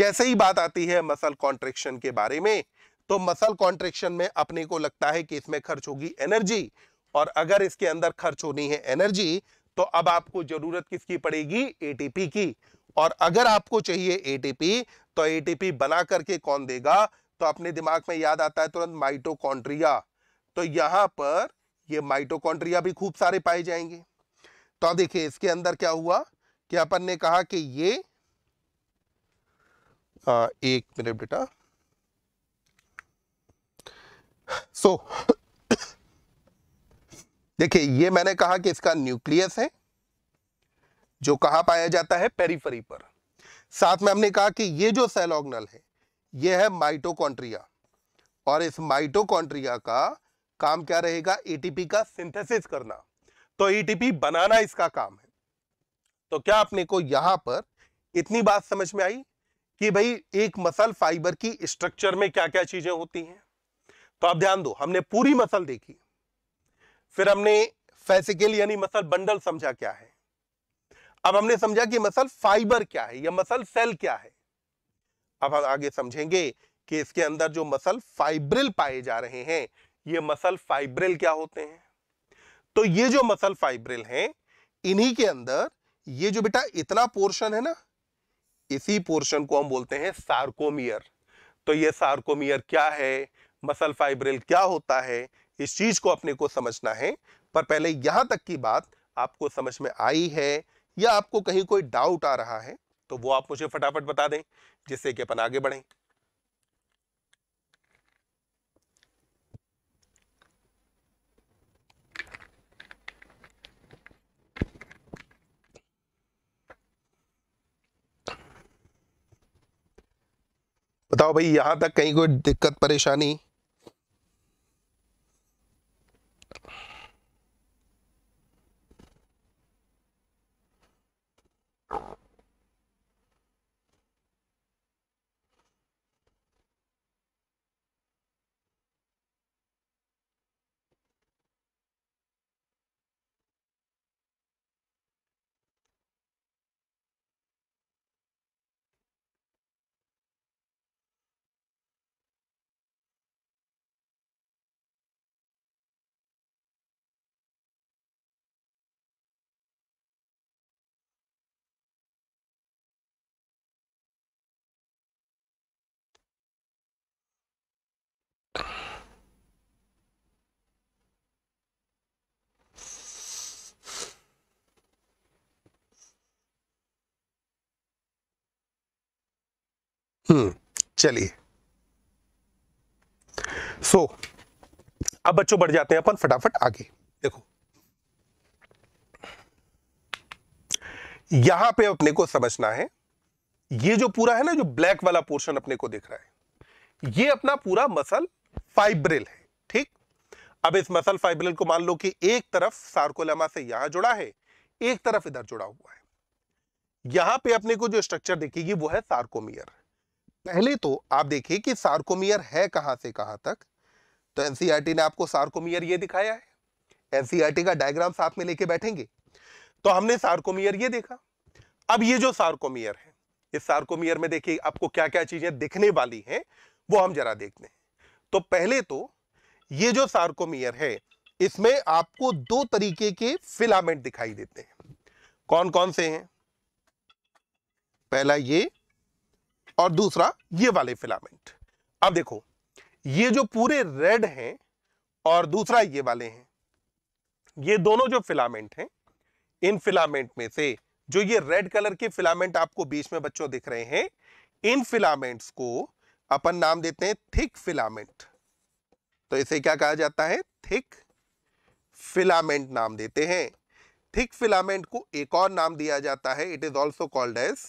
जैसे ही बात आती है मसल कॉन्ट्रेक्शन के बारे में तो मसल कॉन्ट्रेक्शन में अपने को लगता है कि इसमें खर्च होगी एनर्जी और अगर इसके अंदर खर्च होनी है एनर्जी तो अब आपको जरूरत किसकी पड़ेगी एटीपी की और अगर आपको चाहिए एटीपी तो एटीपी बना करके कौन देगा तो अपने दिमाग में याद आता है तुरंत माइटोकॉन्ड्रिया तो यहां पर ये माइटोकॉन्ड्रिया भी खूब सारे पाए जाएंगे तो देखिए इसके अंदर क्या हुआ कि अपन ने कहा कि ये आ, एक मिनट बेटा सो so, देखिए ये मैंने कहा कि इसका न्यूक्लियस है जो कहा पाया जाता है पेरीफरी पर साथ में हमने कहा कि ये जो सेलॉग्नल है ये है माइटोकॉन्ट्रिया और इस माइटोकॉन्ट्रिया का काम क्या रहेगा एटीपी का सिंथेसिस करना तो ईटीपी e बनाना इसका काम है तो क्या अपने को यहां पर इतनी बात समझ में आई कि भाई एक मसल फाइबर की स्ट्रक्चर में क्या क्या चीजें होती हैं तो आप ध्यान दो हमने पूरी मसल देखी फिर हमने फैसिकल यानी मसल बंडल समझा क्या है अब हमने समझा कि मसल फाइबर क्या है या मसल सेल क्या है अब हम आगे समझेंगे कि इसके अंदर जो मसल फाइब्रिल पाए जा रहे हैं ये मसल फाइब्रिल क्या होते हैं तो ये जो मसल फाइब्रिल हैं इन्हीं के अंदर ये जो बेटा इतना पोर्शन है ना इसी पोर्शन को हम बोलते हैं सार्कोमियर तो ये सार्कोमियर क्या है मसल फाइब्रिल क्या होता है इस चीज को अपने को समझना है पर पहले यहां तक की बात आपको समझ में आई है या आपको कहीं कोई डाउट आ रहा है तो वो आप मुझे फटाफट बता दें जिससे कि अपन आगे बढ़ें बताओ भाई यहां तक कहीं कोई दिक्कत परेशानी हम्म चलिए सो so, अब बच्चों बढ़ जाते हैं अपन फटाफट आगे देखो यहां पे अपने को समझना है ये जो पूरा है ना जो ब्लैक वाला पोर्शन अपने को दिख रहा है ये अपना पूरा मसल फाइब्रिल है ठीक अब इस मसल फाइब्रिल को मान लो कि एक तरफ सार्कोलेमा से यहां जुड़ा है एक तरफ इधर जुड़ा हुआ है यहां पे अपने को जो स्ट्रक्चर देखेगी वो है सार्कोमियर पहले तो आप देखिए कि सार्कोमियर है कहां से कहां तक तो एनसीईआरटी e ने आपको सार्कोमियर ये दिखाया है एनसीईआरटी e का डायग्राम साथ में लेके बैठेंगे तो हमने सार्कोमियर ये देखा अब ये जो सार्कोमियर है इस सार्कोमियर में देखिए आपको क्या क्या चीजें दिखने वाली हैं वो हम जरा देखते हैं तो पहले तो ये जो सार्कोमियर है इसमें आपको दो तरीके के फिलामेंट दिखाई देते हैं कौन कौन से हैं पहला ये और दूसरा ये वाले फिलामेंट अब देखो ये जो पूरे रेड हैं और दूसरा ये वाले हैं ये दोनों जो फिलामेंट हैं इन फिलामेंट में से जो ये रेड कलर के फिलामेंट आपको बीच में बच्चों दिख रहे हैं इन फिलामेंट्स को अपन नाम देते हैं थिक फिलामेंट तो इसे क्या कहा जाता है थिक फिलामेंट नाम देते हैं थिक फिलामेंट को एक और नाम दिया जाता है it is also called as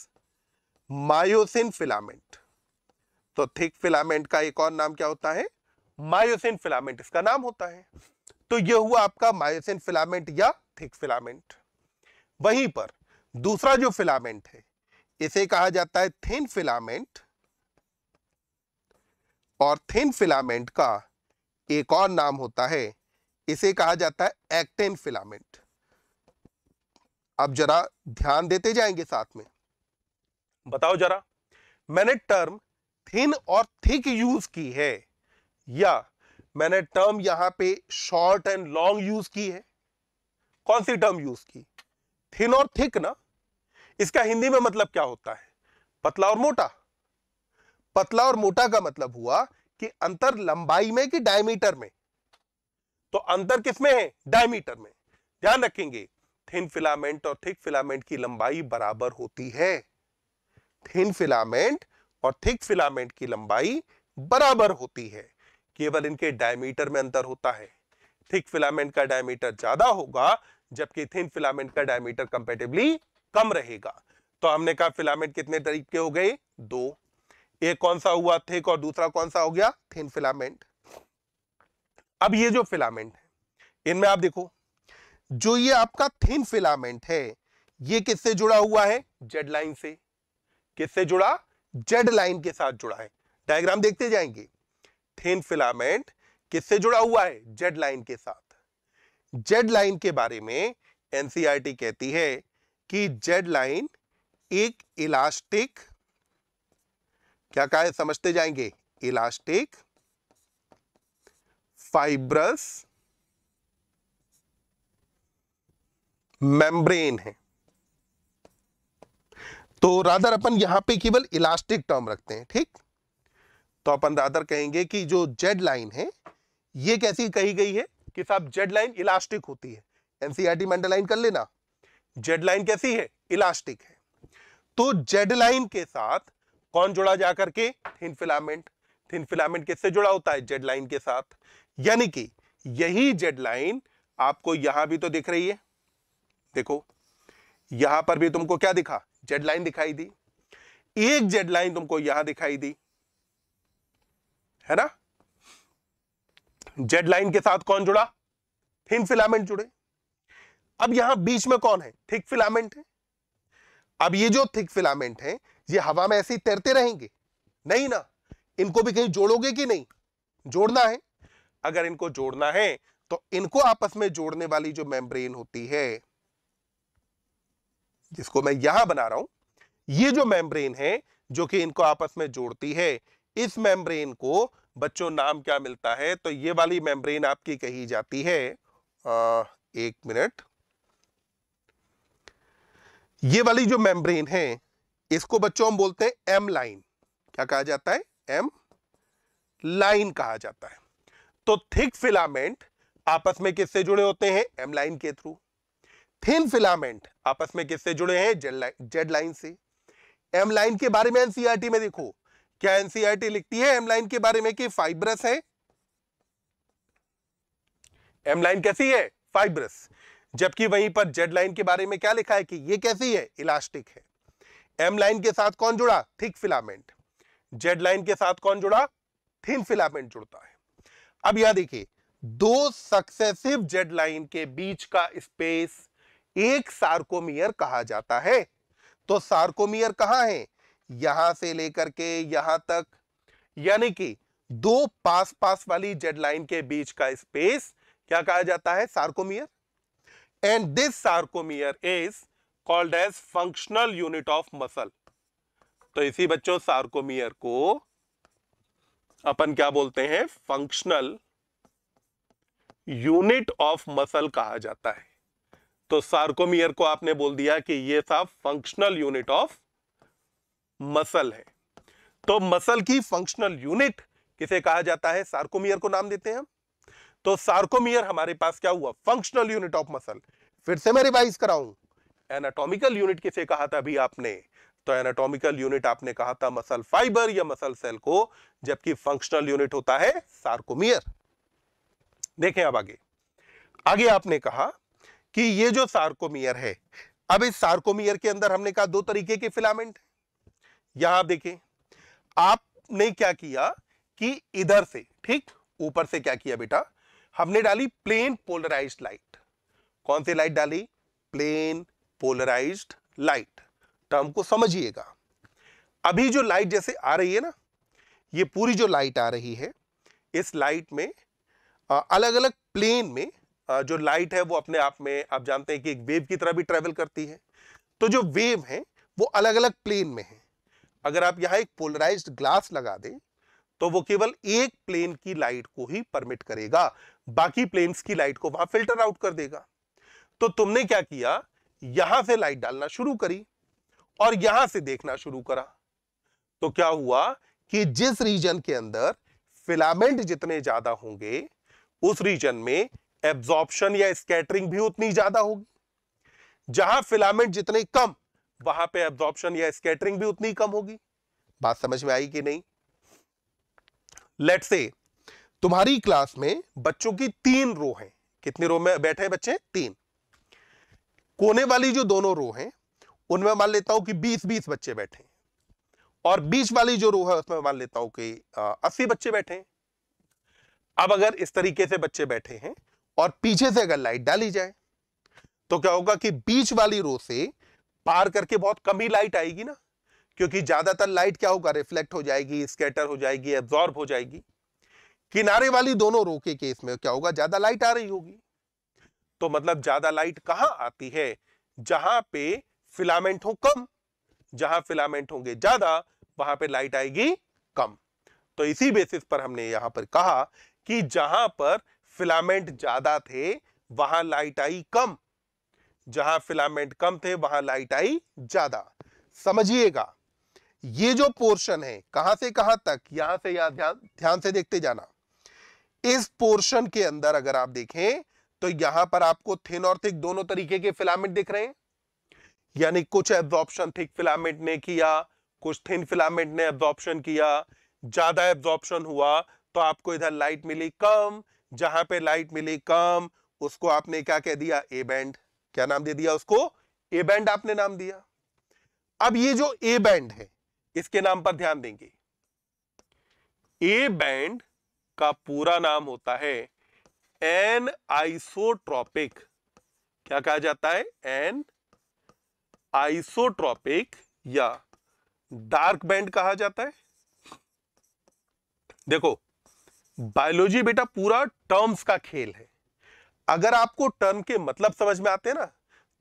myosin filament तो थिक फिलामेंट का एक और नाम क्या होता है मायोसिन फिलामेंट इसका नाम होता है तो यह हुआ आपका मायोसिन फिलामेंट या थिक फिलामेंट वहीं पर दूसरा जो फिलामेंट है इसे कहा जाता है थिन फिलामेंट और थिन फिलामेंट का एक और नाम होता है इसे कहा जाता है एक्टिन फिलामेंट अब जरा ध्यान देते जाएंगे साथ में बताओ जरा मैंने टर्म थिन और थिक यूज की है या मैंने टर्म यहां पे शॉर्ट एंड लॉन्ग यूज की है कौन सी टर्म यूज की थिन और थिक ना इसका हिंदी में मतलब क्या होता है पतला और मोटा पतला और मोटा का मतलब हुआ कि अंतर लंबाई में कि डायमीटर में तो अंतर किसमें है डायमीटर में ध्यान रखेंगे थिन फिलामेंट और थिक फिलामेंट की लंबाई बराबर होती है थिन फिलामेंट और थिक फिलामेंट की लंबाई बराबर होती है केवल इनके डायमीटर में अंतर होता है थिक फिलामेंट का डायमीटर ज्यादा होगा जबकि थिन फिलामेंट का डायमीटर कंपेटिवली कम रहेगा तो हमने कहा फिलामेंट कितने तरीके हो गए दो एक कौन सा हुआ थिक और दूसरा कौन सा हो गया थिन फिलामेंट अब ये जो फिलामेंट है इनमें आप देखो जो ये आपका थिन फिलामेंट है ये किससे जुड़ा हुआ है जेड लाइन से किससे जुड़ा जेड लाइन के साथ जुड़ा है डायग्राम देखते जाएंगे थिन फिलामेंट किससे जुड़ा हुआ है जेड लाइन के साथ जेड लाइन के बारे में एनसीईआरटी कहती है कि जेड लाइन एक इलास्टिक क्या कहा है समझते जाएंगे इलास्टिक फाइब्रस मेम्ब्रेन है तो रादर अपन यहां पे केवल इलास्टिक टर्म रखते हैं ठीक तो अपन रादर कहेंगे कि जो जेड लाइन है ये कैसी कही गई है कि साहब जेड लाइन इलास्टिक होती है एनसीआरटी में अंडरलाइन कर लेना जेड लाइन कैसी है इलास्टिक है तो जेड लाइन के साथ कौन जुड़ा जा करके थिन फिलामेंट थिन फिलामेंट किससे जुड़ा होता है जेड लाइन के साथ यानी कि यही जेड लाइन आपको यहां भी तो दिख रही है देखो यहां पर भी तुमको क्या दिखा जेड लाइन दिखाई दी एक जेड लाइन तुमको यहां दिखाई दी है ना जेड लाइन के साथ कौन जुड़ा थिन फिलामेंट जुड़े अब यहां बीच में कौन है थिक फिलामेंट है अब ये जो थिक फिलामेंट है ये हवा में ऐसे ही तैरते रहेंगे नहीं ना इनको भी कहीं जोड़ोगे कि नहीं जोड़ना है अगर इनको जोड़ना है तो इनको आपस में जोड़ने वाली जो मेम्ब्रेन होती है जिसको मैं यहां बना रहा हूं ये जो मेम्ब्रेन है जो कि इनको आपस में जोड़ती है इस मेम्ब्रेन को बच्चों नाम क्या मिलता है तो ये वाली मेम्ब्रेन आपकी कही जाती है आ, एक मिनट ये वाली जो मेम्ब्रेन है इसको बच्चों हम बोलते हैं एम लाइन क्या कहा जाता है एम लाइन कहा जाता है तो थिक फिलामेंट आपस में किससे जुड़े होते हैं एम लाइन के थ्रू थिन फिलामेंट आपस में किससे जुड़े हैं जेड लाइन जेड लाइन से एम लाइन के बारे में एनसीईआरटी e में देखो क्या एनसीईआरटी e लिखती है एम लाइन के बारे में कि फाइब्रस है एम लाइन कैसी है फाइब्रस जबकि वहीं पर जेड लाइन के बारे में क्या लिखा है कि ये कैसी है इलास्टिक है एम लाइन के साथ कौन जुड़ा थिक फिलामेंट जेड लाइन के साथ कौन जुड़ा थिन फिलामेंट जुड़ता है अब यह देखिए दो सक्सेसिव जेड लाइन के बीच का स्पेस एक सार्कोमियर कहा जाता है तो सार्कोमियर कहां है यहां से लेकर के यहां तक यानी कि दो पास पास वाली जेड लाइन के बीच का स्पेस क्या कहा जाता है sarcomere and this sarcomere is called as functional unit of muscle तो इसी बच्चों सार्कोमियर को अपन क्या बोलते हैं फंक्शनल यूनिट ऑफ मसल कहा जाता है तो सार्कोमियर को आपने बोल दिया कि ये था फंक्शनल यूनिट ऑफ मसल है तो मसल की फंक्शनल यूनिट किसे कहा जाता है सार्कोमियर को नाम देते हैं हम तो सार्कोमियर हमारे पास क्या हुआ फंक्शनल यूनिट ऑफ मसल फिर से मैं रिवाइज कराऊं एनाटॉमिकल यूनिट किसे कहा था अभी आपने तो एनाटॉमिकल यूनिट आपने कहा था मसल फाइबर या मसल सेल को जबकि फंक्शनल यूनिट होता है सार्कोमियर देखें अब आगे आगे आपने कहा कि ये जो सार्कोमियर है अब इस सार्कोमियर के अंदर हमने कहा दो तरीके के फिलामेंट यहां आप देखें आपने क्या किया कि इधर से ठीक ऊपर से क्या किया बेटा हमने डाली प्लेन पोलराइज्ड लाइट कौन सी लाइट डाली प्लेन पोलराइज्ड लाइट टर्म को समझिएगा अभी जो लाइट जैसे आ रही है ना ये पूरी जो लाइट आ रही है इस लाइट में अलग अलग प्लेन में जो लाइट है वो अपने आप में आप जानते हैं कि एक वेव की तरह भी ट्रेवल करती है तो जो वेव है वो अलग अलग प्लेन में है अगर आप यहाँ एक पोलराइज्ड ग्लास लगा दें तो वो केवल एक प्लेन की लाइट को ही परमिट करेगा बाकी प्लेन्स की लाइट को वहां फिल्टर आउट कर देगा तो तुमने क्या किया यहां से लाइट डालना शुरू करी और यहां से देखना शुरू करा तो क्या हुआ कि जिस रीजन के अंदर फिलामेंट जितने ज्यादा होंगे उस रीजन में एब्जॉर्प्शन या स्कैटरिंग भी उतनी ज्यादा होगी जहां फिलामेंट जितने कम वहां पे एब्जॉर्प्शन या स्कैटरिंग भी उतनी कम होगी बात समझ में आई कि नहीं लेट से तुम्हारी क्लास में बच्चों की तीन रो हैं कितनी रो में बैठे हैं बच्चे तीन कोने वाली जो दोनों रो हैं उनमें मान लेता हूं कि 20-20 बच्चे बैठे हैं और बीच वाली जो रो है उसमें मान लेता हूं कि अस्सी बच्चे बैठे हैं अब अगर इस तरीके से बच्चे बैठे हैं और पीछे से अगर लाइट डाली जाए तो क्या होगा कि बीच वाली रो से पार करके बहुत कम ही लाइट आएगी ना क्योंकि ज्यादातर लाइट क्या होगा रिफ्लेक्ट हो जाएगी स्केटर हो जाएगी एब्जॉर्ब हो जाएगी किनारे वाली दोनों रो के केस में क्या होगा ज्यादा लाइट आ रही होगी तो मतलब ज्यादा लाइट कहां आती है जहां पे फिलामेंट हो कम जहां फिलामेंट होंगे ज्यादा वहां पे लाइट आएगी कम तो इसी बेसिस पर हमने यहां पर कहा कि जहां पर फिलामेंट ज्यादा थे वहां लाइट आई कम जहां फिलामेंट कम थे वहां लाइट आई ज्यादा समझिएगा ये जो पोर्शन है कहां से कहां तक यहां से यहां ध्यान ध्यान से देखते जाना इस पोर्शन के अंदर अगर आप देखें तो यहां पर आपको थिन और थिक दोनों तरीके के फिलामेंट दिख रहे हैं यानी कुछ एब्जॉर्प्शन थिक फिलामेंट ने किया कुछ थिन फिलामेंट ने एब्जॉर्प्शन किया ज्यादा एब्जॉर्प्शन हुआ तो आपको इधर लाइट मिली कम जहां पे लाइट मिली कम उसको आपने क्या कह दिया ए बैंड क्या नाम दे दिया उसको ए बैंड आपने नाम दिया अब ये जो ए बैंड है इसके नाम पर ध्यान देंगे ए बैंड का पूरा नाम होता है एन आइसोट्रॉपिक क्या कहा जाता है एन आइसोट्रॉपिक या डार्क बैंड कहा जाता है देखो बायोलॉजी बेटा पूरा टर्म्स का खेल है अगर आपको टर्म के मतलब समझ में आते हैं ना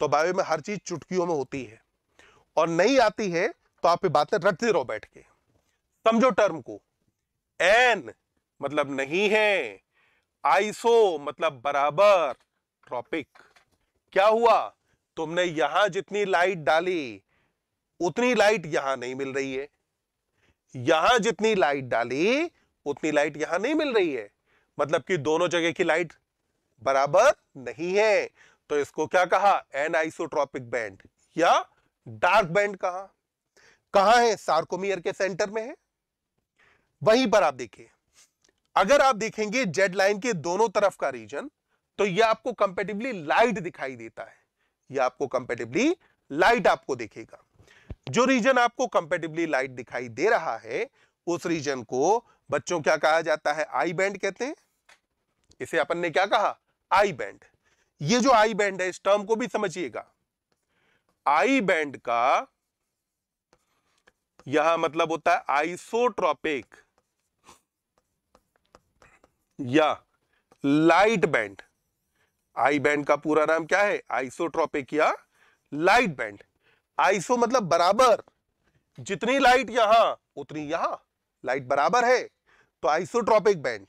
तो बायो में हर चीज चुटकियों में होती है और नहीं आती है तो आप ये बातें रटते रहो बैठ के समझो टर्म को एन मतलब नहीं है आईसो मतलब बराबर ट्रॉपिक क्या हुआ तुमने यहां जितनी लाइट डाली उतनी लाइट यहां नहीं मिल रही है यहां जितनी लाइट डाली उतनी लाइट यहां नहीं मिल रही है मतलब कि दोनों जगह की लाइट बराबर नहीं है तो इसको क्या कहा एन आइसोट्रॉपिक बैंड या डार्क बैंड कहा कहा है सार्कोमियर के सेंटर में है वहीं पर आप देखिए अगर आप देखेंगे जेड लाइन के दोनों तरफ का रीजन तो यह आपको कंपेटिवली लाइट दिखाई देता है यह आपको कंपेटिवली लाइट आपको देखेगा जो रीजन आपको कंपेटिवली लाइट दिखाई दे रहा है उस रीजन को बच्चों क्या कहा जाता है आई बैंड कहते हैं इसे अपन ने क्या कहा आई बैंड ये जो आई बैंड है इस टर्म को भी समझिएगा आई बैंड का यह मतलब होता है आइसोट्रॉपिक या लाइट बैंड आई बैंड का पूरा नाम क्या है आइसोट्रॉपिक या लाइट बैंड आइसो मतलब बराबर जितनी लाइट यहां उतनी यहां लाइट बराबर है तो आइसोट्रॉपिक बैंड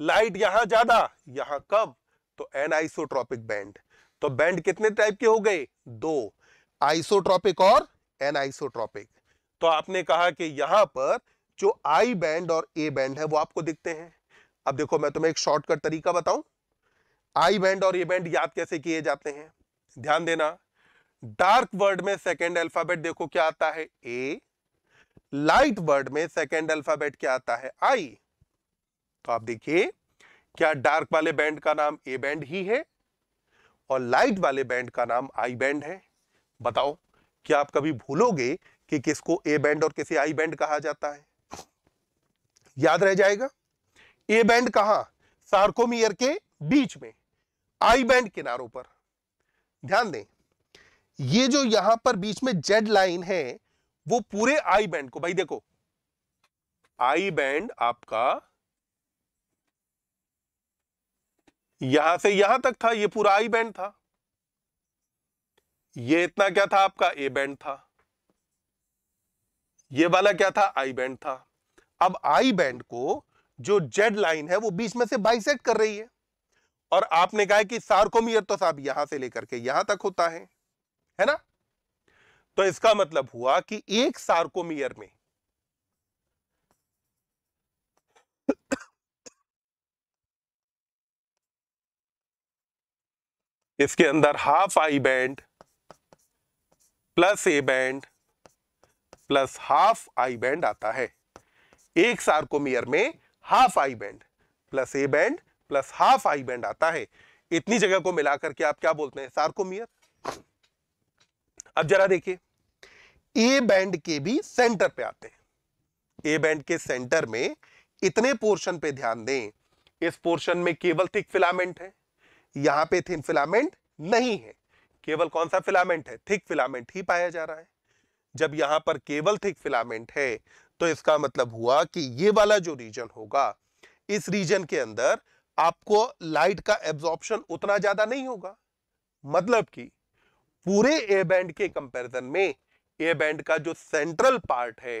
लाइट यहां ज्यादा यहां कम तो एन आइसोट्रॉपिक बैंड तो बैंड कितने टाइप के हो गए दो आइसोट्रॉपिक और एन आइसोट्रॉपिक तो आपने कहा कि यहां पर जो आई बैंड और ए बैंड है वो आपको दिखते हैं अब देखो मैं तुम्हें एक शॉर्टकट तरीका बताऊं आई बैंड और ए बैंड याद कैसे किए जाते हैं ध्यान देना डार्क वर्ड में सेकेंड अल्फाबेट देखो क्या आता है ए लाइट वर्ड में सेकेंड अल्फाबेट क्या आता है आई तो आप देखिए क्या डार्क वाले बैंड का नाम ए बैंड ही है और लाइट वाले बैंड का नाम आई बैंड है बताओ क्या आप कभी भूलोगे कि किसको ए बैंड और किसे आई बैंड कहा जाता है याद रह जाएगा ए बैंड कहा सार्कोमियर के बीच में आई बैंड किनारों पर ध्यान दें ये जो यहां पर बीच में जेड लाइन है वो पूरे आई बैंड को भाई देखो आई बैंड आपका यहां से यहां तक था ये पूरा आई बैंड था ये इतना क्या था आपका ए बैंड था ये वाला क्या था आई बैंड था अब आई बैंड को जो जेड लाइन है वो बीच में से बाइसेट कर रही है और आपने कहा कि सार्कोमियर तो साहब यहां से लेकर के यहां तक होता है है ना तो इसका मतलब हुआ कि एक सार्कोमियर में इसके अंदर half I band plus A band plus half I band आता है एक सार्कोमियर में half I band plus A band plus half I band आता है इतनी जगह को मिलाकर के आप क्या बोलते हैं सार्कोमियर अब जरा देखिए ए बैंड के भी सेंटर पे आते हैं ए बैंड के सेंटर में इतने पोर्शन पे ध्यान दें इस पोर्शन में केवल थिक फिलामेंट है यहां पे थिन फिलामेंट नहीं है केवल कौन सा फिलामेंट है थिक फिलामेंट ही पाया जा रहा है जब यहां पर केवल थिक फिलामेंट है तो इसका मतलब हुआ कि ये वाला जो रीजन होगा इस रीजन के अंदर आपको लाइट का एब्जॉर्प्शन उतना ज्यादा नहीं होगा मतलब कि पूरे ए बैंड के कंपैरिजन में ए बैंड का जो सेंट्रल पार्ट है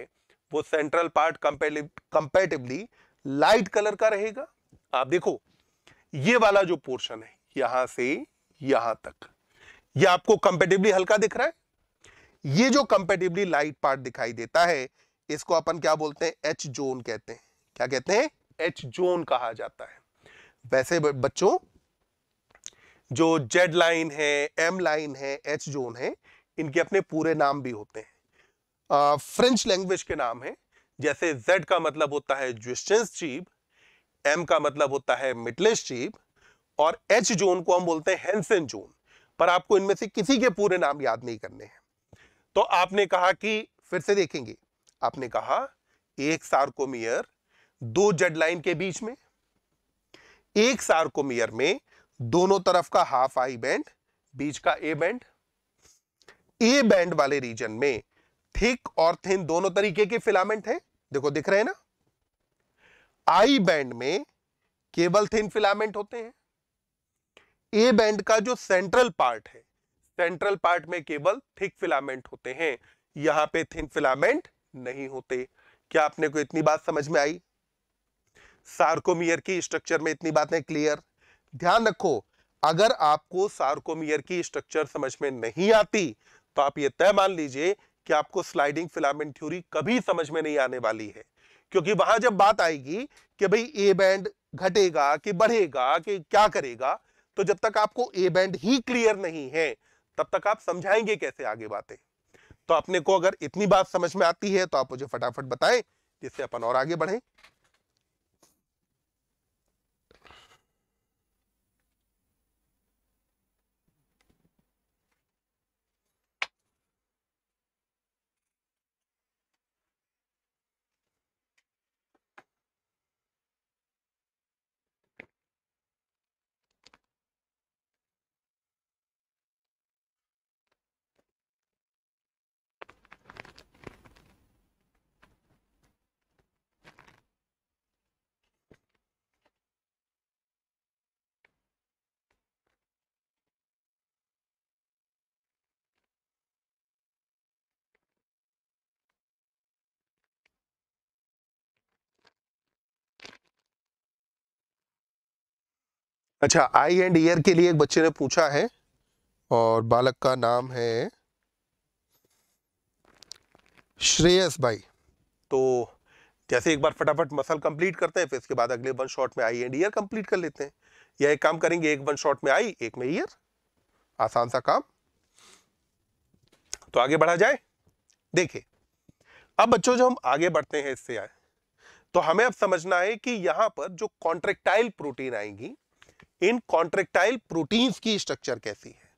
वो central part comparatively light colour का रहेगा आप देखो ये वाला जो पोर्शन है यहां से यहां तक ये आपको कंपेटिवली हल्का दिख रहा है ये जो कंपेटिवली लाइट पार्ट दिखाई देता है इसको अपन क्या बोलते हैं एच जोन कहते हैं क्या कहते हैं एच जोन कहा जाता है वैसे बच्चों जो जेड लाइन है एम लाइन है एच जोन है इनके अपने पूरे नाम भी होते हैं फ्रेंच लैंग्वेज के नाम है जैसे जेड का मतलब होता है ज्विस्टन चीप एम का मतलब होता है मिटलेस चीप और एच जोन को हम बोलते हैं हेंसन जोन पर आपको इनमें से किसी के पूरे नाम याद नहीं करने हैं तो आपने कहा कि फिर से देखेंगे आपने कहा एक सार्कोमियर दो जेड लाइन के बीच में एक सार्कोमियर में दोनों तरफ का हाफ आई बैंड बीच का ए बैंड ए बैंड वाले रीजन में थिक और थिन दोनों तरीके के फिलामेंट हैं देखो दिख रहे हैं ना आई बैंड में केवल थिन फिलामेंट होते हैं ए बैंड का जो सेंट्रल पार्ट है सेंट्रल पार्ट में केवल थिक फिलामेंट होते हैं यहां पे थिन फिलामेंट नहीं होते क्या आपने को इतनी बात समझ में आई सार्कोमियर की स्ट्रक्चर में इतनी बातें क्लियर ध्यान रखो अगर आपको सार्कोमियर की स्ट्रक्चर समझ में नहीं आती तो आप यह तय मान लीजिए कि आपको स्लाइडिंग फिलामेंट थ्योरी कभी समझ में नहीं आने वाली है क्योंकि वहां जब बात आएगी कि भाई ए बैंड घटेगा कि बढ़ेगा कि क्या करेगा तो जब तक आपको ए बैंड ही क्लियर नहीं है तब तक आप समझाएंगे कैसे आगे बातें तो अपने को अगर इतनी बात समझ में आती है तो आप मुझे फटाफट बताएं जिससे अपन और आगे बढ़ें अच्छा आई एंड ईयर के लिए एक बच्चे ने पूछा है और बालक का नाम है श्रेयस भाई तो जैसे एक बार फटाफट मसल कंप्लीट करते हैं फिर इसके बाद अगले वन शॉट में आई एंड ईयर कंप्लीट कर लेते हैं या एक काम करेंगे एक वन शॉट में आई एक में ईयर आसान सा काम तो आगे बढ़ा जाए देखिए अब बच्चों जो हम आगे बढ़ते हैं इससे आए तो हमें अब समझना है कि यहां पर जो कॉन्ट्रेक्टाइल प्रोटीन आएंगी इन कॉन्ट्रेक्टाइल प्रोटीन्स की स्ट्रक्चर कैसी है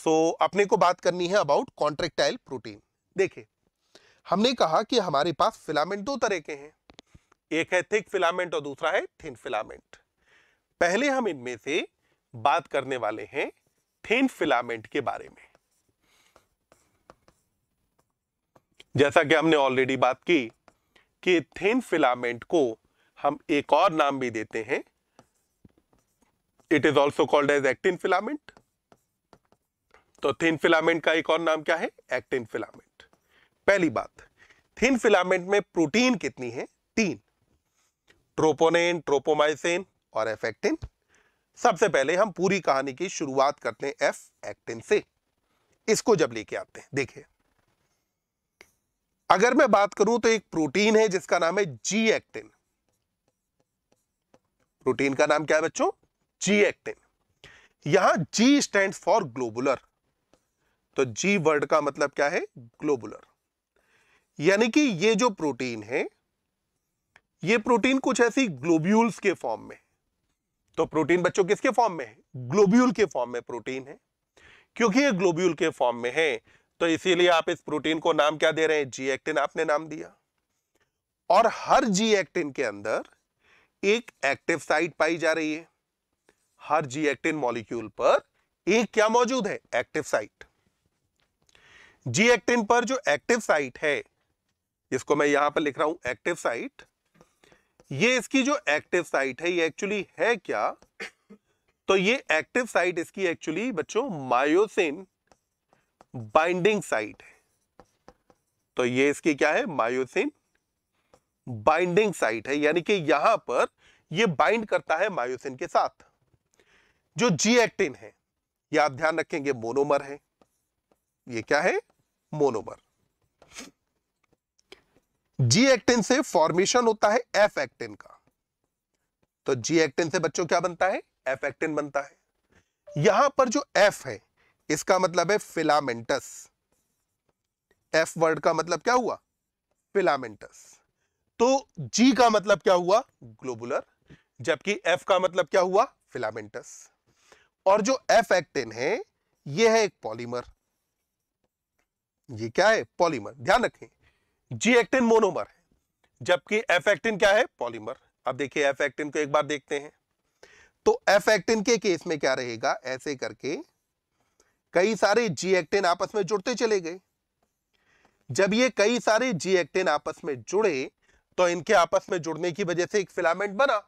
सो so, अपने को बात करनी है अबाउट कॉन्ट्रेक्टाइल प्रोटीन देखिए हमने कहा कि हमारे पास फिलामेंट दो तरह के हैं एक है थिक फिलामेंट और दूसरा है थिन फिलामेंट पहले हम इनमें से बात करने वाले हैं थिन फिलामेंट के बारे में जैसा कि हमने ऑलरेडी बात की कि थिन फिलामेंट को हम एक और नाम भी देते हैं it is also called as actin filament तो थिन फिलामेंट का एक और नाम क्या है एक्टिन फिलामेंट पहली बात थिन फिलामेंट में प्रोटीन कितनी है तीन ट्रोपोनेन ट्रोपोमाइसिन और एफ एक्टिन सबसे पहले हम पूरी कहानी की शुरुआत करते हैं एफ एक्टिन से इसको जब लेके आते हैं देखिए अगर मैं बात करूं तो एक प्रोटीन है जिसका नाम है जी एक्टिन प्रोटीन का नाम क्या है बच्चों जी एक्टिन यहां जी स्टैंड फॉर ग्लोबुलर तो जी वर्ड का मतलब क्या है ग्लोबुलर यानी कि ये जो प्रोटीन है ये प्रोटीन कुछ ऐसी ग्लोब्यूल्स के फॉर्म में तो प्रोटीन बच्चों किसके फॉर्म में है ग्लोब्यूल के फॉर्म में प्रोटीन है क्योंकि ये ग्लोब्यूल के फॉर्म में है तो इसीलिए आप इस प्रोटीन को नाम क्या दे रहे हैं जी एक्टिन आपने नाम दिया और हर जी एक्टिन के अंदर एक एक्टिव साइट पाई जा रही है हर जी एक्टिन मॉलिक्यूल पर एक क्या मौजूद है एक्टिव साइट जी एक्टिन पर जो एक्टिव साइट है इसको मैं यहां पर लिख रहा हूं एक्टिव साइट ये इसकी जो एक्टिव साइट है ये एक्चुअली है क्या तो ये एक्टिव साइट इसकी एक्चुअली बच्चों मायोसिन बाइंडिंग साइट है तो ये इसकी क्या है मायोसिन बाइंडिंग साइट है यानी कि यहां पर ये बाइंड करता है मायोसिन के साथ जो जी एक्टिन है ये आप ध्यान रखेंगे मोनोमर है ये क्या है मोनोमर जी एक्टिन से फॉर्मेशन होता है एफ एक्टिन का तो जी एक्टिन से बच्चों क्या बनता है एफ एक्टिन बनता है यहां पर जो एफ है इसका मतलब है फिलामेंटस एफ वर्ड का मतलब क्या हुआ फिलामेंटस तो जी का मतलब क्या हुआ ग्लोबुलर जबकि एफ का मतलब क्या हुआ फिलामेंटस और जो एफ एक्टेन है ये है एक पॉलीमर ये क्या है पॉलीमर ध्यान रखें जी एक्टेन मोनोमर है जबकि एफ एक्टेन क्या है पॉलीमर अब देखिए एफ एक्टेन को एक बार देखते हैं तो एफ एक्टेन के केस में क्या रहेगा ऐसे करके कई सारे जी एक्टेन आपस में जुड़ते चले गए जब ये कई सारे जी एक्टेन आपस में जुड़े तो इनके आपस में जुड़ने की वजह से एक फिलामेंट बना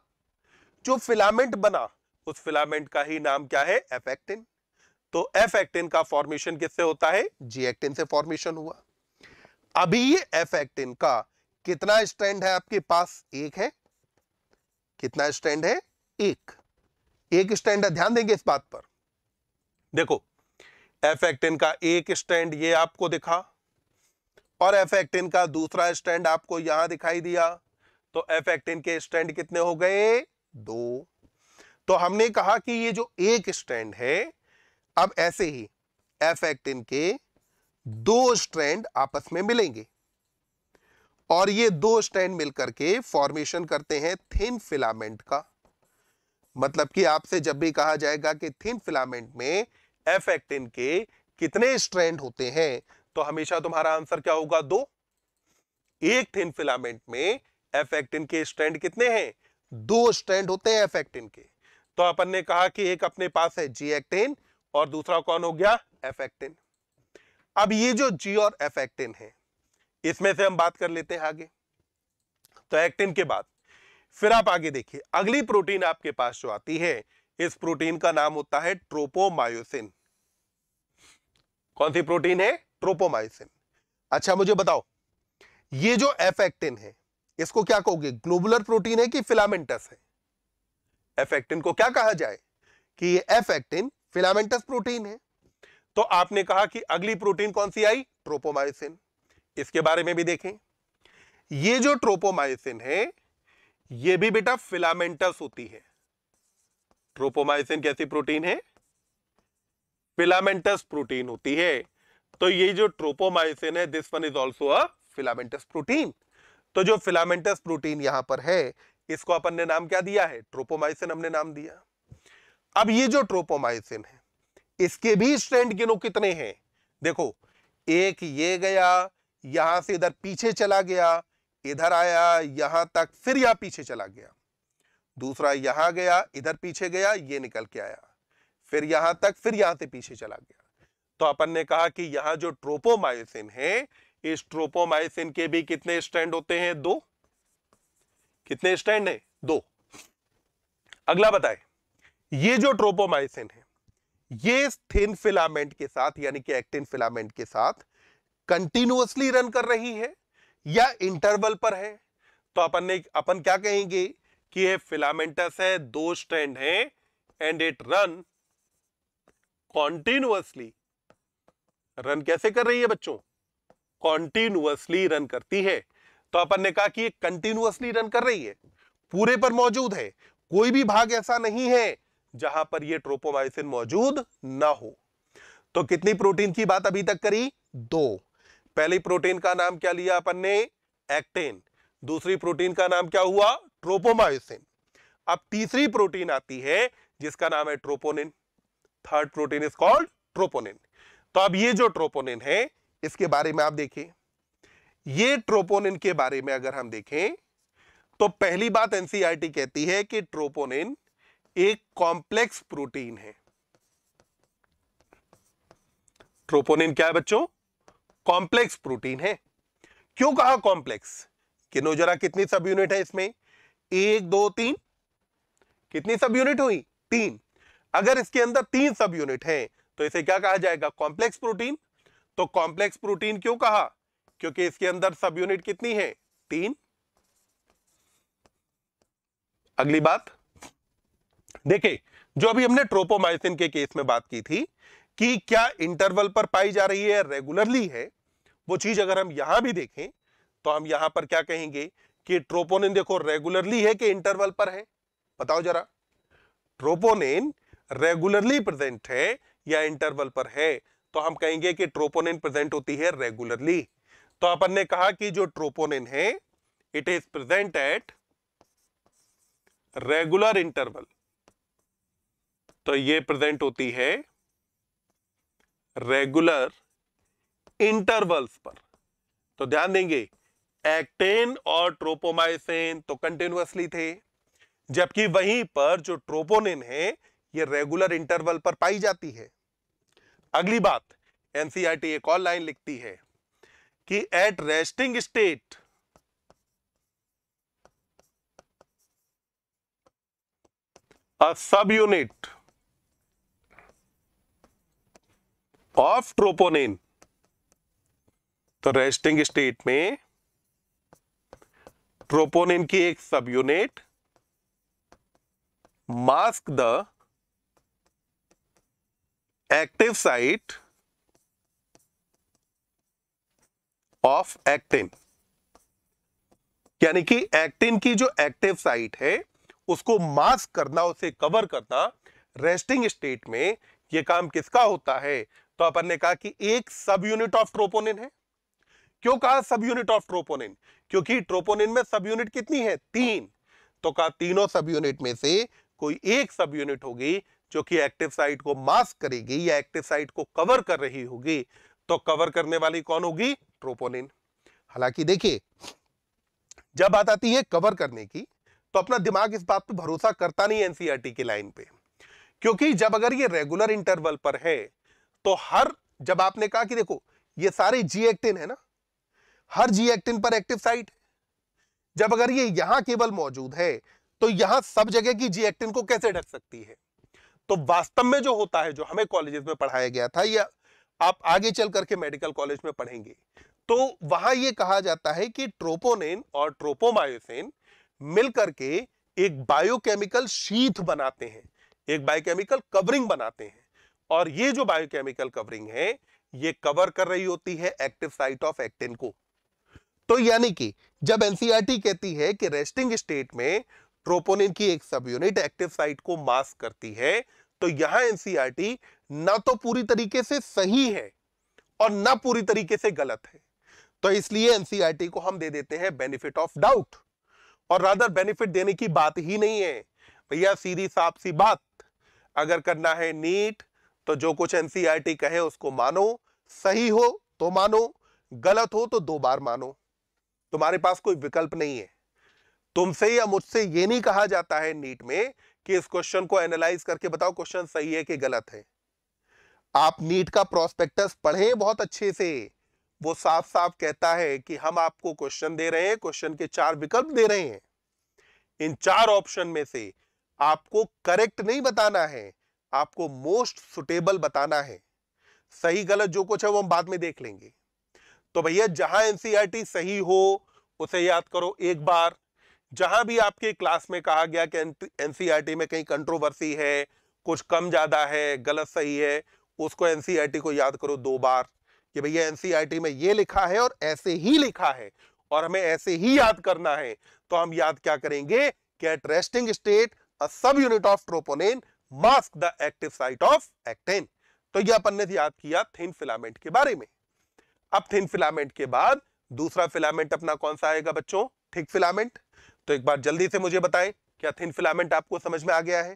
जो फिलामेंट बना उस फिलामेंट का ही नाम क्या है एफ एक्टिन तो एफ एक्टिन का फॉर्मेशन किससे होता है जी एक्टिन से फॉर्मेशन हुआ अभी ये एफ एक्टिन का कितना स्ट्रैंड है आपके पास एक है कितना स्ट्रैंड है एक एक स्टैंड है ध्यान देंगे इस बात पर देखो एफ एक्टिन का एक स्टैंड ये आपको दिखा और एफ एक्टिन का दूसरा स्टैंड आपको यहां दिखाई दिया तो एफ एक्टिन के स्टैंड कितने हो गए दो तो हमने कहा कि ये जो एक स्ट्रैंड है अब ऐसे ही एफ एक्टिन के दो स्ट्रैंड आपस में मिलेंगे और ये दो स्ट्रैंड मिलकर के फॉर्मेशन करते हैं थिन फिलामेंट का मतलब कि आपसे जब भी कहा जाएगा कि थिन फिलामेंट में एफ एक्टिन के कितने स्ट्रैंड होते हैं तो हमेशा तुम्हारा आंसर क्या होगा दो एक थिन फिलामेंट में एफ एक्टिन के स्ट्रैंड कितने हैं दो स्ट्रैंड होते हैं एफ एक्टिन के तो अपन ने कहा कि एक अपने पास है जी एक्टेन और दूसरा कौन हो गया एफ एक्टेन अब ये जो जी और एफ एक्टेन है इसमें से हम बात कर लेते हैं आगे तो एक्टिन के बाद फिर आप आगे देखिए अगली प्रोटीन आपके पास जो आती है इस प्रोटीन का नाम होता है ट्रोपोमायोसिन कौन सी प्रोटीन है ट्रोपोमायोसिन अच्छा मुझे बताओ ये जो एफ एक्टिन है इसको क्या कहोगे ग्लोबुलर प्रोटीन है कि फिलामेंटस है एफ एक्टिन को क्या कहा जाए कि ये एफ एक्टिन फिलामेंटस प्रोटीन है तो आपने कहा कि अगली प्रोटीन कौन सी आई ट्रोपोमाइसिन इसके बारे में भी देखें ये जो ट्रोपोमाइसिन है ये भी बेटा फिलामेंटस होती है ट्रोपोमाइसिन कैसी प्रोटीन है फिलामेंटस प्रोटीन होती है तो ये जो ट्रोपोमाइसिन है this one is also a filamentous protein तो जो फिलामेंटस प्रोटीन यहां पर है इसको अपन ने नाम क्या दिया है ट्रोपोमाइसिन हमने नाम दिया अब ये जो ट्रोपोमाइसिन है इसके भी स्ट्रेंड गिनो कितने हैं देखो एक ये गया यहां से इधर पीछे चला गया इधर आया यहां तक फिर यहां पीछे चला गया दूसरा यहां गया इधर पीछे गया ये निकल के आया फिर यहां तक फिर यहां से पीछे चला गया तो अपन ने कहा कि यहां जो ट्रोपोमायोसिन है इस ट्रोपोमाइसिन के भी कितने स्टैंड होते हैं दो कितने स्टैंड है दो अगला बताए ये जो ट्रोपोमाइसिन है ये थिन फिलामेंट के साथ यानी कि एक्टिन फिलामेंट के साथ कंटिन्यूसली रन कर रही है या इंटरवल पर है तो अपन ने अपन क्या कहेंगे कि ये फिलामेंटस है दो स्टैंड है and it run continuously run कैसे कर रही है बच्चों कॉन्टिन्यूअसली रन करती है तो अपन ने कहा कि ये कंटिन्यूअसली रन कर रही है पूरे पर मौजूद है कोई भी भाग ऐसा नहीं है जहां पर ये ट्रोपोमाइसिन मौजूद ना हो तो कितनी प्रोटीन की बात अभी तक करी दो पहली प्रोटीन का नाम क्या लिया अपन ने एक्टेन दूसरी प्रोटीन का नाम क्या हुआ ट्रोपोमायोसिन अब तीसरी प्रोटीन आती है जिसका नाम है troponin third protein is called troponin तो अब ये जो ट्रोपोनिन है इसके बारे में आप देखिए ये ट्रोपोनिन के बारे में अगर हम देखें तो पहली बात एनसीईआरटी e कहती है कि ट्रोपोनिन एक कॉम्प्लेक्स प्रोटीन है ट्रोपोनिन क्या है बच्चों कॉम्प्लेक्स प्रोटीन है क्यों कहा कॉम्प्लेक्स किनो जरा कितनी सब यूनिट है इसमें एक दो तीन कितनी सब यूनिट हुई तीन अगर इसके अंदर तीन सब यूनिट है तो इसे क्या कहा जाएगा कॉम्प्लेक्स प्रोटीन तो कॉम्प्लेक्स प्रोटीन क्यों कहा क्योंकि इसके अंदर सब यूनिट कितनी है तीन अगली बात देखिए जो अभी हमने ट्रोपोमाइसिन के केस में बात की थी कि क्या इंटरवल पर पाई जा रही है रेगुलरली है वो चीज अगर हम यहां भी देखें तो हम यहां पर क्या कहेंगे कि ट्रोपोनिन देखो रेगुलरली है कि इंटरवल पर है बताओ जरा ट्रोपोनिन रेगुलरली प्रेजेंट है या इंटरवल पर है तो हम कहेंगे कि ट्रोपोनिन प्रेजेंट होती है रेगुलरली तो अपन ने कहा कि जो ट्रोपोनिन है it is present at regular interval तो ये प्रेजेंट होती है रेगुलर इंटरवल्स पर तो ध्यान देंगे एक्टेन और ट्रोपोमाइसिन तो कंटिन्यूसली थे जबकि वहीं पर जो ट्रोपोनिन है ये रेगुलर इंटरवल पर पाई जाती है अगली बात एनसीआरटी e एक और लाइन लिखती है कि eight resting state a subunit of troponin तो रेस्टिंग स्टेट में ट्रोपोनिन की एक subunit mask the active site of actin यानी कि एक्टिन की जो एक्टिव साइट है उसको मास्क करना उसे कवर करना रेस्टिंग स्टेट में यह काम किसका होता है तो अपन ने कहा कि एक सब यूनिट ऑफ ट्रोपोनिन है क्यों कहा सब यूनिट ऑफ ट्रोपोनिन क्योंकि ट्रोपोनिन में सब यूनिट कितनी है तीन तो कहा तीनों सब यूनिट में से कोई एक सब यूनिट होगी जो कि एक्टिव साइट को मास्क करेगी या एक्टिव साइट को कवर कर रही होगी तो कवर करने वाली कौन होगी ट्रोपोनिन हालांकि देखिए जब बात आती है कवर करने की तो अपना दिमाग इस बात पर भरोसा करता नहीं एनसीईआरटी e की लाइन पे क्योंकि जब अगर ये रेगुलर इंटरवल पर है तो हर जब आपने कहा कि देखो ये सारे जी एक्टिन है ना हर जी एक्टिन पर एक्टिव साइट जब अगर ये यहां केवल मौजूद है तो यहां सब जगह की जी एक्टिन को कैसे ढक सकती है तो वास्तव में जो होता है जो हमें कॉलेजेस में पढ़ाया गया था या आप आगे चल करके मेडिकल कॉलेज में पढ़ेंगे तो वहां ये कहा जाता है कि ट्रोपोनेन और ट्रोपोमायोसेन मिलकर के एक बायोकेमिकल शीथ बनाते हैं एक बायोकेमिकल कवरिंग बनाते हैं और ये जो बायोकेमिकल कवरिंग है ये कवर कर रही होती है एक्टिव साइट ऑफ एक्टिन को तो यानी कि जब एनसीईआरटी कहती है कि रेस्टिंग स्टेट में ट्रोपोनिन की एक सब यूनिट एक्टिव साइट को मास्क करती है तो यहां एनसीईआरटी ना तो पूरी तरीके से सही है और ना पूरी तरीके से गलत है तो इसलिए एनसीईआरटी e को हम दे देते हैं बेनिफिट ऑफ डाउट और राधर बेनिफिट देने की बात ही नहीं है भैया सीधी साफ सी बात अगर करना है नीट तो जो कुछ एनसीईआरटी e कहे उसको मानो सही हो तो मानो गलत हो तो दो बार मानो तुम्हारे पास कोई विकल्प नहीं है तुमसे या मुझसे ये नहीं कहा जाता है नीट में कि इस क्वेश्चन को एनालाइज करके बताओ क्वेश्चन सही है कि गलत है आप नीट का प्रोस्पेक्टस पढ़ें बहुत अच्छे से वो साफ साफ कहता है कि हम आपको क्वेश्चन दे रहे हैं क्वेश्चन के चार विकल्प दे रहे हैं इन चार ऑप्शन में से आपको करेक्ट नहीं बताना है आपको मोस्ट सुटेबल बताना है सही गलत जो कुछ है वो हम बाद में देख लेंगे तो भैया जहां एनसीईआरटी e सही हो उसे याद करो एक बार जहां भी आपके क्लास में कहा गया कि एनसीईआरटी e में कहीं कंट्रोवर्सी है कुछ कम ज्यादा है गलत सही है उसको एनसीईआरटी e को याद करो दो बार कि भैया एनसीईआरटी e में ये लिखा है और ऐसे ही लिखा है और हमें ऐसे ही याद करना है तो हम याद क्या करेंगे कि eight resting state a subunit of troponin mask the active site of actin तो यह अपन ने याद किया थिन फिलामेंट के बारे में अब थिन फिलामेंट के बाद दूसरा फिलामेंट अपना कौन सा आएगा बच्चों थिक फिलामेंट तो एक बार जल्दी से मुझे बताएं क्या थिन फिलामेंट आपको समझ में आ गया है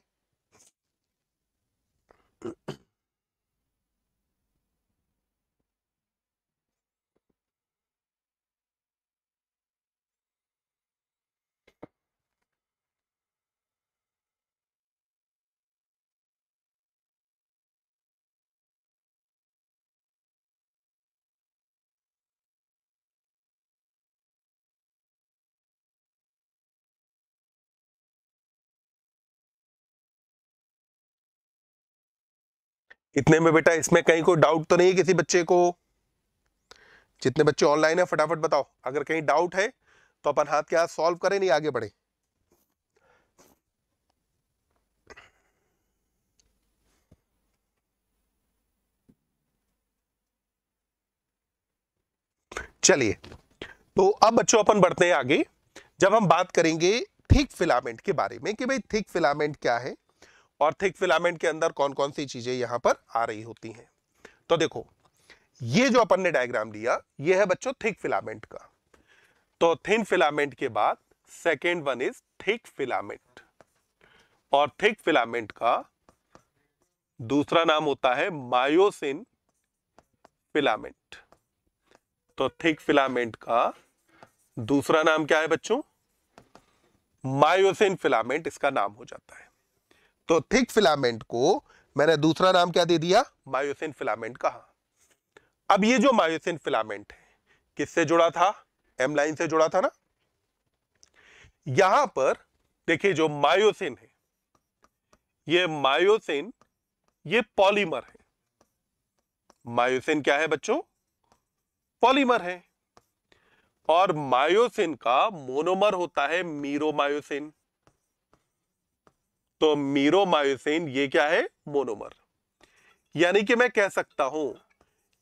इतने में बेटा इसमें कहीं कोई डाउट तो नहीं है किसी बच्चे को जितने बच्चे ऑनलाइन है फटाफट बताओ अगर कहीं डाउट है तो अपन हाथ के हाथ सॉल्व करें नहीं आगे बढ़े चलिए तो अब बच्चों अपन बढ़ते हैं आगे जब हम बात करेंगे थिक फिलामेंट के बारे में कि भाई थिक फिलामेंट क्या है और थिक फिलामेंट के अंदर कौन कौन सी चीजें यहां पर आ रही होती हैं तो देखो ये जो अपन ने डायग्राम लिया ये है बच्चों थिक फिलामेंट का तो थिन फिलामेंट के बाद second one is thick filament और थिक फिलामेंट का दूसरा नाम होता है मायोसिन फिलामेंट तो थिक फिलामेंट का दूसरा नाम क्या है बच्चों मायोसिन फिलामेंट इसका नाम हो जाता है तो थिक फिलामेंट को मैंने दूसरा नाम क्या दे दिया मायोसिन फिलामेंट कहा अब ये जो मायोसिन फिलामेंट है किससे जुड़ा था एम लाइन से जुड़ा था ना यहां पर देखिए जो मायोसिन है ये मायोसिन ये पॉलीमर है मायोसिन क्या है बच्चों पॉलीमर है और मायोसिन का मोनोमर होता है मीरोमायोसिन तो मीरोमायोसिन ये क्या है मोनोमर यानी कि मैं कह सकता हूं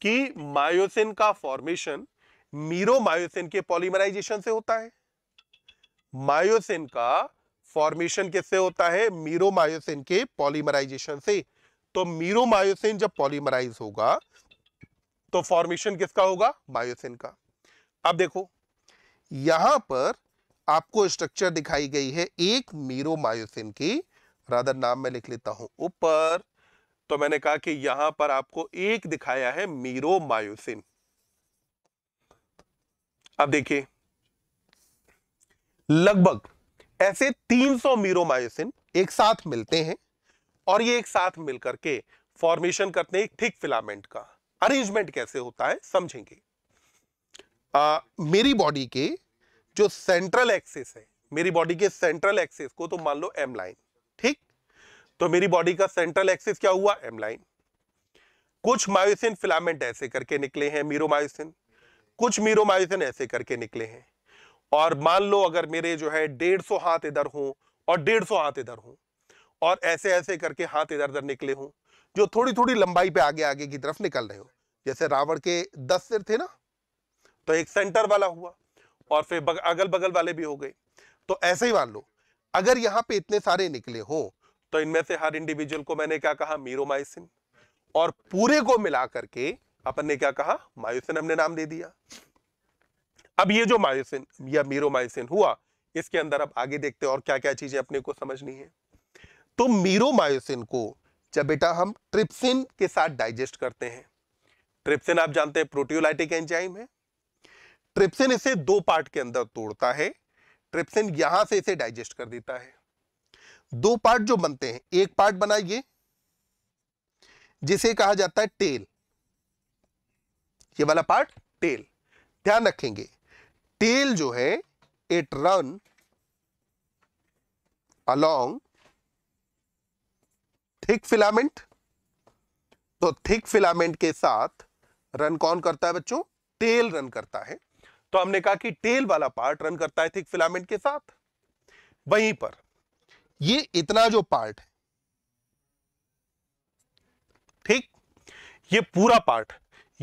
कि मायोसिन का फॉर्मेशन मीरोमायोसिन के पॉलीमराइजेशन से होता है मायोसिन का फॉर्मेशन किससे होता है मीरोमायोसिन के पॉलीमराइजेशन से तो मीरोमायोसिन जब पॉलीमराइज होगा तो फॉर्मेशन किसका होगा मायोसिन का अब देखो यहां पर आपको स्ट्रक्चर दिखाई गई है एक मीरोमायोसिन की राधर नाम में लिख लेता हूं ऊपर तो मैंने कहा कि यहां पर आपको एक दिखाया है मीरो मायोसिन अब देखिए लगभग ऐसे 300 मायोसिन एक साथ मिलते हैं और ये एक साथ मिलकर के फॉर्मेशन करते हैं एक थिक फिलामेंट का अरेंजमेंट कैसे होता है समझेंगे आ, मेरी बॉडी के जो सेंट्रल एक्सिस है मेरी बॉडी के सेंट्रल एक्सिस को तो मान लो एम लाइन ठीक तो मेरी बॉडी का सेंट्रल एक्सिस क्या हुआ एम लाइन कुछ मायोसिन फिलामेंट ऐसे करके निकले हैं मीरोमायोसिन कुछ मीरोमायोसिन ऐसे करके निकले हैं और मान लो अगर मेरे जो है डेढ़ सौ हाथ इधर हों और डेढ़ सौ हाथ इधर हों और ऐसे ऐसे करके हाथ इधर उधर निकले हों जो थोड़ी थोड़ी लंबाई पे आगे आगे की तरफ निकल रहे हो जैसे रावण के दस सिर थे ना तो एक सेंटर वाला हुआ और फिर अगल बगल वाले भी हो गए तो ऐसे ही मान लो अगर यहाँ पे इतने सारे निकले हो तो इनमें से हर इंडिविजुअल को मैंने क्या कहा मीरोमाइसिन और पूरे को मिला करके अपन ने क्या कहा मायोसिन हमने नाम दे दिया अब ये जो मायोसिन या मीरोमायोसिन हुआ इसके अंदर अब आगे देखते हैं और क्या क्या चीजें अपने को समझनी है तो मीरोमायोसिन को जब बेटा हम ट्रिप्सिन के साथ डाइजेस्ट करते हैं ट्रिप्सिन आप जानते हैं प्रोटियोलाइटिक एंजाइम है ट्रिप्सिन इसे दो पार्ट के अंदर तोड़ता है ट्रिप्सिन यहां से इसे डाइजेस्ट कर देता है दो पार्ट जो बनते हैं एक पार्ट बना ये जिसे कहा जाता है टेल ये वाला पार्ट टेल ध्यान रखेंगे टेल जो है it run along thick filament तो थिक फिलामेंट के साथ रन कौन करता है बच्चों टेल रन करता है तो हमने कहा कि टेल वाला पार्ट रन करता है थिक फिलामेंट के साथ वहीं पर ये इतना जो पार्ट है ठीक ये पूरा पार्ट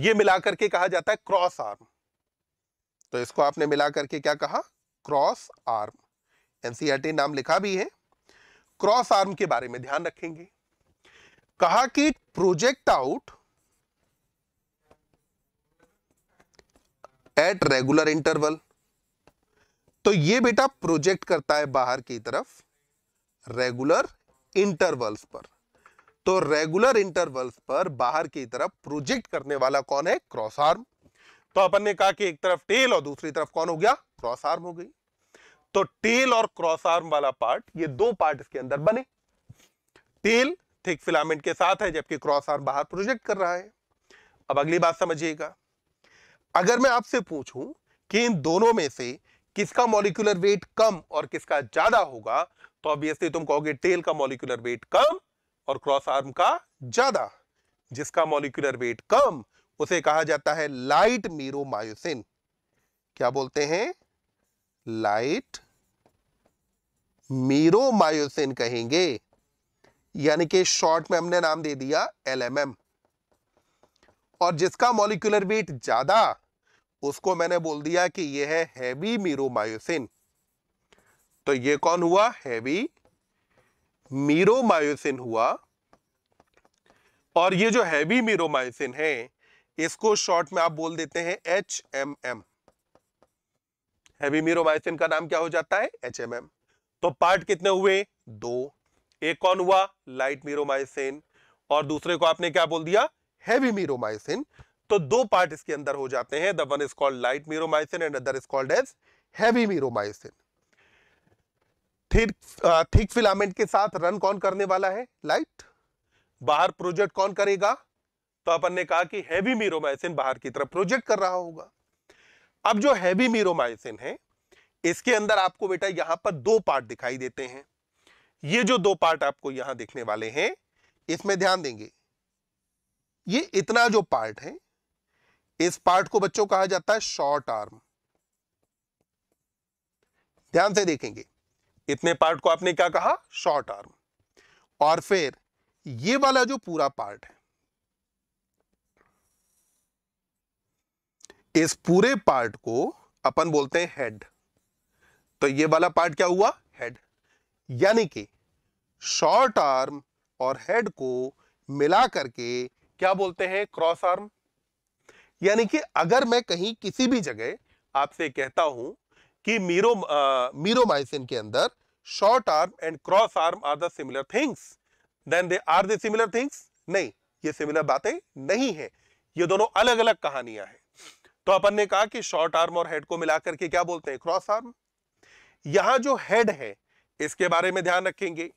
ये मिलाकर के कहा जाता है क्रॉस आर्म तो इसको आपने मिलाकर के क्या कहा क्रॉस आर्म एनसीआरटी नाम लिखा भी है क्रॉस आर्म के बारे में ध्यान रखेंगे कहा कि project out at regular interval तो ये बेटा प्रोजेक्ट करता है बाहर की तरफ रेगुलर इंटरवल्स पर तो रेगुलर इंटरवल्स पर बाहर की तरफ प्रोजेक्ट करने वाला कौन है क्रॉस आर्म तो अपन ने कहा कि एक तरफ टेल और दूसरी तरफ कौन हो गया क्रॉस आर्म हो गई तो टेल और क्रॉस आर्म वाला पार्ट ये दो पार्ट इसके अंदर बने टेल थिक फिलामेंट के साथ है जबकि क्रॉस आर्म बाहर प्रोजेक्ट कर रहा है अब अगली बात समझिएगा अगर मैं आपसे पूछूं कि इन दोनों में से किसका मॉलिकुलर वेट कम और किसका ज्यादा होगा तो ऑब्वियसली तुम कहोगे टेल का मॉलिकुलर वेट कम और क्रॉस आर्म का ज्यादा जिसका मॉलिकुलर वेट कम उसे कहा जाता है लाइट मीरोमायोसिन क्या बोलते हैं लाइट मीरोमायोसिन कहेंगे यानी कि शॉर्ट में हमने नाम दे दिया एलएमएम और जिसका मॉलिकुलर वेट ज्यादा उसको मैंने बोल दिया कि यह है हैवी मीरोमायोसिन तो ये कौन हुआ हैवी मीरोमायोसिन हुआ और ये जो हैवी मीरोमायोसिन है इसको शॉर्ट में आप बोल देते हैं H M M heavy meromyosin का नाम क्या हो जाता है एच एम एम तो पार्ट कितने हुए दो एक कौन हुआ लाइट मीरोमायोसिन और दूसरे को आपने क्या बोल दिया हैवी मीरोमायोसिन तो दो पार्ट इसके अंदर हो जाते हैं the one is called light meromyosin and other is called as heavy meromyosin thick thick filament के साथ रन कौन करने वाला है लाइट बाहर प्रोजेक्ट कौन करेगा तो अपन ने कहा कि हैवी मीरोमाइसिन बाहर की तरफ प्रोजेक्ट कर रहा होगा अब जो हैवी मीरोमाइसिन है इसके अंदर आपको बेटा यहां पर दो पार्ट दिखाई देते हैं ये जो दो पार्ट आपको यहां देखने वाले हैं इसमें ध्यान देंगे ये इतना जो पार्ट है इस पार्ट को बच्चों कहा जाता है शॉर्ट आर्म ध्यान से देखेंगे इतने पार्ट को आपने क्या कहा शॉर्ट आर्म और फिर ये वाला जो पूरा पार्ट है इस पूरे पार्ट को अपन बोलते हैं हेड तो ये वाला पार्ट क्या हुआ हेड यानी कि शॉर्ट आर्म और हेड को मिला करके क्या बोलते हैं क्रॉस आर्म यानी कि अगर मैं कहीं किसी भी जगह आपसे कहता हूं कि मीरो आ, मीरोमाइसिन के अंदर short arm and cross arm are the similar things then they are similar similar things नहीं ये सिमिलर बातें नहीं है ये दोनों अलग अलग कहानियां हैं तो अपन ने कहा कि शॉर्ट आर्म और हेड को मिलाकर के क्या बोलते हैं क्रॉस आर्म यहां जो हेड है इसके बारे में ध्यान रखेंगे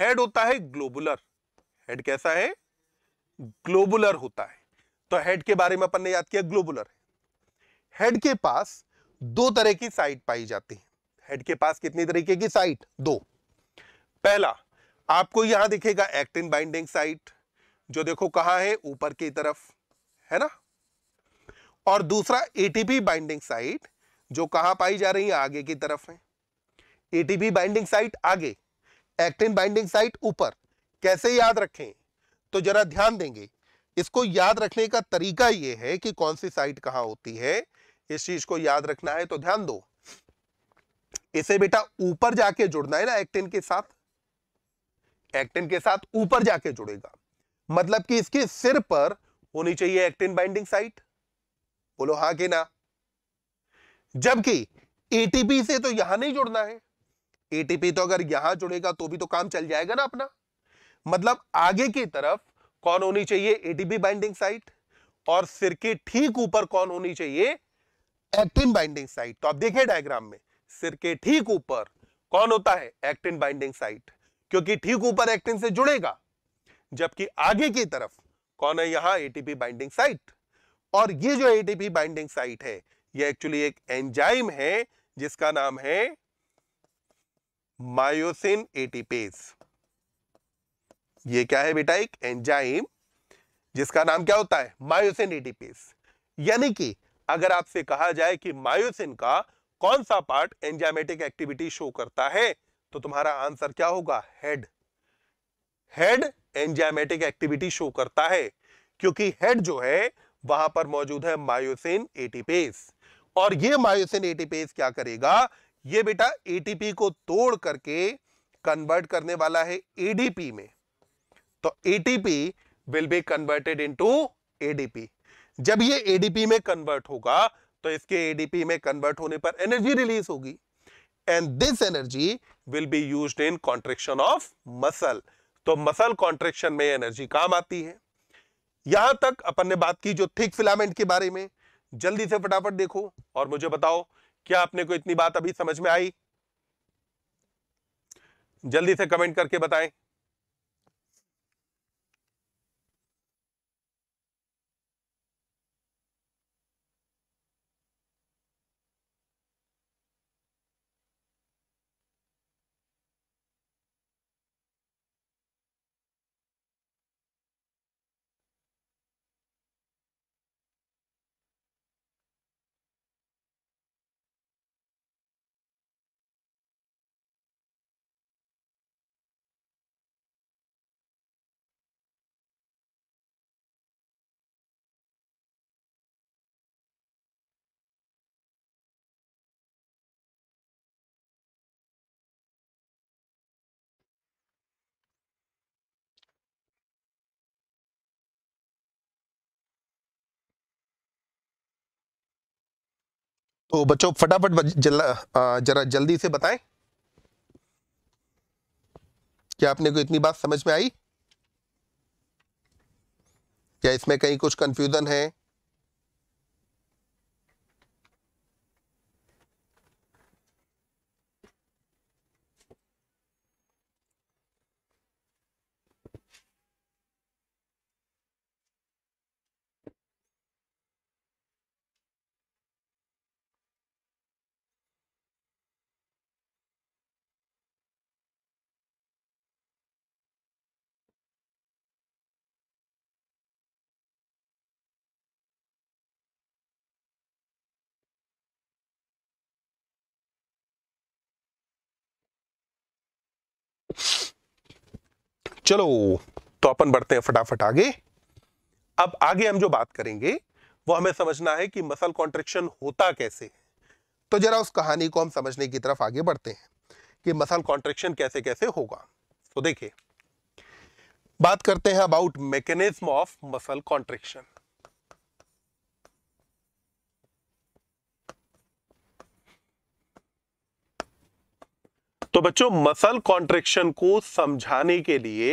हेड होता है ग्लोबुलर हेड कैसा है ग्लोबुलर होता है तो हेड के बारे में अपन ने याद किया ग्लोबुलर हेड के पास दो तरह की साइट पाई जाती है हेड के पास कितनी तरीके की साइट दो पहला आपको यहां दिखेगा एक्टिन बाइंडिंग साइट जो देखो कहां है ऊपर की तरफ है ना और दूसरा एटीपी बाइंडिंग साइट जो कहां पाई जा रही है आगे की तरफ है एटीपी बाइंडिंग साइट आगे एक्टिन बाइंडिंग साइट ऊपर कैसे याद रखें तो जरा ध्यान देंगे इसको याद रखने का तरीका यह है कि कौन सी साइट कहां होती है इस चीज को याद रखना है तो ध्यान दो इसे बेटा ऊपर जाके जुड़ना है ना एक्टिन के साथ एक्टिन के साथ ऊपर जाके जुड़ेगा मतलब कि इसके सिर पर होनी चाहिए एक्टिन बाइंडिंग साइट बोलो हा के ना जबकि एटीपी से तो यहां नहीं जुड़ना है एटीपी तो अगर यहां जुड़ेगा तो भी तो काम चल जाएगा ना अपना मतलब आगे की तरफ कौन होनी चाहिए एडीबी बाइंडिंग साइट और सिर के ठीक ऊपर कौन होनी चाहिए एक्टिन बाइंडिंग साइट तो आप देखिए डायग्राम में सिर के ठीक ऊपर कौन होता है एक्टिन बाइंडिंग साइट क्योंकि ठीक ऊपर एक्टिन से जुड़ेगा जबकि आगे की तरफ कौन है यहां एटीपी बाइंडिंग साइट और ये जो एटीपी बाइंडिंग साइट है ये एक्चुअली एक एंजाइम है जिसका नाम है मायोसिन एटीपेज ये क्या है बेटा एक एंजाइम जिसका नाम क्या होता है मायोसिन एटीपेस यानी कि अगर आपसे कहा जाए कि मायोसिन का कौन सा पार्ट एंजाइमेटिक एक्टिविटी शो करता है तो तुम्हारा आंसर क्या होगा head head enzymatic activity show करता है क्योंकि हेड जो है वहां पर मौजूद है मायोसिन एटीपेस और ये मायोसिन एटीपेस क्या करेगा ये बेटा एटीपी को तोड़ करके कन्वर्ट करने वाला है एडीपी में तो ATP will be converted into ADP जब ये एडीपी में कन्वर्ट होगा तो इसके एडीपी में कन्वर्ट होने पर एनर्जी रिलीज होगी and this energy will be used in contraction of muscle तो मसल कॉन्ट्रेक्शन में एनर्जी काम आती है यहां तक अपन ने बात की जो थिक फिलामेंट के बारे में जल्दी से फटाफट देखो और मुझे बताओ क्या आपने को इतनी बात अभी समझ में आई जल्दी से कमेंट करके बताएं तो बच्चों फटाफट जरा जल्दी से बताएं क्या आपने को इतनी बात समझ में आई क्या इसमें कहीं कुछ कंफ्यूजन है चलो तो अपन बढ़ते हैं फटाफट आगे अब आगे हम जो बात करेंगे वो हमें समझना है कि मसल कॉन्ट्रेक्शन होता कैसे है तो जरा उस कहानी को हम समझने की तरफ आगे बढ़ते हैं कि मसल कॉन्ट्रेक्शन कैसे कैसे होगा तो देखिए बात करते हैं about mechanism of muscle contraction तो बच्चों मसल कॉन्ट्रेक्शन को समझाने के लिए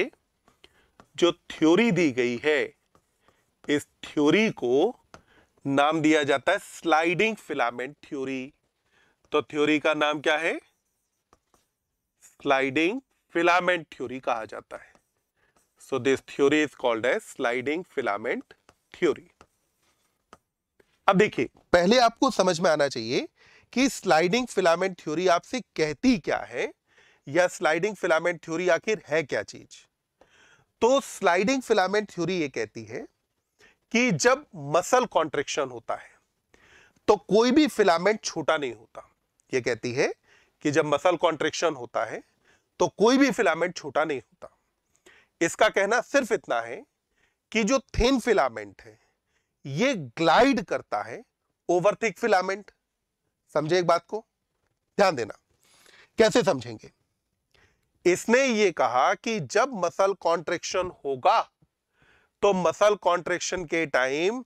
जो थ्योरी दी गई है इस थ्योरी को नाम दिया जाता है स्लाइडिंग फिलामेंट थ्योरी तो थ्योरी का नाम क्या है स्लाइडिंग फिलामेंट थ्योरी कहा जाता है so this theory is called a sliding filament theory अब देखिए पहले आपको समझ में आना चाहिए कि स्लाइडिंग फिलामेंट थ्योरी आपसे कहती क्या है या स्लाइडिंग फिलामेंट थ्योरी आखिर है क्या चीज तो स्लाइडिंग फिलामेंट थ्योरी ये कहती है कि जब मसल कॉन्ट्रेक्शन होता है तो कोई भी फिलामेंट छोटा नहीं होता ये कहती है कि जब मसल कॉन्ट्रेक्शन होता है तो कोई भी फिलामेंट छोटा नहीं होता इसका कहना सिर्फ इतना है कि जो थिन फिलामेंट है ये ग्लाइड करता है ओवरथिक फिलामेंट समझे एक बात को ध्यान देना कैसे समझेंगे इसने ये कहा कि जब मसल कॉन्ट्रेक्शन होगा तो मसल कॉन्ट्रेक्शन के टाइम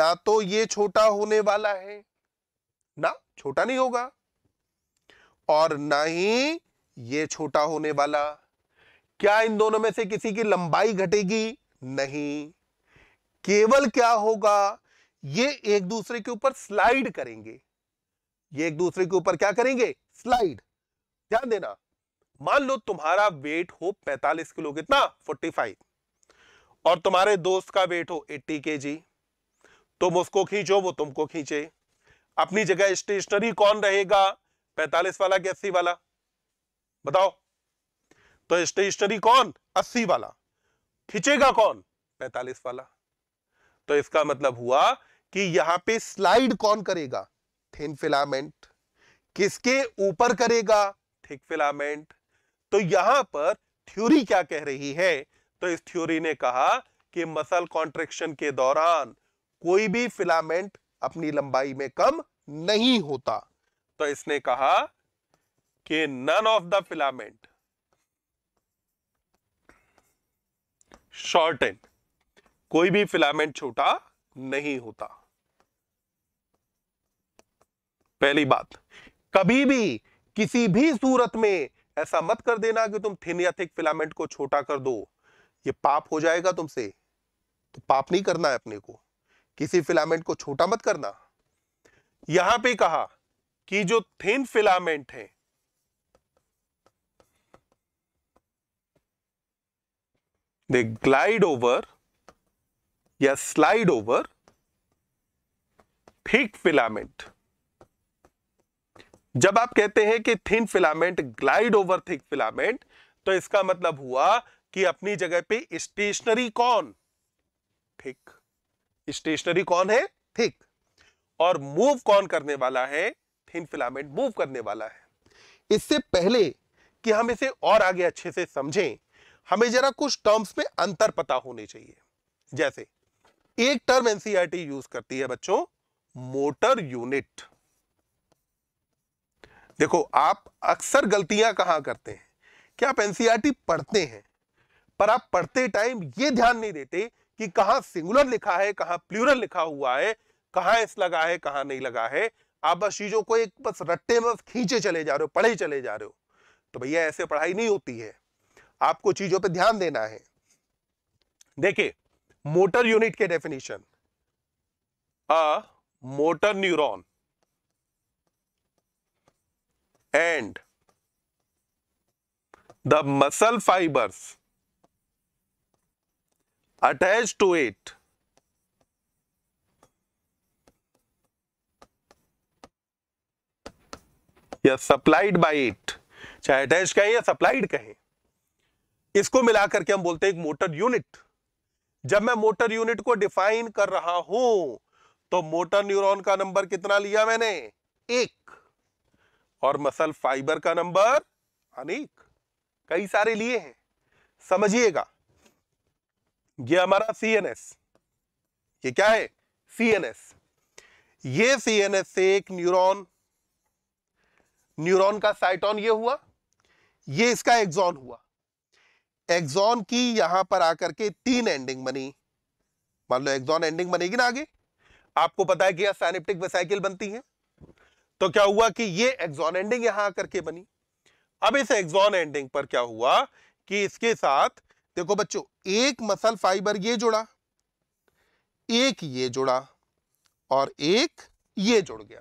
ना तो ये छोटा होने वाला है ना छोटा नहीं होगा और ना ही ये छोटा होने वाला क्या इन दोनों में से किसी की लंबाई घटेगी नहीं केवल क्या होगा ये एक दूसरे के ऊपर स्लाइड करेंगे ये एक दूसरे के ऊपर क्या करेंगे स्लाइड ध्यान देना मान लो तुम्हारा वेट हो 45 किलो कितना 45 और तुम्हारे दोस्त का वेट हो 80 के तुम उसको खींचो वो तुमको खींचे अपनी जगह स्टेशनरी कौन रहेगा 45 वाला कि अस्सी वाला बताओ तो स्टेशनरी कौन 80 वाला खींचेगा कौन 45 वाला तो इसका मतलब हुआ कि यहां पे स्लाइड कौन करेगा थिन फिलामेंट किसके ऊपर करेगा थिक फिलामेंट तो यहां पर थ्योरी क्या कह रही है तो इस थ्योरी ने कहा कि मसल कॉन्ट्रेक्शन के दौरान कोई भी फिलामेंट अपनी लंबाई में कम नहीं होता तो इसने कहा कि none of the filament short and कोई भी फिलामेंट छोटा नहीं होता पहली बात कभी भी किसी भी सूरत में ऐसा मत कर देना कि तुम थिन या थिक फिलामेंट को छोटा कर दो ये पाप हो जाएगा तुमसे तो पाप नहीं करना है अपने को किसी फिलामेंट को छोटा मत करना यहां पे कहा कि जो थिन फिलामेंट है दे ग्लाइड ओवर या स्लाइड ओवर थिक फिलामेंट जब आप कहते हैं कि thin filament glide over thick filament तो इसका मतलब हुआ कि अपनी जगह पे स्टेशनरी कौन थिक स्टेशनरी कौन है थिक और मूव कौन करने वाला है थिन फिलामेंट मूव करने वाला है इससे पहले कि हम इसे और आगे अच्छे से समझें हमें जरा कुछ टर्म्स में अंतर पता होने चाहिए जैसे एक टर्म एनसीआरटी यूज करती है बच्चों मोटर यूनिट देखो आप अक्सर गलतियां कहां करते हैं क्या आप एनसीईआरटी e पढ़ते हैं पर आप पढ़ते टाइम ये ध्यान नहीं देते कि कहां सिंगुलर लिखा है कहां प्लूरल लिखा हुआ है कहां इस लगा है कहां नहीं लगा है आप बस चीज़ों को एक बस रट्टे में खींचे चले जा रहे हो पढ़े चले जा रहे हो तो भैया ऐसे पढ़ाई नहीं होती है आपको चीज़ों पर ध्यान देना है देखिए मोटर यूनिट के definition a motor neuron and the muscle fibers attached to it या सप्लाइड बाय इट चाहे अटैच कहें या सप्लाइड कहें इसको मिलाकर के हम बोलते हैं एक मोटर यूनिट जब मैं मोटर यूनिट को डिफाइन कर रहा हूं तो मोटर न्यूरॉन का नंबर कितना लिया मैंने एक और मसल फाइबर का नंबर अनेक कई सारे लिए हैं समझिएगा ये हमारा सीएनएस ये क्या है सीएनएस ये सीएनएस से एक न्यूरॉन न्यूरॉन का साइटॉन ये हुआ ये इसका एक्सॉन हुआ एक्सॉन की यहां पर आकर के तीन एंडिंग बनी मान लो एक्सॉन एंडिंग बनेगी ना आगे आपको पता है कि यह साइनेप्टिक वेसाइकिल बनती है तो क्या हुआ कि ये एग्जॉन एंडिंग यहां आकर के बनी अब इस एग्जॉन एंडिंग पर क्या हुआ कि इसके साथ देखो बच्चों एक मसल फाइबर ये जुड़ा एक ये जुड़ा और एक ये जुड़ गया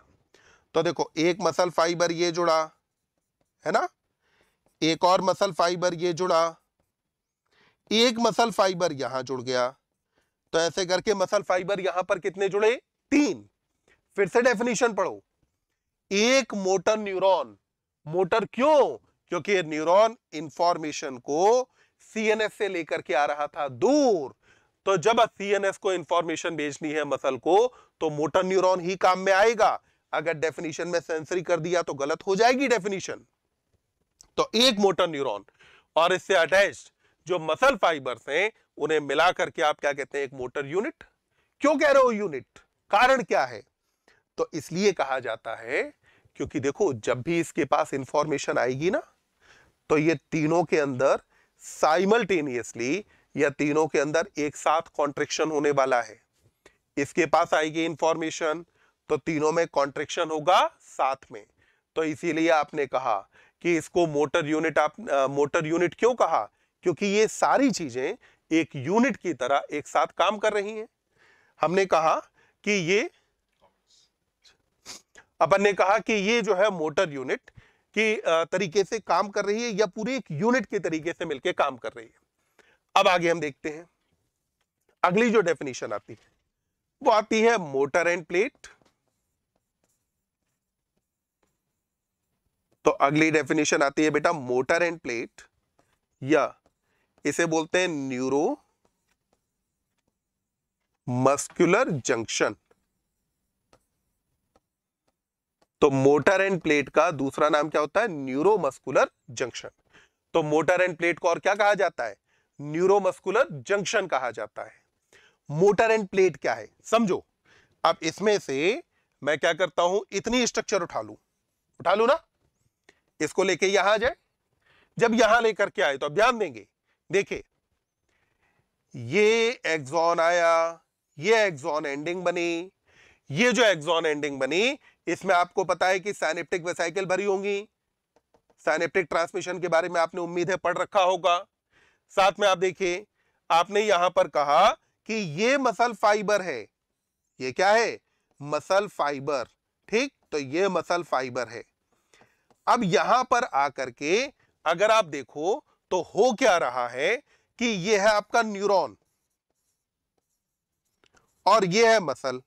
तो देखो एक मसल फाइबर ये जुड़ा है ना एक और मसल फाइबर ये जुड़ा एक मसल फाइबर यहां जुड़ गया तो ऐसे करके मसल फाइबर यहां पर कितने जुड़े तीन फिर से डेफिनेशन पढ़ो एक मोटर न्यूरॉन मोटर क्यों क्योंकि न्यूरॉन इंफॉर्मेशन को सीएनएस से लेकर के आ रहा था दूर तो जब सीएनएस को इंफॉर्मेशन भेजनी है मसल को तो मोटर न्यूरॉन ही काम में आएगा अगर डेफिनेशन में सेंसरी कर दिया तो गलत हो जाएगी डेफिनेशन तो एक मोटर न्यूरॉन और इससे अटैच जो मसल फाइबर्स हैं उन्हें मिला करके आप क्या कहते हैं एक मोटर यूनिट क्यों कह रहे हो यूनिट कारण क्या है तो इसलिए कहा जाता है क्योंकि देखो जब भी इसके पास इंफॉर्मेशन आएगी ना तो ये तीनों के अंदर साइमल्टेनियसली या तीनों के अंदर एक साथ कॉन्ट्रेक्शन होने वाला है इसके पास आएगी इंफॉर्मेशन तो तीनों में कॉन्ट्रेक्शन होगा साथ में तो इसीलिए आपने कहा कि इसको मोटर यूनिट आप आ, मोटर यूनिट क्यों कहा क्योंकि ये सारी चीजें एक यूनिट की तरह एक साथ काम कर रही हैं हमने कहा कि ये अपन ने कहा कि ये जो है मोटर यूनिट की तरीके से काम कर रही है या पूरी एक यूनिट के तरीके से मिलकर काम कर रही है अब आगे हम देखते हैं अगली जो डेफिनेशन आती है वो आती है मोटर एंड प्लेट तो अगली डेफिनेशन आती है बेटा मोटर एंड प्लेट या इसे बोलते हैं न्यूरो मस्कुलर जंक्शन तो मोटर एंड प्लेट का दूसरा नाम क्या होता है न्यूरोमस्कुलर जंक्शन तो मोटर एंड प्लेट को और क्या कहा जाता है न्यूरोमस्कुलर जंक्शन कहा जाता है मोटर एंड प्लेट क्या है समझो अब इसमें से मैं क्या करता हूं इतनी स्ट्रक्चर उठा लू उठा लू ना इसको लेके यहां आ जाए जब यहां लेकर के आए तो अब ध्यान देंगे देखे ये एक्सॉन आया ये एक्सॉन एंडिंग बनी ये जो एक्सॉन एंडिंग बनी इसमें आपको पता है कि साइनेप्टिक वेसाइकिल भरी होंगी साइनेप्टिक ट्रांसमिशन के बारे में आपने उम्मीद है पढ़ रखा होगा साथ में आप देखिए आपने यहां पर कहा कि ये मसल फाइबर है ये क्या है मसल फाइबर ठीक तो ये मसल फाइबर है अब यहां पर आकर के अगर आप देखो तो हो क्या रहा है कि ये है आपका न्यूरॉन और ये है मसल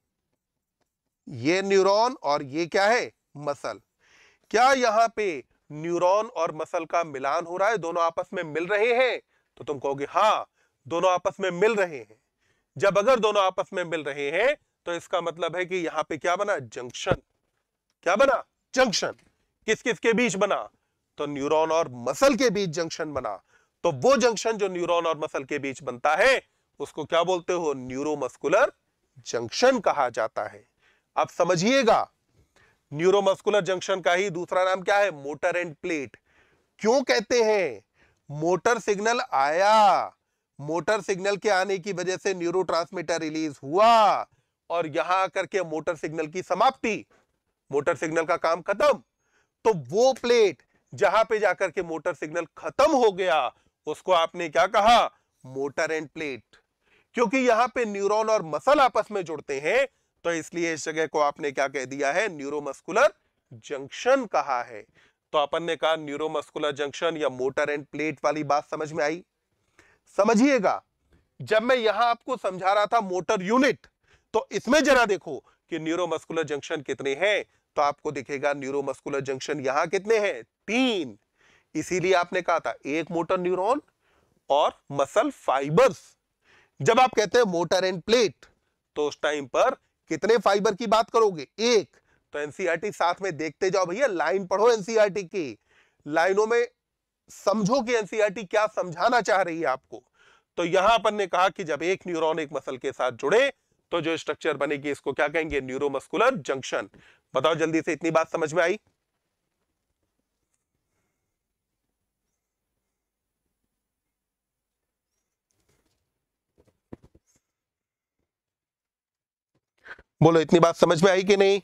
ये न्यूरॉन और ये क्या है मसल क्या यहाँ पे न्यूरॉन और मसल का मिलान हो रहा है दोनों आपस में मिल रहे हैं तो तुम कहोगे हाँ दोनों आपस में मिल रहे हैं जब अगर दोनों आपस में मिल रहे हैं तो इसका मतलब है कि यहाँ पे क्या बना जंक्शन क्या बना जंक्शन किस किस के बीच बना तो न्यूरॉन और मसल के बीच जंक्शन बना तो वो जंक्शन जो न्यूरॉन और मसल के बीच बनता है उसको क्या बोलते हो न्यूरोमस्कुलर जंक्शन कहा जाता है आप समझिएगा न्यूरोमस्कुलर जंक्शन का ही दूसरा नाम क्या है मोटर एंड प्लेट क्यों कहते हैं मोटर सिग्नल आया मोटर सिग्नल के आने की वजह से न्यूरो रिलीज हुआ और यहां आकर के मोटर सिग्नल की समाप्ति मोटर सिग्नल का काम खत्म तो वो प्लेट जहां पे जाकर के मोटर सिग्नल खत्म हो गया उसको आपने क्या कहा मोटर एंड प्लेट क्योंकि यहां पे न्यूरॉन और मसल आपस में जुड़ते हैं तो इसलिए इस जगह को आपने क्या कह दिया है न्यूरोमस्कुलर जंक्शन कहा है तो अपन ने कहा न्यूरोमस्कुलर जंक्शन या मोटर एंड प्लेट वाली बात समझ में आई समझिएगा जब मैं यहां आपको समझा रहा था मोटर यूनिट तो इसमें जरा देखो कि न्यूरोमस्कुलर जंक्शन कितने हैं तो आपको दिखेगा न्यूरोमस्कुलर जंक्शन यहां कितने हैं तीन इसीलिए आपने कहा था एक मोटर न्यूरॉन और मसल फाइबर्स जब आप कहते हैं मोटर एंड प्लेट तो उस टाइम पर कितने फाइबर की बात करोगे एक तो एनसीईआरटी e साथ में देखते जाओ भैया लाइन पढ़ो एनसीईआरटी e की लाइनों में समझो कि एनसीईआरटी e क्या समझाना चाह रही है आपको तो यहां अपन ने कहा कि जब एक न्यूरॉन एक मसल के साथ जुड़े तो जो स्ट्रक्चर बनेगी इसको क्या कहेंगे न्यूरोमस्कुलर जंक्शन बताओ जल्दी से इतनी बात समझ में आई बोलो इतनी बात समझ में आई कि नहीं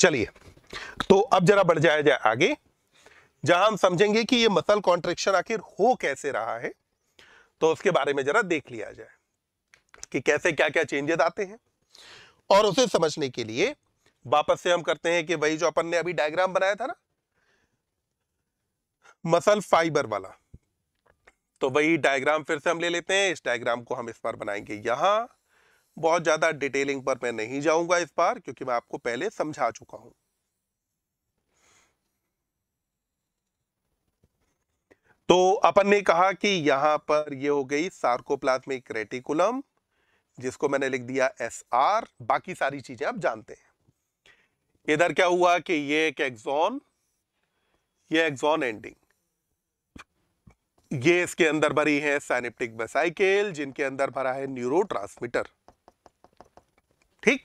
चलिए तो अब जरा बढ़ जाया जाए आगे जहां हम समझेंगे कि ये मसल कॉन्ट्रेक्शन आखिर हो कैसे रहा है तो उसके बारे में ज़रा देख लिया जाए कि कैसे क्या क्या चेंजेस आते हैं और उसे समझने के लिए वापस से हम करते हैं कि वही जो अपन ने अभी डायग्राम बनाया था ना मसल फाइबर वाला तो वही डायग्राम फिर से हम ले लेते हैं इस डायग्राम को हम इस बार बनाएंगे यहां बहुत ज़्यादा डिटेलिंग पर मैं नहीं जाऊंगा इस बार क्योंकि मैं आपको पहले समझा चुका हूं तो अपन ने कहा कि यहां पर ये हो गई सार्कोप्लाज्मिक रेटिकुलम जिसको मैंने लिख दिया एस आर बाकी सारी चीजें आप जानते हैं इधर क्या हुआ कि ये एक एक्सॉन ये एक्सॉन एंडिंग ये इसके अंदर भरी है सैनिप्टिक बेसाइकिल जिनके अंदर भरा है न्यूरो ठीक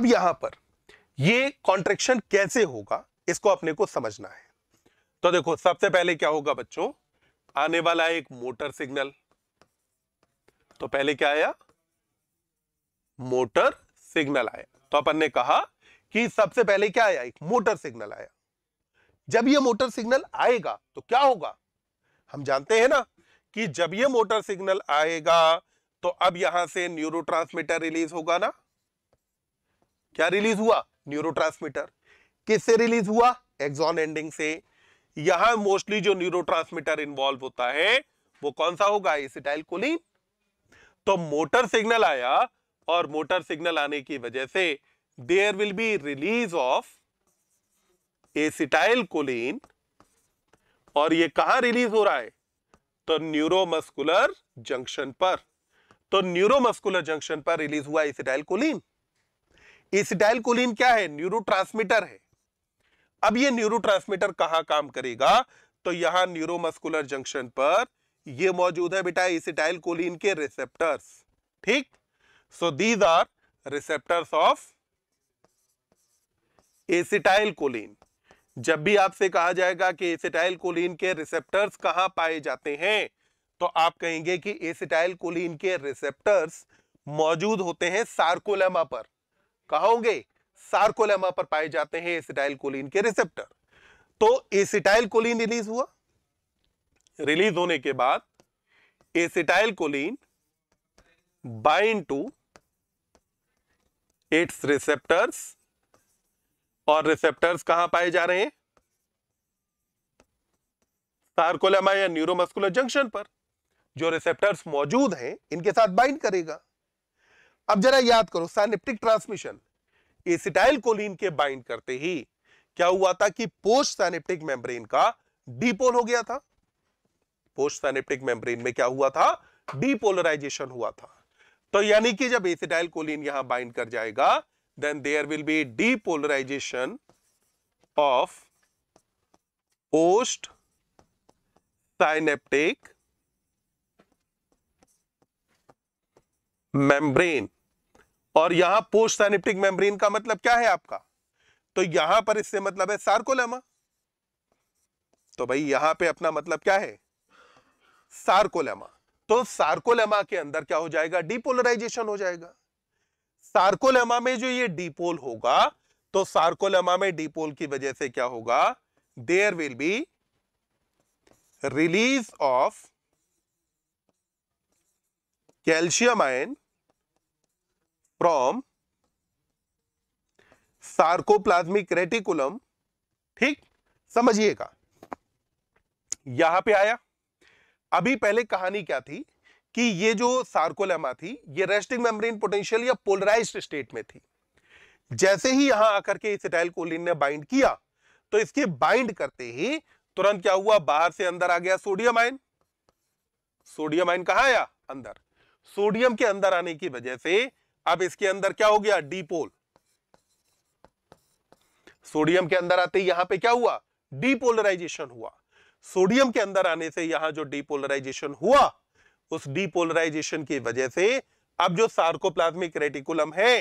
अब यहां पर ये कॉन्ट्रेक्शन कैसे होगा इसको अपने को समझना है तो देखो सबसे पहले क्या होगा बच्चों आने वाला है एक मोटर सिग्नल तो पहले क्या आया मोटर सिग्नल आया तो अपन ने कहा कि सबसे पहले क्या आया एक मोटर सिग्नल आया जब ये मोटर सिग्नल आएगा तो क्या होगा हम जानते हैं ना कि जब ये मोटर सिग्नल आएगा तो अब यहां से न्यूरो रिलीज होगा ना क्या रिलीज हुआ न्यूरो किससे रिलीज हुआ एक्सॉन एंडिंग से यहां मोस्टली जो न्यूरो इन्वॉल्व होता है वो कौन सा होगा एसिटाइल कोलिन तो मोटर सिग्नल आया और मोटर सिग्नल आने की वजह से there will be release of acetylcholine और ये कहां रिलीज हो रहा है तो न्यूरोमस्कुलर जंक्शन पर तो न्यूरोमस्कुलर जंक्शन पर रिलीज हुआ एसिटाइल कोलिन एसिटाइल कोलिन क्या है न्यूरोट्रांसमीटर है अब ये न्यूरो ट्रांसमीटर कहां काम करेगा तो यहां न्यूरोमस्कुलर जंक्शन पर ये मौजूद है बेटा इसिटाइल कोलिन के रिसेप्टर्स ठीक so these are receptors of acetylcholine जब भी आपसे कहा जाएगा कि एसिटाइल कोलिन के रिसेप्टर्स कहां पाए जाते हैं तो आप कहेंगे कि एसिटाइल कोलिन के रिसेप्टर्स मौजूद होते हैं सार्कोलेमा पर कहा होंगे सार्कोलेमा पर पाए जाते हैं एसिटाइल कोलिन के रिसेप्टर तो एसिटाइल कोलिन रिलीज हुआ रिलीज होने के बाद acetylcholine bind to its receptors और रिसेप्टर्स कहां पाए जा रहे हैं सार्कोलेमा या न्यूरोमस्कुलर जंक्शन पर जो रिसेप्टर्स मौजूद हैं इनके साथ बाइंड करेगा अब जरा याद करो साइनेप्टिक ट्रांसमिशन एसिटाइल कोलिन के बाइंड करते ही क्या हुआ था कि पोस्ट सैनिप्टिक मेम्ब्रेन का डीपोल हो गया था पोस्ट सैनिप्टिक मेम्ब्रेन में क्या हुआ था डीपोलराइजेशन हुआ था तो यानी कि जब एसिटाइल कोलिन यहां बाइंड कर जाएगा then there will be depolarisation of post synaptic membrane और यहां पोस्ट साइनेप्टिक मेम्ब्रेन का मतलब क्या है आपका तो यहां पर इससे मतलब है सार्कोलेमा तो भाई यहां पे अपना मतलब क्या है सार्कोलेमा तो सार्कोलेमा के अंदर क्या हो जाएगा डिपोलराइजेशन हो जाएगा सार्कोलेमा में जो ये डिपोल होगा तो सार्कोलेमा में डिपोल की वजह से क्या होगा there will be release of calcium ion from sarcoplasmic reticulum ठीक समझिएगा यहां पे आया अभी पहले कहानी क्या थी कि ये जो सार्कोलेमा थी ये रेस्टिंग मेम्ब्रेन पोटेंशियल या पोलराइज्ड स्टेट में थी जैसे ही यहां आकर के इसिटाइल कोलिन ने बाइंड किया तो इसके बाइंड करते ही तुरंत क्या हुआ बाहर से अंदर आ गया सोडियम आयन सोडियम आयन कहा आया अंदर सोडियम के अंदर आने की वजह से अब इसके अंदर क्या हो गया डीपोल सोडियम के अंदर आते ही यहां पे क्या हुआ डीपोलराइजेशन हुआ सोडियम के अंदर आने से यहां जो डीपोलराइजेशन हुआ उस डीपोलराइजेशन की वजह से अब जो सार्कोप्लाज्मिक रेटिकुलम है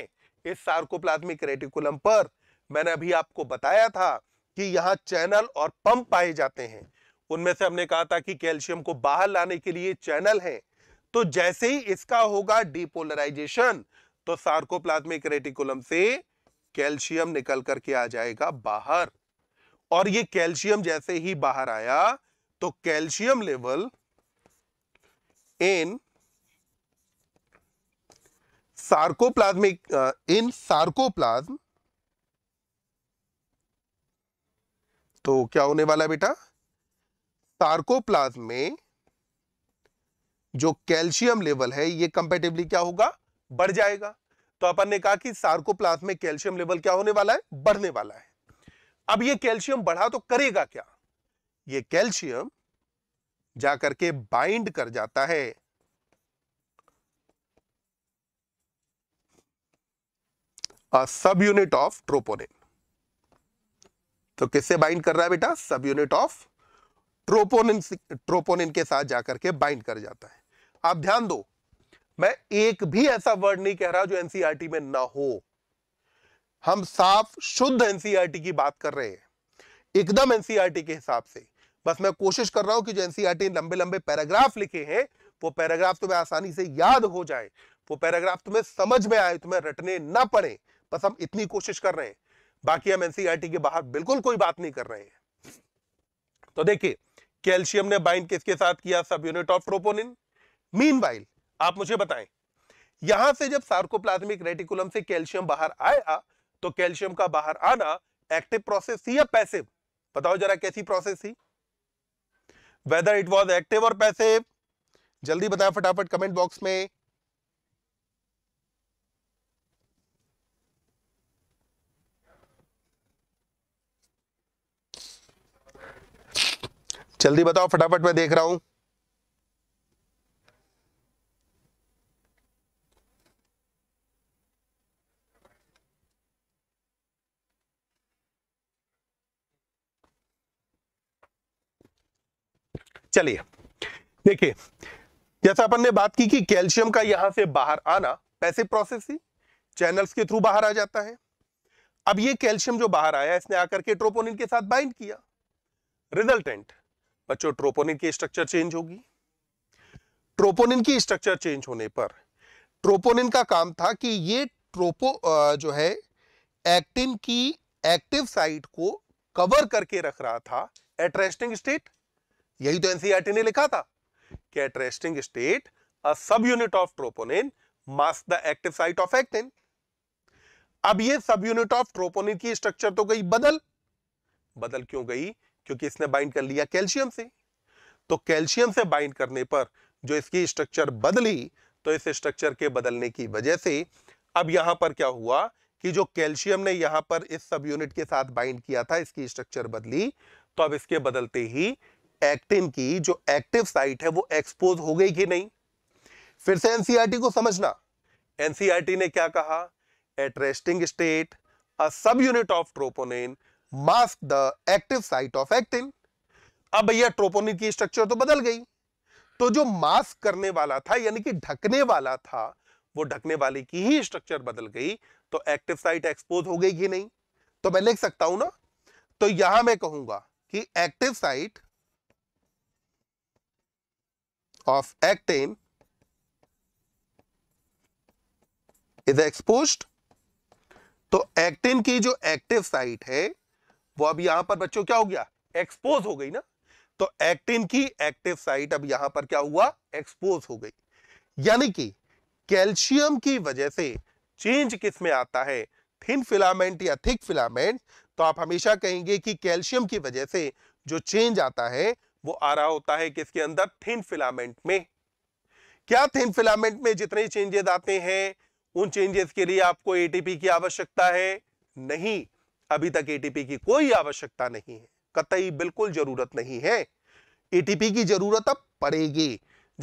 इस सार्कोप्लाज्मिक रेटिकुलम पर मैंने अभी आपको बताया था कि यहां चैनल और पंप पाए जाते हैं उनमें से हमने कहा था कि कैल्शियम को बाहर लाने के लिए चैनल है तो जैसे ही इसका होगा डीपोलराइजेशन तो सार्कोप्लाज्मिक रेटिकुलम से कैल्शियम निकल करके आ जाएगा बाहर और ये कैल्शियम जैसे ही बाहर आया तो calcium level in sarcoplasmic in sarcoplasm तो क्या होने वाला बेटा सार्कोप्लाज्म में जो कैल्शियम लेवल है ये कंपेटिवली क्या होगा बढ़ जाएगा तो अपन ने कहा कि सार्कोप्लाज्म में कैल्शियम लेवल क्या होने वाला है बढ़ने वाला है अब ये कैल्शियम बढ़ा तो करेगा क्या ये कैल्शियम जाकर के बाइंड कर जाता है सब यूनिट ऑफ ट्रोपोनिन तो किससे बाइंड कर रहा है बेटा सब यूनिट ऑफ ट्रोपोनिन ट्रोपोनिन के साथ जाकर के बाइंड कर जाता है आप ध्यान दो मैं एक भी ऐसा वर्ड नहीं कह रहा जो एनसीईआरटी e में ना हो हम साफ शुद्ध एनसीईआरटी e की बात कर रहे हैं एकदम एनसीईआरटी e के हिसाब से बस मैं कोशिश कर रहा हूं कि जो एनसीईआरटी लंबे लंबे पैराग्राफ लिखे हैं वो पैराग्राफ तुम्हें आसानी से याद हो जाए वो पैराग्राफ तुम्हें समझ में आए तुम्हें रटने ना पड़े बस हम इतनी कोशिश कर रहे हैं बाकी हम एनसीईआरटी के बाहर बिल्कुल कोई बात नहीं कर रहे हैं तो देखिए कैल्शियम ने बाइंड किसके साथ किया सब यूनिट ऑफ प्रोपोनिन मीन आप मुझे बताएं यहां से जब सार्कोप्लाज्मिक रेटिकुलम से कैल्शियम बाहर आया तो कैल्शियम का बाहर आना एक्टिव प्रोसेस थी या पैसिव बताओ जरा कैसी प्रोसेस थी वेदर इट वॉज एक्टिव और पैसिव जल्दी बताया फटाफट कमेंट बॉक्स में जल्दी बताओ फटाफट मैं देख रहा हूं चलिए देखिए जैसा अपन ने बात की कि कैल्शियम का यहां से बाहर आना पैसे प्रोसेस ही चैनल्स के थ्रू बाहर आ जाता है अब ये कैल्शियम जो बाहर आया इसने आकर के ट्रोपोनिन के साथ बाइंड किया रिजल्टेंट बच्चों ट्रोपोनिन की स्ट्रक्चर चेंज होगी ट्रोपोनिन की स्ट्रक्चर चेंज होने पर ट्रोपोनिन का काम था कि ये ट्रोपो जो है एक्टिन की एक्टिव साइट को कवर करके रख रहा था एट्रेस्टिंग स्टेट यही तो एनसीईआरटी e ने लिखा था कि eight resting state a subunit of troponin mask the active site of actin अब ये सब यूनिट ऑफ ट्रोपोनिन की स्ट्रक्चर तो गई बदल बदल क्यों गई क्योंकि इसने बाइंड कर लिया कैल्शियम से तो कैल्शियम से बाइंड करने पर जो इसकी स्ट्रक्चर बदली तो इस स्ट्रक्चर के बदलने की वजह से अब यहां पर क्या हुआ कि जो कैल्शियम ने यहां पर इस सब यूनिट के साथ बाइंड किया था इसकी स्ट्रक्चर बदली तो अब इसके बदलते ही एक्टिन की जो एक्टिव साइट है वो एक्सपोज हो गई कि नहीं फिर से एनसीआरटी e को समझना एनसीआरटी e ने क्या कहा eight resting state a subunit of troponin mask the active site of actin अब भैया ट्रोपोनिन की स्ट्रक्चर तो बदल गई तो जो मास्क करने वाला था यानी कि ढकने वाला था वो ढकने वाले की ही स्ट्रक्चर बदल गई तो एक्टिव साइट एक्सपोज हो गई कि नहीं तो मैं लिख सकता हूं ना तो यहां मैं कहूंगा कि active site of actin is exposed तो एक्टिन की जो एक्टिव साइट है वो अब यहां पर बच्चों क्या हो गया एक्सपोज हो गई ना तो एक्टिन की एक्टिव साइट अब यहां पर क्या हुआ एक्सपोज हो गई यानी कि कैल्शियम की वजह से चेंज किस में आता है थिन फिलामेंट या थिक फिलामेंट तो आप हमेशा कहेंगे कि कैल्शियम की वजह से जो चेंज आता है वो आ रहा होता है किसके अंदर थिन फिलामेंट में क्या थिन फिलामेंट में जितने चेंजेस आते हैं उन चेंजेस के लिए आपको एटीपी की आवश्यकता है नहीं अभी तक एटीपी की कोई आवश्यकता नहीं है कतई बिल्कुल जरूरत नहीं है एटीपी की जरूरत अब पड़ेगी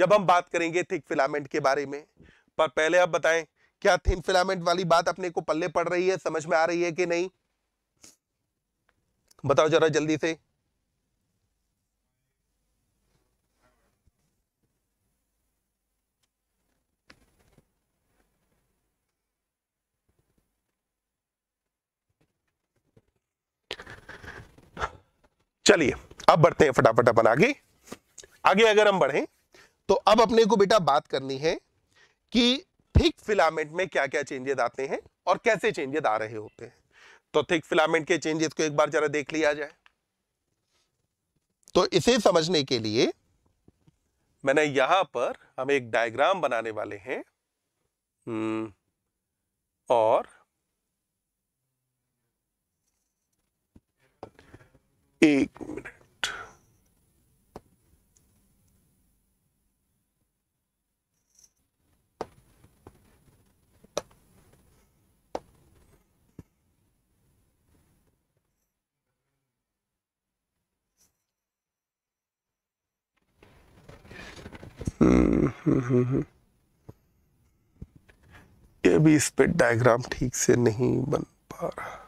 जब हम बात करेंगे थिक फिलामेंट के बारे में पर पहले आप बताएं क्या थिन फिलामेंट वाली बात अपने को पल्ले पड़ रही है समझ में आ रही है कि नहीं बताओ जरा जल्दी से चलिए अब बढ़ते हैं फटाफट अपन आगे आगे अगर हम बढ़े तो अब अपने को बेटा बात करनी है कि थिक फिलामेंट में क्या क्या चेंजेस आते हैं और कैसे चेंजेस आ रहे होते हैं तो थिक फिलामेंट के चेंजेस को एक बार जरा देख लिया जाए तो इसे समझने के लिए मैंने यहां पर हम एक डायग्राम बनाने वाले हैं हम्म, और एक मिनट हम्म ये भी इस पे डायग्राम ठीक से नहीं बन पा रहा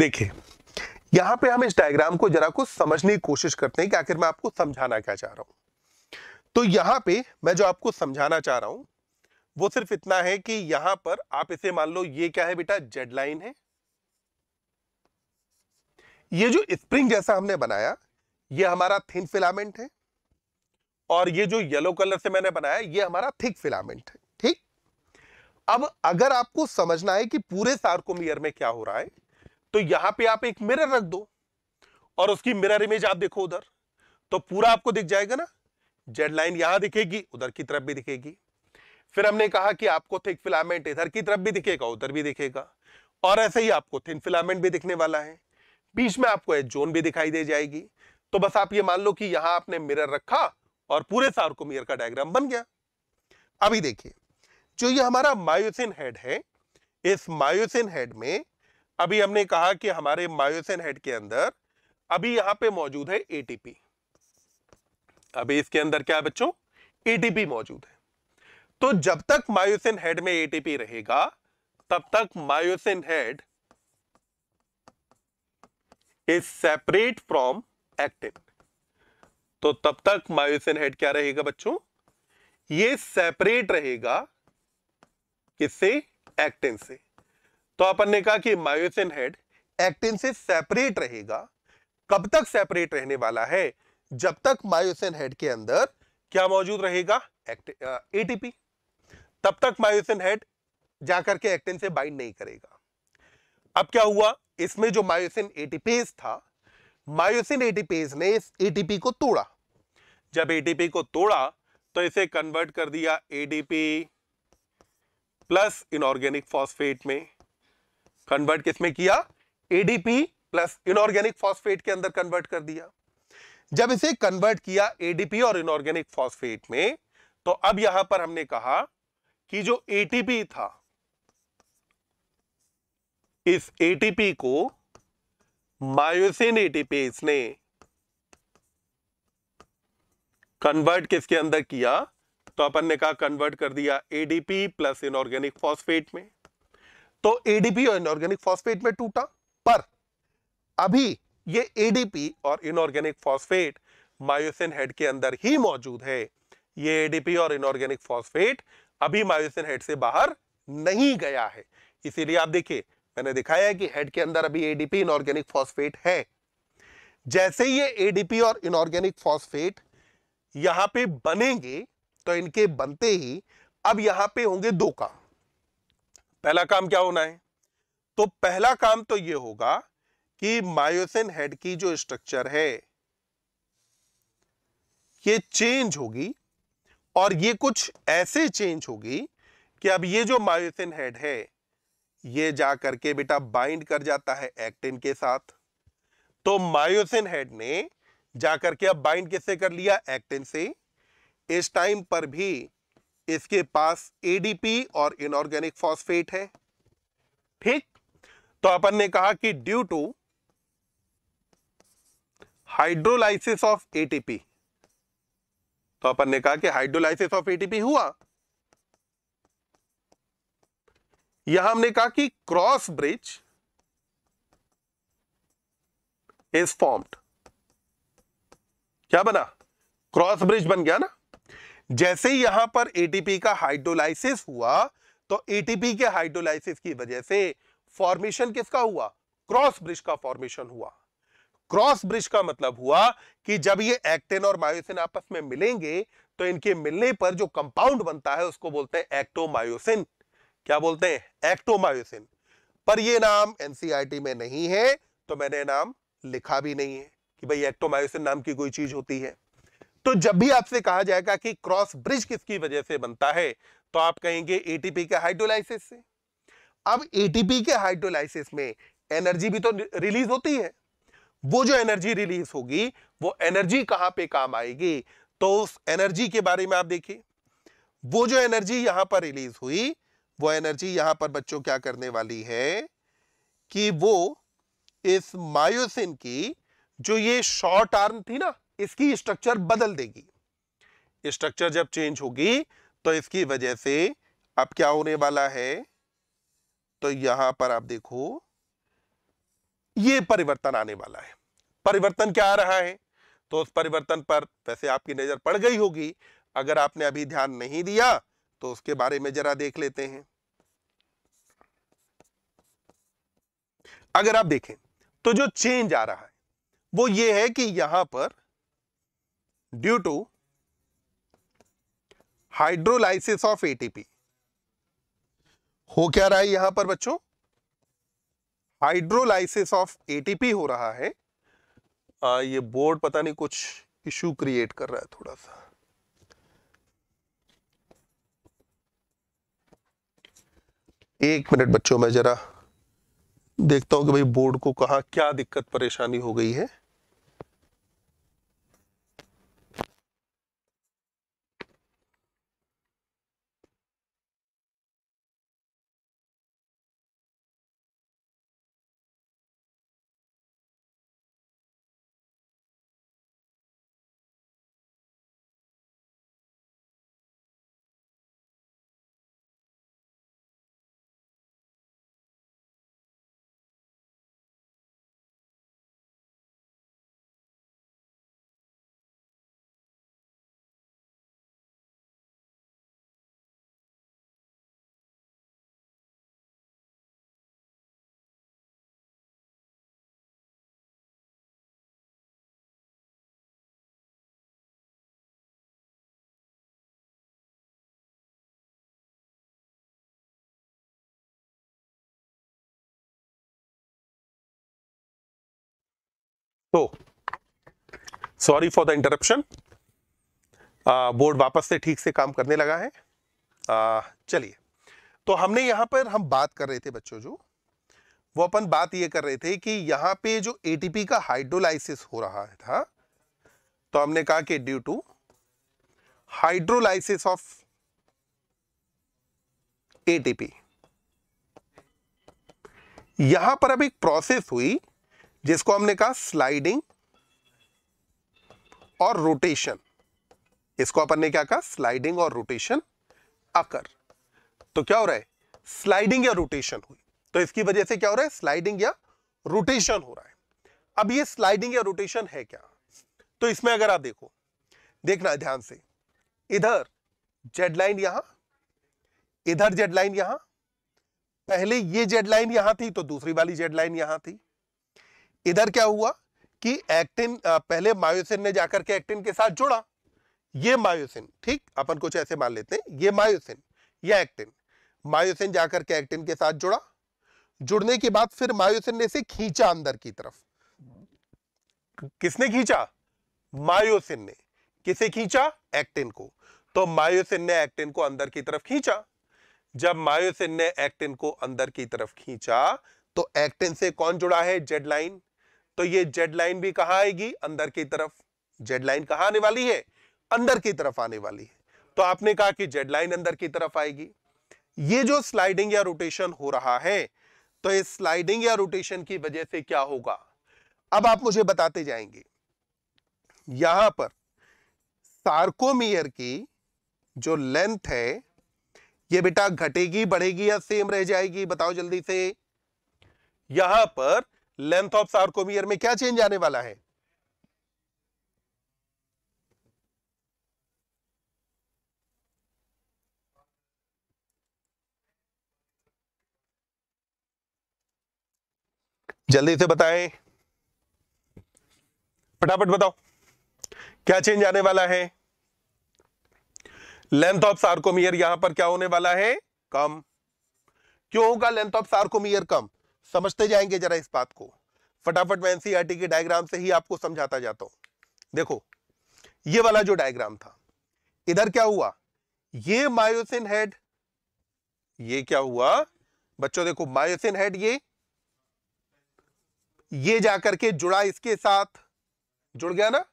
देखिए यहां पे हम इस डायग्राम को जरा कुछ समझने की कोशिश करते हैं कि आखिर मैं आपको समझाना क्या चाह रहा हूं तो यहां पे मैं जो आपको समझाना चाह रहा हूं वो सिर्फ इतना है कि यहां पर आप इसे मान लो ये क्या है बेटा जेड लाइन है ये जो स्प्रिंग जैसा हमने बनाया ये हमारा थिन फिलामेंट है और ये जो येलो कलर से मैंने बनाया ये हमारा थिक फिलामेंट है ठीक अब अगर आपको समझना है कि पूरे सार्कोमियर में क्या हो रहा है तो यहां पे आप एक मिरर रख दो और उसकी मिरर इमेज आप देखो उधर तो पूरा आपको दिख जाएगा ना जेड लाइन यहां दिखेगी उधर की तरफ भी दिखेगी फिर हमने कहा कि आपको थिक फिलामेंट इधर की तरफ भी दिखेगा उधर भी दिखेगा और ऐसे ही आपको थिन फिलामेंट भी दिखने वाला है बीच में आपको एच जोन भी दिखाई दे जाएगी तो बस आप ये मान लो कि यहां आपने मिरर रखा और पूरे सार्कोमियर का डायग्राम बन गया अभी देखिए जो ये हमारा मायोसिन हेड है इस मायोसिन हेड में अभी हमने कहा कि हमारे मायोसिन हेड के अंदर अभी यहां पे मौजूद है एटीपी अभी इसके अंदर क्या है बच्चों एटीपी मौजूद है तो जब तक मायोसिन हेड में एटीपी रहेगा तब तक myosin head is separate from actin तो तब तक मायोसिन हेड क्या रहेगा बच्चों ये सेपरेट रहेगा किससे एक्टिन से तो अपन ने कहा कि मायोसिन हेड एक्टिन से सेपरेट रहेगा कब तक सेपरेट रहने वाला है जब तक मायोसिन हेड के अंदर क्या मौजूद रहेगा एटीपी तब तक मायोसिन हेड जाकर के एक्टिन से बाइंड नहीं करेगा अब क्या हुआ इसमें जो मायोसिन एटीपेज था मायोसिन एटीपेज ने इस एटीपी को तोड़ा जब एटीपी को तोड़ा तो इसे कन्वर्ट कर दिया एडीपी प्लस इनऑर्गेनिक फॉस्फेट में कन्वर्ट किसमें किया एडीपी प्लस इनऑर्गेनिक फॉस्फेट के अंदर कन्वर्ट कर दिया जब इसे कन्वर्ट किया एडीपी और इनऑर्गेनिक फॉस्फेट में तो अब यहां पर हमने कहा कि जो एटीपी था इस एटीपी को मायोसिन एटीपी इसने कन्वर्ट किसके अंदर किया तो अपन ने कहा कन्वर्ट कर दिया एडीपी प्लस इनऑर्गेनिक फॉस्फेट में तो एडीपी और इनऑर्गेनिक फॉस्फेट में टूटा पर अभी ये एडीपी और इनऑर्गेनिक फॉस्फेट मायोसिन हेड के अंदर ही मौजूद है ये एडीपी और इनऑर्गेनिक फॉस्फेट अभी मायोसिन हेड से बाहर नहीं गया है इसीलिए आप देखिए मैंने दिखाया है कि हेड के अंदर अभी एडीपी इनऑर्गेनिक फॉस्फेट है जैसे ये एडीपी और इनऑर्गेनिक फॉस्फेट यहां पे बनेंगे तो इनके बनते ही अब यहां पे होंगे दो काम पहला काम क्या होना है तो पहला काम तो यह होगा कि मायोसिन हेड की जो स्ट्रक्चर है ये चेंज होगी और ये कुछ ऐसे चेंज होगी कि अब ये जो मायोसिन हेड है ये जा करके बेटा बाइंड कर जाता है एक्टिन के साथ तो मायोसिन हेड ने जाकर के अब बाइंड किससे कर लिया एक्टिन से इस टाइम पर भी इसके पास एडीपी और इनऑर्गेनिक फॉस्फेट है ठीक तो अपन ने कहा कि due to hydrolysis of ATP तो अपन ने कहा कि हाइड्रोलाइसिस ऑफ एटीपी हुआ यह हमने कहा कि क्रॉस ब्रिज इज फॉर्म्ड क्या बना क्रॉस ब्रिज बन गया ना जैसे ही यहां पर एटीपी का हाइड्रोलाइसिस हुआ तो एटीपी के हाइड्रोलाइसिस की वजह से फॉर्मेशन किसका हुआ क्रॉस ब्रिज का फॉर्मेशन हुआ क्रॉस ब्रिज का मतलब हुआ कि जब ये एक्टेन और मायोसिन आपस में मिलेंगे तो इनके मिलने पर जो कंपाउंड बनता है उसको बोलते हैं एक्टोमायोसिन क्या बोलते हैं एक्टोमायोसिन पर ये नाम एनसीईआरटी में नहीं है तो मैंने नाम लिखा भी नहीं है कि भाई एक्टोमायोसिन नाम की कोई चीज होती है तो जब भी आपसे कहा जाएगा कि क्रॉस ब्रिज किसकी वजह से बनता है तो आप कहेंगे एटीपी के हाइड्रोलाइसिस से अब एटीपी के हाइड्रोलाइसिस में एनर्जी भी तो रिलीज होती है वो जो एनर्जी रिलीज होगी वो एनर्जी कहां पे काम आएगी तो उस एनर्जी के बारे में आप देखिए वो जो एनर्जी यहां पर रिलीज हुई वो एनर्जी यहां पर बच्चों क्या करने वाली है कि वो इस मायोसिन की जो ये शॉर्ट आर्म थी ना इसकी स्ट्रक्चर बदल देगी स्ट्रक्चर जब चेंज होगी तो इसकी वजह से अब क्या होने वाला है तो यहां पर आप देखो ये परिवर्तन आने वाला है परिवर्तन क्या आ रहा है तो उस परिवर्तन पर वैसे आपकी नजर पड़ गई होगी अगर आपने अभी ध्यान नहीं दिया तो उसके बारे में जरा देख लेते हैं अगर आप देखें तो जो चेंज आ रहा है वो ये है कि यहां पर due to hydrolysis of ATP हो क्या रहा है यहां पर बच्चों हाइड्रोलाइसिस ऑफ एटीपी हो रहा है आ, ये बोर्ड पता नहीं कुछ इश्यू क्रिएट कर रहा है थोड़ा सा एक मिनट बच्चों मैं जरा देखता हूं कि भाई बोर्ड को कहा क्या दिक्कत परेशानी हो गई है तो sorry for the interruption board वापस से ठीक से काम करने लगा है चलिए तो हमने यहां पर हम बात कर रहे थे बच्चों जो वो अपन बात ये कर रहे थे कि यहां पे जो एटीपी का हाइड्रोलाइसिस हो रहा था तो हमने कहा कि due to hydrolysis of ATP यहां पर अब एक प्रोसेस हुई जिसको हमने कहा स्लाइडिंग और रोटेशन इसको अपन ने क्या कहा स्लाइडिंग और रोटेशन अकर तो क्या हो रहा है स्लाइडिंग या रोटेशन हुई तो इसकी वजह से क्या हो रहा है स्लाइडिंग या रोटेशन हो रहा है अब ये स्लाइडिंग या रोटेशन है क्या तो इसमें अगर आप देखो देखना ध्यान से इधर जेड लाइन यहां इधर जेड लाइन यहां पहले ये जेड लाइन यहां थी तो दूसरी वाली जेड लाइन यहां थी इधर क्या हुआ कि एक्टिन पहले मायोसिन ने जाकर के एक्टिन के साथ जुड़ा ये मायोसिन ठीक अपन कुछ ऐसे मान लेते हैं ये मायोसिन ये एक्टिन मायोसिन जाकर के एक्टिन के साथ जुड़ा जुड़ने के बाद फिर मायोसिन ने इसे खींचा अंदर की तरफ किसने खींचा मायोसिन ने किसे खींचा एक्टिन को तो मायोसिन ने एक्टिन को अंदर की तरफ खींचा जब मायोसिन ने एक्टिन को अंदर की तरफ खींचा तो एक्टिन से कौन जुड़ा है जेड लाइन तो ये जेड लाइन भी कहां आएगी अंदर की तरफ जेड लाइन कहां आने वाली है अंदर की तरफ आने वाली है तो आपने कहा कि जेड लाइन अंदर की तरफ आएगी ये जो स्लाइडिंग या रोटेशन हो रहा है तो इस स्लाइडिंग या रोटेशन की वजह से क्या होगा अब आप मुझे बताते जाएंगे यहां पर सार्कोमियर की जो लेंथ है ये बेटा घटेगी बढ़ेगी या सेम रह जाएगी बताओ जल्दी से यहां पर लेंथ ऑफ सार्कोमियर में क्या चेंज आने वाला है जल्दी से बताएं फटाफट बताओ क्या चेंज आने वाला है लेंथ ऑफ सार्कोमियर यहां पर क्या होने वाला है कम क्यों होगा लेंथ ऑफ सार्कोमियर कम समझते जाएंगे जरा इस बात को फटाफट मैं एनसीईआरटी e के डायग्राम से ही आपको समझाता जाता हूं देखो ये वाला जो डायग्राम था इधर क्या हुआ ये मायोसिन हेड ये क्या हुआ बच्चों देखो मायोसिन हेड ये ये जाकर के जुड़ा इसके साथ जुड़ गया ना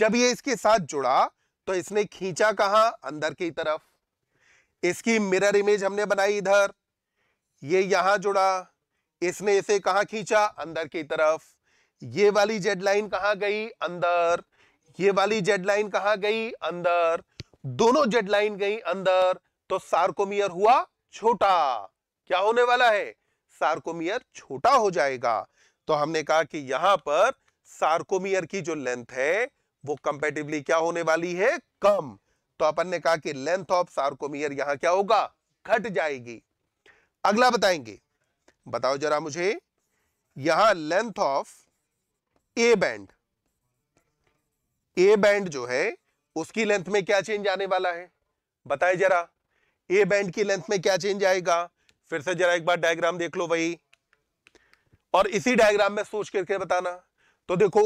जब ये इसके साथ जुड़ा तो इसने खींचा कहा अंदर की तरफ इसकी मिरर इमेज हमने बनाई इधर ये यहां जुड़ा इसने इसे कहा खींचा अंदर की तरफ ये वाली जेड लाइन कहा गई अंदर ये वाली जेड लाइन कहा गई अंदर दोनों जेड लाइन गई अंदर तो सार्कोमियर हुआ छोटा क्या होने वाला है सार्कोमियर छोटा हो जाएगा तो हमने कहा कि यहां पर सार्कोमियर की जो लेंथ है वो कंपेटिवली क्या होने वाली है कम तो अपन ने कहा कि लेंथ ऑफ सार्कोमियर यहां क्या होगा घट जाएगी अगला बताएंगे बताओ जरा मुझे यहां length of A band A band जो है उसकी लेंथ में क्या चेंज आने वाला है बताए जरा ए बैंड की लेंथ में क्या चेंज आएगा फिर से जरा एक बार डायग्राम देख लो भाई और इसी डायग्राम में सोच करके बताना तो देखो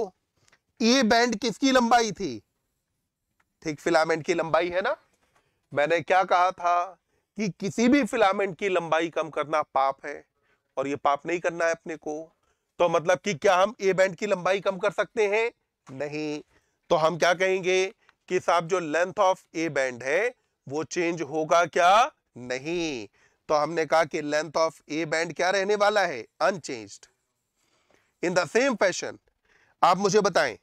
ए बैंड किसकी लंबाई थी ठीक फिलामेंट की लंबाई है ना मैंने क्या कहा था कि किसी भी फिलामेंट की लंबाई कम करना पाप है और ये पाप नहीं करना है अपने को तो मतलब कि क्या हम ए बैंड की लंबाई कम कर सकते हैं नहीं तो हम क्या कहेंगे कि साहब जो लेंथ ऑफ ए बैंड है वो चेंज होगा क्या नहीं तो हमने कहा कि लेंथ ऑफ ए बैंड क्या रहने वाला है unchanged in the same fashion आप मुझे बताएं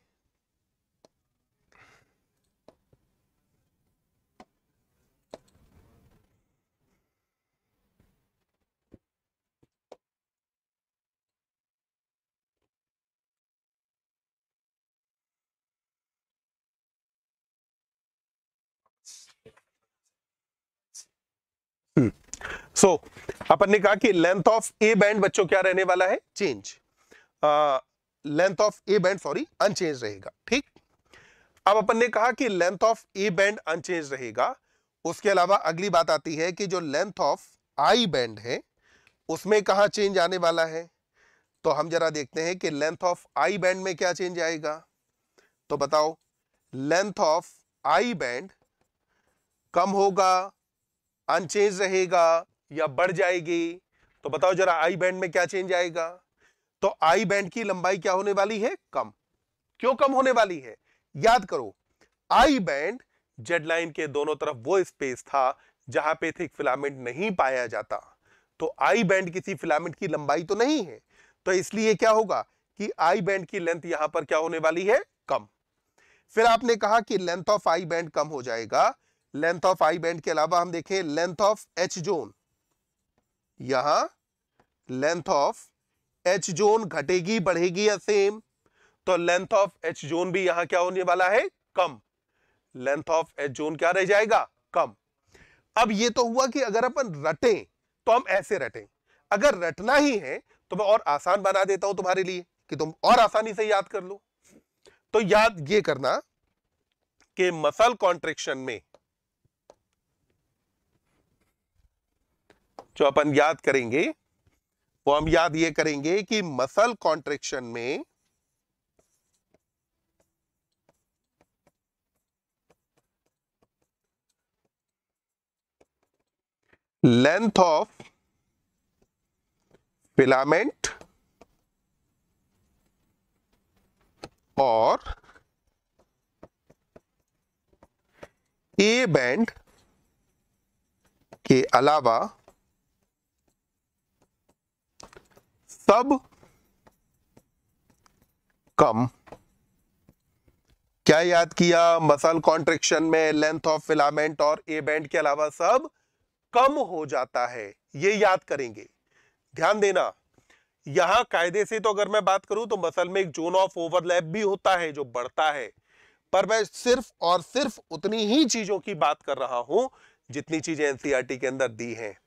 सो so, अपन ने कहा कि लेंथ ऑफ ए बैंड बच्चों क्या रहने वाला है change length of A band sorry unchange रहेगा ठीक अब अपन ने कहा कि length of A band unchange रहेगा उसके अलावा अगली बात आती है कि जो लेंथ ऑफ आई बैंड है उसमें कहा चेंज आने वाला है तो हम जरा देखते हैं कि लेंथ ऑफ आई बैंड में क्या चेंज आएगा तो बताओ लेंथ ऑफ आई बैंड कम होगा अनचेंज रहेगा या बढ़ जाएगी तो बताओ जरा आई बैंड में क्या चेंज आएगा तो आई बैंड की लंबाई क्या होने वाली है कम क्यों कम होने वाली है याद करो आई बैंड जेड लाइन के दोनों तरफ वो स्पेस था जहां पे थिक फिलामेंट नहीं पाया जाता तो आई बैंड किसी फिलामेंट की लंबाई तो नहीं है तो इसलिए क्या होगा कि आई बैंड की लेंथ यहां पर क्या होने वाली है कम फिर आपने कहा कि लेंथ ऑफ आई बैंड कम हो जाएगा लेंथ ऑफ आई बैंड के अलावा हम देखें लेंथ ऑफ एच जोन यहां लेंथ ऑफ एच जोन घटेगी बढ़ेगी या सेम तो लेंथ ऑफ एच जोन भी यहां क्या होने वाला है कम लेंथ ऑफ एच जोन क्या रह जाएगा कम अब ये तो हुआ कि अगर अपन रटे तो हम ऐसे रटें अगर रटना ही है तो मैं और आसान बना देता हूं तुम्हारे लिए कि तुम और आसानी से याद कर लो तो याद ये करना कि मसल कॉन्ट्रेक्शन में जो अपन याद करेंगे वो हम याद ये करेंगे कि मसल कॉन्ट्रेक्शन में लेंथ ऑफ फिलामेंट और ए बैंड के अलावा तब कम क्या याद किया मसल कॉन्ट्रेक्शन में लेंथ ऑफ फिलामेंट और ए बैंड के अलावा सब कम हो जाता है ये याद करेंगे ध्यान देना यहां कायदे से तो अगर मैं बात करूं तो मसल में एक जोन ऑफ ओवरलैप भी होता है जो बढ़ता है पर मैं सिर्फ और सिर्फ उतनी ही चीजों की बात कर रहा हूं जितनी चीजें एनसीआरटी e के अंदर दी हैं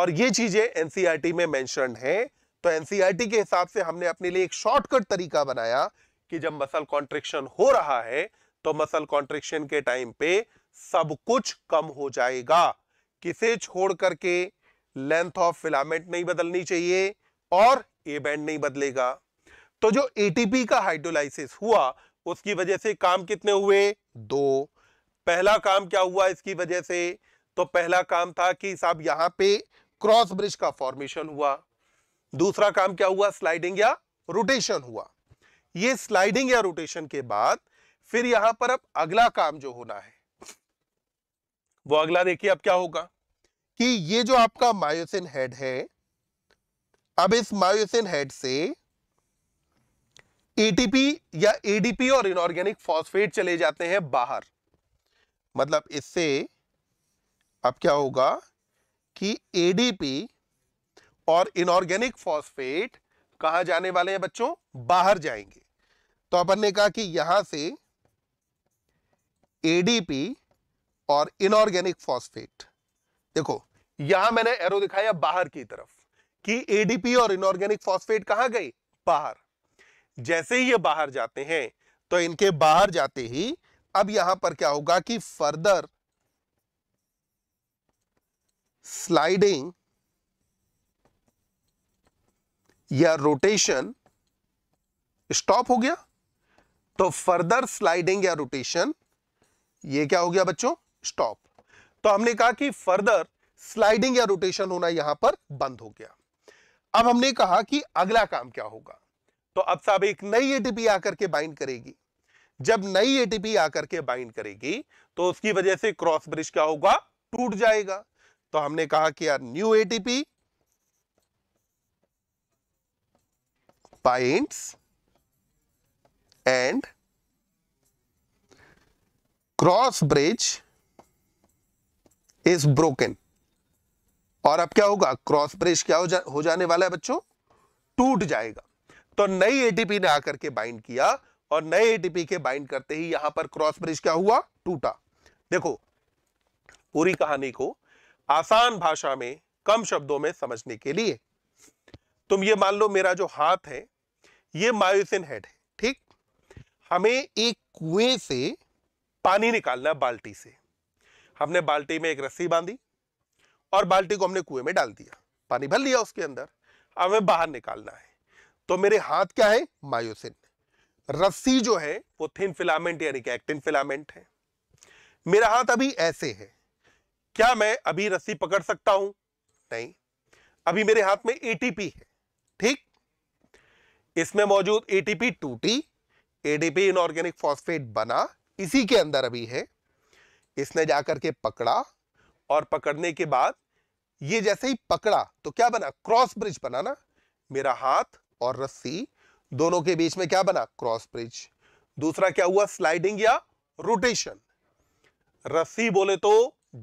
और ये चीजें एनसीआरटी e में मेंशन है तो एनसीईआरटी e के हिसाब से हमने अपने लिए एक शॉर्टकट तरीका बनाया कि जब मसल कॉन्ट्रेक्शन हो रहा है तो मसल कॉन्ट्रेक्शन के टाइम पे सब कुछ कम हो जाएगा किसे छोड़ करके लेंथ ऑफ फिलामेंट नहीं बदलनी चाहिए और ए बैंड नहीं बदलेगा तो जो एटीपी का हाइड्रोलाइसिस हुआ उसकी वजह से काम कितने हुए दो पहला काम क्या हुआ इसकी वजह से तो पहला काम था कि साहब यहां पे क्रॉस ब्रिज का फॉर्मेशन हुआ दूसरा काम क्या हुआ स्लाइडिंग या रोटेशन हुआ ये स्लाइडिंग या रोटेशन के बाद फिर यहां पर अब अगला काम जो होना है वो अगला देखिए अब क्या होगा कि ये जो आपका मायोसिन हेड है अब इस मायोसिन हेड से एटीपी या एडीपी और इनऑर्गेनिक फॉस्फेट चले जाते हैं बाहर मतलब इससे अब क्या होगा कि एडीपी और इनऑर्गेनिक फॉस्फेट कहा जाने वाले हैं बच्चों बाहर जाएंगे तो अपन ने कहा कि यहां से एडीपी और इनऑर्गेनिक फॉस्फेट देखो यहां मैंने एरो दिखाया बाहर की तरफ कि एडीपी और इनऑर्गेनिक फॉस्फेट कहां गई बाहर जैसे ही ये बाहर जाते हैं तो इनके बाहर जाते ही अब यहां पर क्या होगा कि फर्दर स्लाइडिंग या रोटेशन स्टॉप हो गया तो फर्दर स्लाइडिंग या रोटेशन ये क्या हो गया बच्चों स्टॉप तो हमने कहा कि फर्दर स्लाइडिंग या रोटेशन होना यहां पर बंद हो गया अब हमने कहा कि अगला काम क्या होगा तो अब साहब एक नई एटीपी आकर के बाइंड करेगी जब नई एटीपी आकर के बाइंड करेगी तो उसकी वजह से क्रॉस ब्रिज क्या होगा टूट जाएगा तो हमने कहा कि यार new ATP spines and cross bridge is broken और अब क्या होगा क्रॉस ब्रिज क्या हो, जा, हो जाने वाला है बच्चों टूट जाएगा तो नई एटीपी ने आकर के बाइंड किया और नए एटीपी के बाइंड करते ही यहां पर क्रॉस ब्रिज क्या हुआ टूटा देखो पूरी कहानी को आसान भाषा में कम शब्दों में समझने के लिए तुम ये मान लो मेरा जो हाथ है ये मायोसिन हेड है ठीक हमें एक कुएं से पानी निकालना बाल्टी से हमने बाल्टी में एक रस्सी बांधी और बाल्टी को हमने कुएं में डाल दिया पानी भर लिया उसके अंदर हमें बाहर निकालना है तो मेरे हाथ क्या है मायोसिन रस्सी जो है वो थिन फिलामेंट यानी कि एक्टिन फिलामेंट है मेरा हाथ अभी ऐसे है क्या मैं अभी रस्सी पकड़ सकता हूं नहीं अभी मेरे हाथ में एटीपी है ठीक इसमें मौजूद एटीपी टूटी एडीपी इनऑर्गेनिक फॉस्फेट बना इसी के अंदर अभी है इसने जाकर के पकड़ा और पकड़ने के बाद ये जैसे ही पकड़ा तो क्या बना क्रॉस ब्रिज बना ना मेरा हाथ और रस्सी दोनों के बीच में क्या बना क्रॉस ब्रिज दूसरा क्या हुआ स्लाइडिंग या रोटेशन रस्सी बोले तो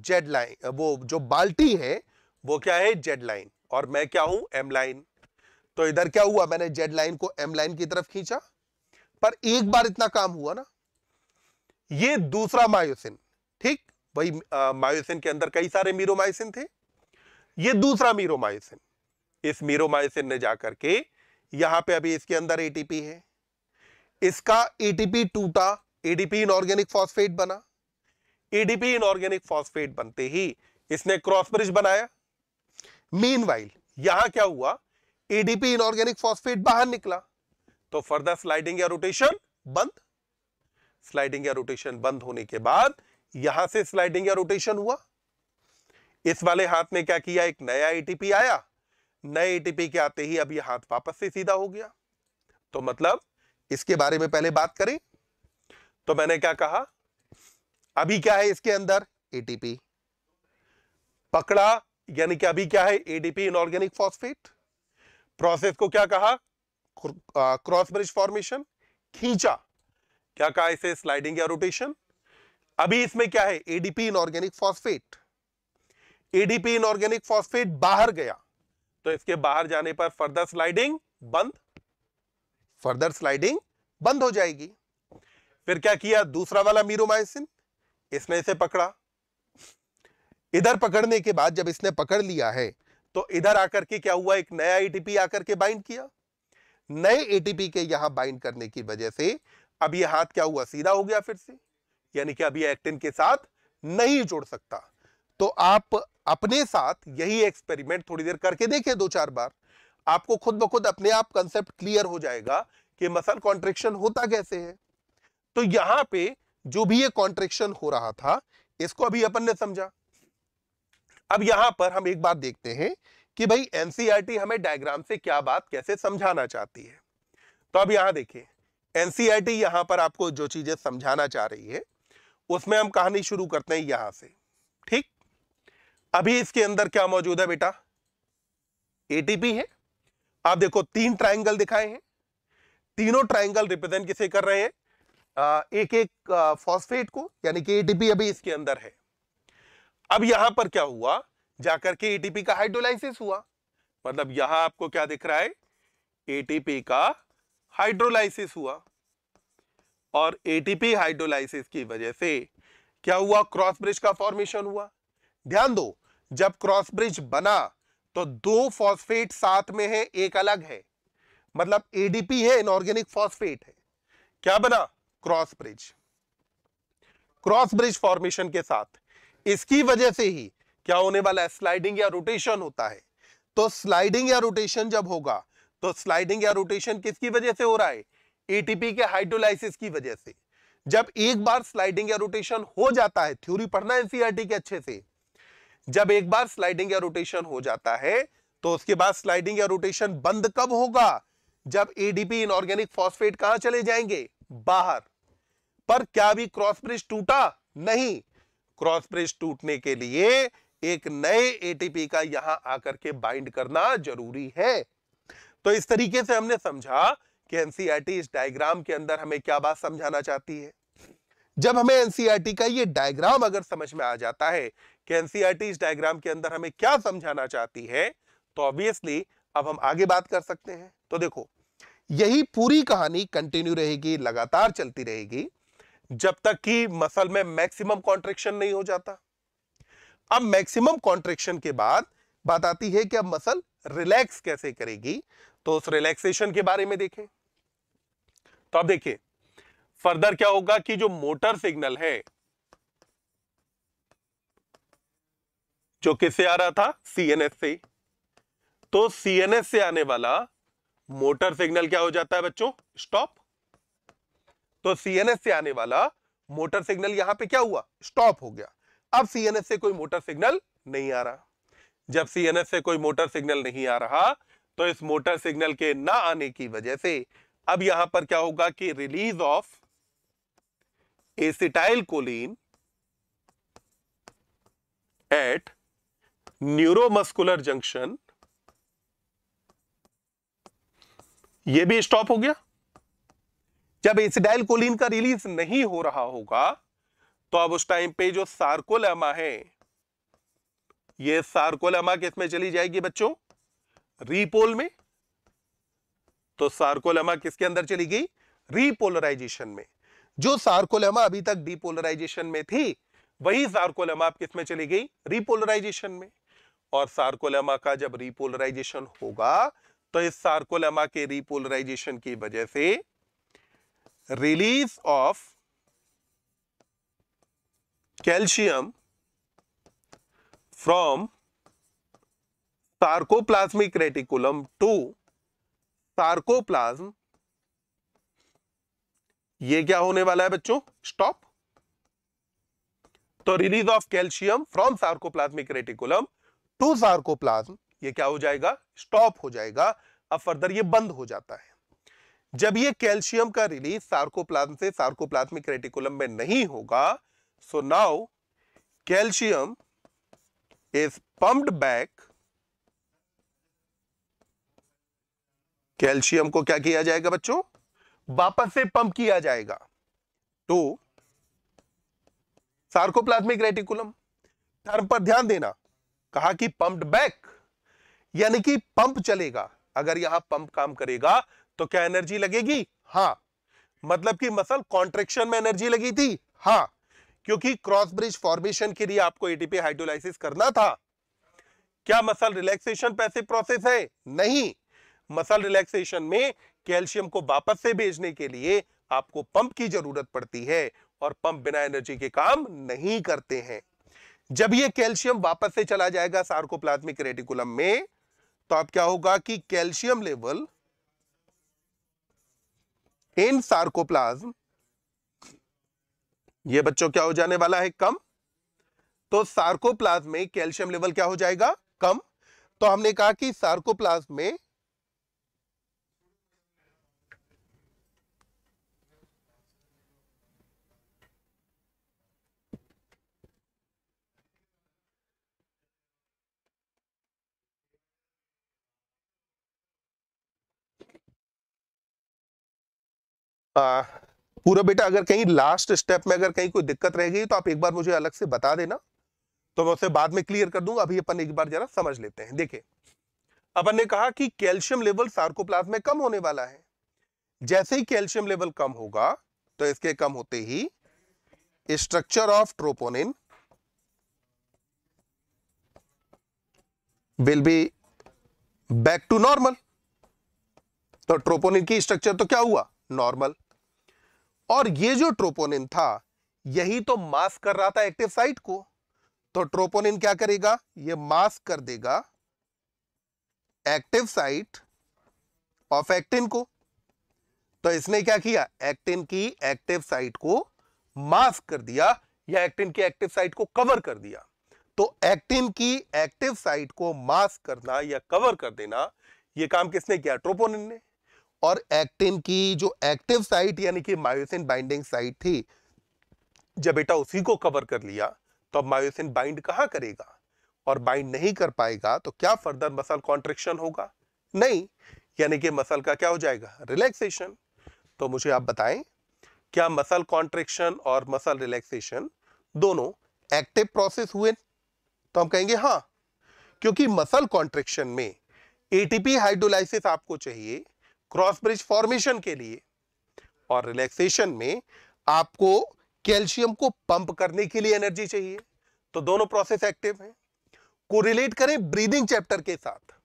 जेड लाइन वो जो बाल्टी है वो क्या है जेड लाइन और मैं क्या हूं एम लाइन तो इधर क्या हुआ मैंने जेड लाइन को एम लाइन की तरफ खींचा पर एक बार इतना काम हुआ ना ये दूसरा मायोसिन ठीक वही मायोसिन के अंदर कई सारे मीरोमायोसिन थे ये दूसरा मीरोमायोसिन इस मीरोमायोसिन ने जाकर के यहां पे अभी इसके अंदर एटीपी है इसका एटीपी टूटा एडीपी इनऑर्गेनिक फॉस्फेट बना एडीपी इनऑर्गेनिक फॉस्फेट बनते ही इसने क्रॉस ब्रिज बनाया मीन यहां क्या हुआ एडीपी इनऑर्गेनिक फॉस्फेट बाहर निकला तो फर्दर स्लाइडिंग या रोटेशन बंद स्लाइडिंग या रोटेशन बंद होने के बाद यहां से स्लाइडिंग या रोटेशन हुआ इस वाले हाथ में क्या किया एक नया एटीपी आया नए एटीपी के आते ही अब यह हाथ वापस से सीधा हो गया तो मतलब इसके बारे में पहले बात करें तो मैंने क्या कहा अभी क्या है इसके अंदर एटीपी पकड़ा यानी कि अभी क्या है एडीपी इनऑर्गेनिक फॉस्फेट प्रोसेस को क्या कहा क्रॉस ब्रिज फॉर्मेशन खींचा क्या कहा इसे स्लाइडिंग या रोटेशन अभी इसमें क्या है ADP inorganic phosphate ADP inorganic phosphate बाहर गया तो इसके बाहर जाने पर फर्दर स्लाइडिंग बंद फर्दर स्लाइडिंग बंद हो जाएगी फिर क्या किया दूसरा वाला मीरोमाइसिन इसने इसे पकड़ा इधर पकड़ने के बाद जब इसने पकड़ लिया है तो इधर आकर के क्या हुआ एक नया एटीपी आकर के बाइंड किया नए एटीपी के यहां बाइंड करने की वजह से अब ये हाथ क्या हुआ सीधा हो गया फिर से यानी कि अभी एक्टिन के साथ नहीं जुड़ सकता तो आप अपने साथ यही एक्सपेरिमेंट थोड़ी देर करके देखिए दो चार बार आपको खुद ब खुद अपने आप कंसेप्ट क्लियर हो जाएगा कि मसल कॉन्ट्रेक्शन होता कैसे है तो यहां पे जो भी ये कॉन्ट्रेक्शन हो रहा था इसको अभी अपन ने समझा अब यहां पर हम एक बात देखते हैं कि भाई एनसीईआरटी e हमें डायग्राम से क्या बात कैसे समझाना चाहती है तो अब यहां देखिए एनसीईआरटी e यहां पर आपको जो चीजें समझाना चाह रही है उसमें हम कहानी शुरू करते हैं यहां से ठीक अभी इसके अंदर क्या मौजूद है बेटा एटीपी है आप देखो तीन ट्राइंगल दिखाए हैं तीनों ट्राइंगल रिप्रेजेंट किसे कर रहे हैं एक एक फॉस्फेट को यानी कि एटीपी अभी इसके अंदर है अब यहां पर क्या हुआ जाकर के एटीपी का हाइड्रोलाइसिस हुआ मतलब यहां आपको क्या दिख रहा है एटीपी का हाइड्रोलाइसिस हुआ और एटीपी हाइड्रोलाइसिस की वजह से क्या हुआ क्रॉस ब्रिज का फॉर्मेशन हुआ ध्यान दो जब क्रॉस ब्रिज बना तो दो फॉस्फेट साथ में है एक अलग है मतलब एडीपी है इनऑर्गेनिक फॉस्फेट है क्या बना cross bridge cross bridge formation के साथ इसकी वजह से ही क्या होने वाला है स्लाइडिंग या रोटेशन होता है तो स्लाइडिंग या रोटेशन जब होगा तो स्लाइडिंग या रोटेशन किसकी वजह से हो रहा है एटीपी के हाइड्रोलाइसिस की वजह से जब एक बार स्लाइडिंग या रोटेशन हो जाता है थ्योरी पढ़ना एनसीईआरटी e के अच्छे से जब एक बार स्लाइडिंग या रोटेशन हो जाता है तो उसके बाद स्लाइडिंग या रोटेशन बंद कब होगा जब एडीपी इनऑर्गेनिक फॉस्फेट कहां चले जाएंगे बाहर पर क्या अभी क्रॉस ब्रिज टूटा नहीं क्रॉस ब्रिज टूटने के लिए एक नए एटीपी का यहां आकर के बाइंड करना जरूरी है तो इस तरीके से हमने समझा कि एनसीईआरटी e इस डायग्राम के अंदर हमें क्या बात समझाना चाहती है जब हमें एनसीईआरटी e का ये डायग्राम अगर समझ में आ जाता है कि एनसीईआरटी e इस डायग्राम के अंदर हमें क्या समझाना चाहती है तो ऑब्वियसली अब हम आगे बात कर सकते हैं तो देखो यही पूरी कहानी कंटिन्यू रहेगी लगातार चलती रहेगी जब तक कि मसल में मैक्सिमम कॉन्ट्रेक्शन नहीं हो जाता अब मैक्सिमम कॉन्ट्रेक्शन के बाद बात आती है कि अब मसल रिलैक्स कैसे करेगी तो उस रिलैक्सेशन के बारे में देखें तो अब देखिए फर्दर क्या होगा कि जो मोटर सिग्नल है जो किससे आ रहा था सीएनएस से तो सीएनएस से आने वाला मोटर सिग्नल क्या हो जाता है बच्चों स्टॉप तो सीएनएस से आने वाला मोटर सिग्नल यहां पे क्या हुआ स्टॉप हो गया अब सीएनएस से कोई मोटर सिग्नल नहीं आ रहा जब सीएनएस से कोई मोटर सिग्नल नहीं आ रहा तो इस मोटर सिग्नल के ना आने की वजह से अब यहां पर क्या होगा कि release of acetylcholine at neuromuscular junction ये भी स्टॉप हो गया जब एसिडाइल कोलिन का रिलीज नहीं हो रहा होगा तो अब उस टाइम पे जो सार्कोलेमा है ये सार्कोलेमा किसमें चली जाएगी बच्चों रीपोल में तो सार्कोलेमा किसके अंदर चली गई रीपोलराइजेशन में जो सार्कोलेमा अभी तक डीपोलराइजेशन में थी वही सार्कोलेमा आप किसमें चली गई रिपोलराइजेशन में और सार्कोलेमा का जब रिपोलराइजेशन होगा तो इस सार्कोलेमा के रिपोलराइजेशन की वजह से release of calcium from sarcoplasmic reticulum to sarcoplasm ये क्या होने वाला है बच्चों स्टॉप तो release of calcium from sarcoplasmic reticulum to sarcoplasm ये क्या हो जाएगा स्टॉप हो जाएगा अब फर्दर ये बंद हो जाता है जब ये कैल्शियम का रिलीज सार्कोप्लाज्म से सार्कोप्लाज्मिक रेटिकुलम में नहीं होगा so now calcium is pumped back calcium को क्या किया जाएगा बच्चों वापस से पंप किया जाएगा टू सार्कोप्लाज्मिक रेटिकुलम टर्म पर ध्यान देना कहा कि पंप्ड बैक यानी कि पंप चलेगा अगर यहां पंप काम करेगा तो क्या एनर्जी लगेगी हाँ मतलब कि मसल कॉन्ट्रेक्शन में एनर्जी लगी थी हाँ क्योंकि क्रॉस ब्रिज फॉर्मेशन के लिए आपको एटीपी हाइड्रोलाइसिस करना था क्या मसल रिलैक्सेशन पैसे प्रोसेस है नहीं मसल रिलैक्सेशन में कैल्शियम को वापस से भेजने के लिए आपको पंप की जरूरत पड़ती है और पंप बिना एनर्जी के काम नहीं करते हैं जब ये कैल्शियम वापस से चला जाएगा सार्कोप्लाज्मिक रेटिकुलम में तो आप क्या होगा कि कैल्शियम लेवल इन सार्कोप्लाज्म ये बच्चों क्या हो जाने वाला है कम तो सार्कोप्लाज्म में कैल्शियम लेवल क्या हो जाएगा कम तो हमने कहा कि सार्कोप्लाज्म में आ, पूरा बेटा अगर कहीं लास्ट स्टेप में अगर कहीं कोई दिक्कत रह गई तो आप एक बार मुझे अलग से बता देना तो मैं उसे बाद में क्लियर कर दूंगा अभी अपन एक बार जरा समझ लेते हैं देखिए अपन ने कहा कि कैल्शियम लेवल सार्कोप्लाज में कम होने वाला है जैसे ही कैल्शियम लेवल कम होगा तो इसके कम होते ही structure of troponin will be back to normal तो ट्रोपोनिन की स्ट्रक्चर तो क्या हुआ नॉर्मल और ये जो ट्रोपोनिन था यही तो मास्क कर रहा था एक्टिव साइट को तो ट्रोपोनिन क्या करेगा ये मास्क कर देगा एक्टिव साइट ऑफ एक्टिन को तो इसने क्या किया एक्टिन की एक्टिव साइट को मास्क कर दिया या एक्टिन की एक्टिव साइट को कवर कर दिया तो एक्टिन की एक्टिव साइट को मास्क करना या कवर कर देना यह काम किसने किया ट्रोपोनिन ने और एक्टिन की जो एक्टिव साइट यानी कि मायोसिन बाइंडिंग साइट थी जब बेटा उसी को कवर कर लिया तो अब मायोसिन बाइंड कहाँ करेगा और बाइंड नहीं कर पाएगा तो क्या फर्दर मसल कॉन्ट्रेक्शन होगा नहीं यानी कि मसल का क्या हो जाएगा रिलैक्सेशन तो मुझे आप बताएं क्या मसल कॉन्ट्रेक्शन और मसल रिलैक्सेशन दोनों एक्टिव प्रोसेस हुए तो हम कहेंगे हाँ क्योंकि मसल कॉन्ट्रेक्शन में एटीपी हाइड्रोलाइसिस आपको चाहिए क्रॉस ब्रिज फॉर्मेशन के लिए और रिलैक्सेशन में आपको कैल्शियम को पंप करने के लिए एनर्जी चाहिए तो दोनों प्रोसेस एक्टिव हैं कोरिलेट करें ब्रीदिंग चैप्टर के साथ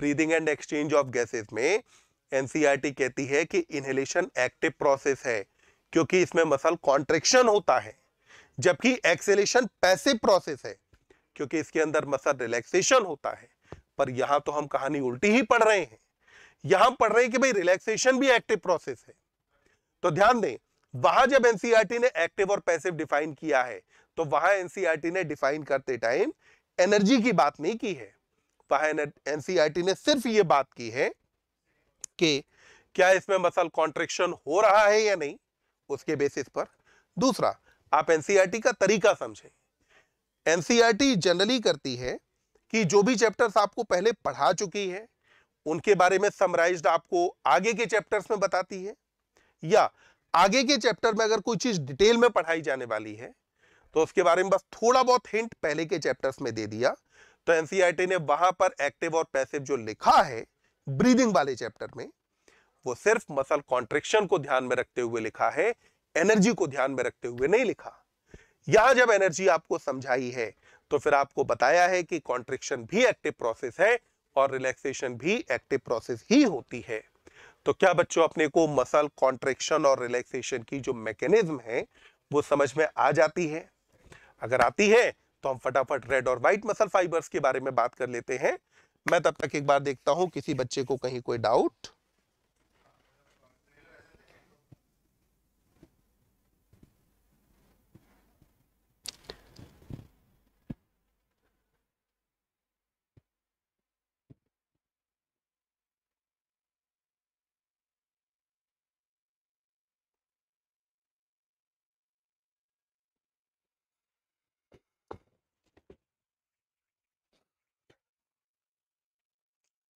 breathing and exchange of gases में एनसीईआरटी कहती है कि इनहेलेशन एक्टिव प्रोसेस है क्योंकि इसमें मसल कॉन्ट्रेक्शन होता है जबकि एक्सेलेशन पैसिव प्रोसेस है क्योंकि इसके अंदर मसल रिलैक्सेशन होता है पर यहां तो हम कहानी उल्टी ही पढ़ रहे हैं यहां पढ़ रहे हैं कि भाई रिलैक्सेशन भी एक्टिव प्रोसेस है तो ध्यान दें वहां जब एनसीईआरटी e ने एक्टिव और पैसिव डिफाइन किया है तो वहां एनसीईआरटी e ने डिफाइन करते टाइम एनर्जी की बात नहीं की है वहां एनसीईआरटी e ने सिर्फ ये बात की है कि क्या इसमें मसल कॉन्ट्रेक्शन हो रहा है या नहीं उसके बेसिस पर दूसरा आप एनसीईआरटी का तरीका समझें एनसीईआरटी जनरली करती है कि जो भी चैप्टर्स आपको पहले पढ़ा चुकी है उनके बारे में समराइज्ड आपको आगे के चैप्टर्स में बताती है या आगे के चैप्टर में अगर कोई चीज डिटेल में पढ़ाई जाने वाली है तो उसके बारे में बस थोड़ा बहुत हिंट पहले के चैप्टर्स में दे दिया तो एनसीईआरटी e ने वहां पर एक्टिव और पैसिव जो लिखा है ब्रीदिंग वाले चैप्टर में वो सिर्फ मसल कॉन्ट्रेक्शन को ध्यान में रखते हुए लिखा है एनर्जी को ध्यान में रखते हुए नहीं लिखा यहां जब एनर्जी आपको समझाई है तो फिर आपको बताया है कि कॉन्ट्रेक्शन भी एक्टिव प्रोसेस है और रिलैक्सेशन भी एक्टिव प्रोसेस ही होती है तो क्या बच्चों अपने को मसल कॉन्ट्रेक्शन और रिलैक्सेशन की जो मैकेनिज्म है वो समझ में आ जाती है अगर आती है तो हम फटाफट रेड और व्हाइट मसल फाइबर्स के बारे में बात कर लेते हैं मैं तब तक एक बार देखता हूं किसी बच्चे को कहीं कोई डाउट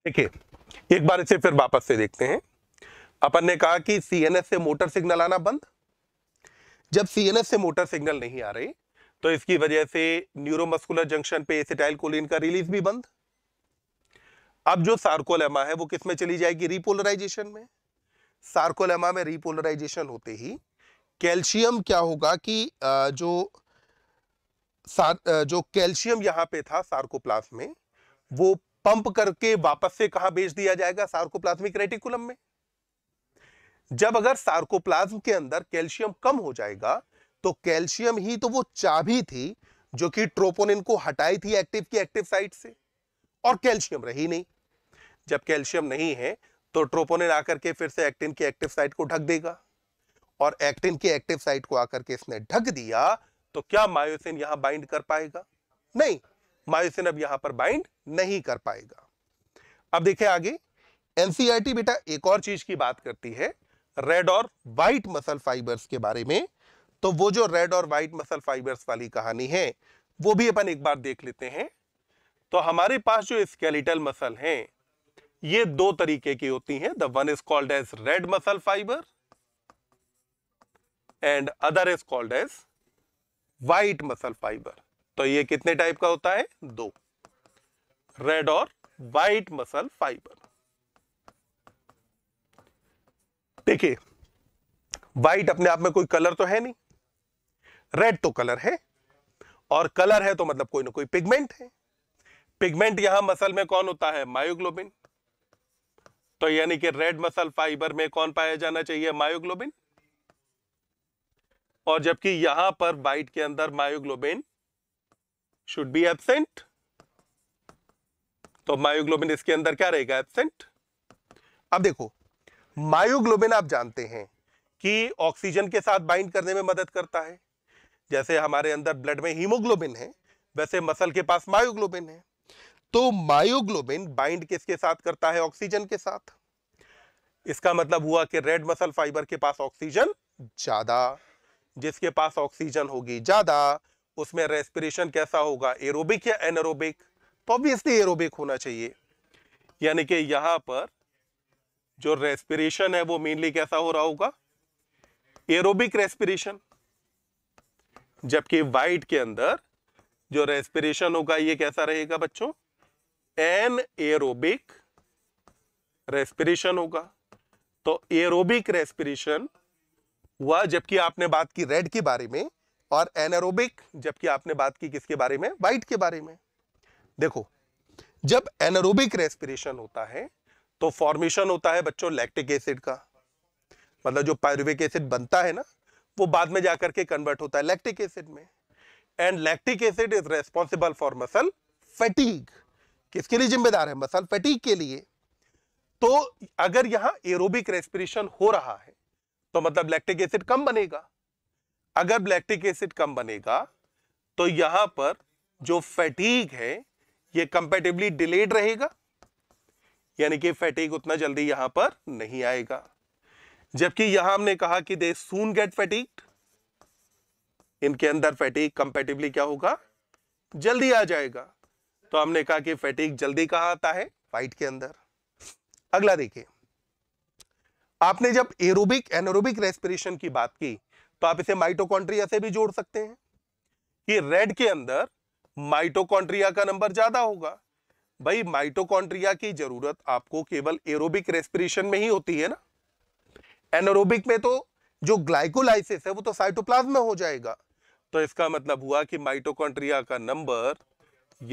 देखिए एक बार इसे फिर वापस से देखते हैं अपन ने कहा कि सीएनएस से मोटर सिग्नल आना बंद जब सीएनएस से मोटर सिग्नल नहीं आ रही तो इसकी वजह से न्यूरोमस्कुलर जंक्शन पे एसिटाइल कोलिन का रिलीज भी बंद अब जो सार्कोलेमा है वो किस में चली जाएगी रिपोलराइजेशन में सार्कोलेमा में रिपोलराइजेशन होते ही कैल्शियम क्या होगा कि जो जो कैल्शियम यहाँ पे था सार्कोप्लास्ट में वो पंप करके वापस से कहा भेज दिया जाएगा सार्कोप्लाज्मिक रेटिकुलम में जब अगर सार्कोप्लाज्म के अंदर कैल्शियम कम हो जाएगा तो कैल्शियम ही तो वो चाबी थी जो कि ट्रोपोनिन को हटाई थी एक्टिव की एक्टिव साइट से और कैल्शियम रही नहीं जब कैल्शियम नहीं है तो ट्रोपोनिन आकर के फिर से एक्टिन की एक्टिव साइट को ढक देगा और एक्टिन की एक्टिव साइट को आकर के इसने ढक दिया तो क्या मायोसिन यहां बाइंड कर पाएगा नहीं मायोसिन अब यहां पर बाइंड नहीं कर पाएगा अब देखे आगे एनसीआरटी बेटा एक और चीज की बात करती है रेड और वाइट मसल फाइबर्स के बारे में तो वो जो रेड और व्हाइट मसल फाइबर्स वाली कहानी है वो भी अपन एक बार देख लेते हैं तो हमारे पास जो स्केलेटल मसल हैं ये दो तरीके की होती हैं the one is called as red muscle fibre and other is called as white muscle fibre तो ये कितने टाइप का होता है दो रेड और वाइट मसल फाइबर देखिए वाइट अपने आप में कोई कलर तो है नहीं रेड तो कलर है और कलर है तो मतलब कोई ना कोई पिगमेंट है पिगमेंट यहां मसल में कौन होता है मायोग्लोबिन तो यानी कि रेड मसल फाइबर में कौन पाया जाना चाहिए मायोग्लोबिन और जबकि यहां पर वाइट के अंदर मायोग्लोबिन शुड बी एबसेंट तो मायोग्लोबिन इसके अंदर क्या रहेगा एबसेंट अब देखो मायोग्लोबिन आप जानते हैं कि ऑक्सीजन के साथ बाइंड करने में मदद करता है जैसे हमारे अंदर ब्लड में हीमोग्लोबिन है वैसे मसल के पास मायोग्लोबिन है तो मायोग्लोबिन बाइंड किसके साथ करता है ऑक्सीजन के साथ इसका मतलब हुआ कि रेड मसल फाइबर के पास ऑक्सीजन ज्यादा जिसके पास ऑक्सीजन होगी ज्यादा उसमें रेस्पिरेशन कैसा होगा एरोबिक या एनरोबिक तो ऑब्वियसली एरोबिक होना चाहिए यानी कि यहां पर जो रेस्पिरेशन है वो मेनली कैसा हो रहा होगा एरोबिक रेस्पिरेशन जबकि वाइट के अंदर जो रेस्पिरेशन होगा ये कैसा रहेगा बच्चों एन एरोबिक रेस्पिरेशन होगा तो एरोबिक रेस्पिरेशन हुआ जबकि आपने बात की रेड के बारे में और एनरोबिक जबकि आपने बात की किसके बारे में वाइट के बारे में देखो जब एनरोबिक रेस्पिरेशन होता है तो फॉर्मेशन होता है बच्चों लैक्टिक एसिड का मतलब जो पायरुविक एसिड बनता है ना वो बाद में जाकर के कन्वर्ट होता है लैक्टिक एसिड में and lactic acid is responsible for muscle fatigue किसके लिए जिम्मेदार है मसल फैटीग के लिए तो अगर यहां एरोबिक रेस्पिरेशन हो रहा है तो मतलब लैक्टिक एसिड कम बनेगा अगर ब्लैक्टिक एसिड कम बनेगा तो यहां पर जो फैटीग है ये कंपेटिवली डिलेड रहेगा यानी कि फैटीग उतना जल्दी यहां पर नहीं आएगा जबकि यहां हमने कहा कि दे सून गेट फैटीक इनके अंदर फैटीक कंपेटिवली क्या होगा जल्दी आ जाएगा तो हमने कहा कि फैटीक जल्दी कहा आता है फाइट के अंदर अगला देखिए आपने जब एरोबिक एनोरोबिक रेस्पिरेशन की बात की तो आप इसे माइटोकॉन्ट्रिया से भी जोड़ सकते हैं कि रेड के अंदर माइटोकॉन्ट्रिया का नंबर ज़्यादा होगा भाई माइटोकॉन्ट्रिया की ज़रूरत आपको केवल एरोबिक रेस्पिरेशन में ही होती है ना एनोरोबिक में तो जो ग्लाइकोलाइसिस है वो तो साइटोप्लाज्म में हो जाएगा तो इसका मतलब हुआ कि माइटोकॉन्ट्रिया का नंबर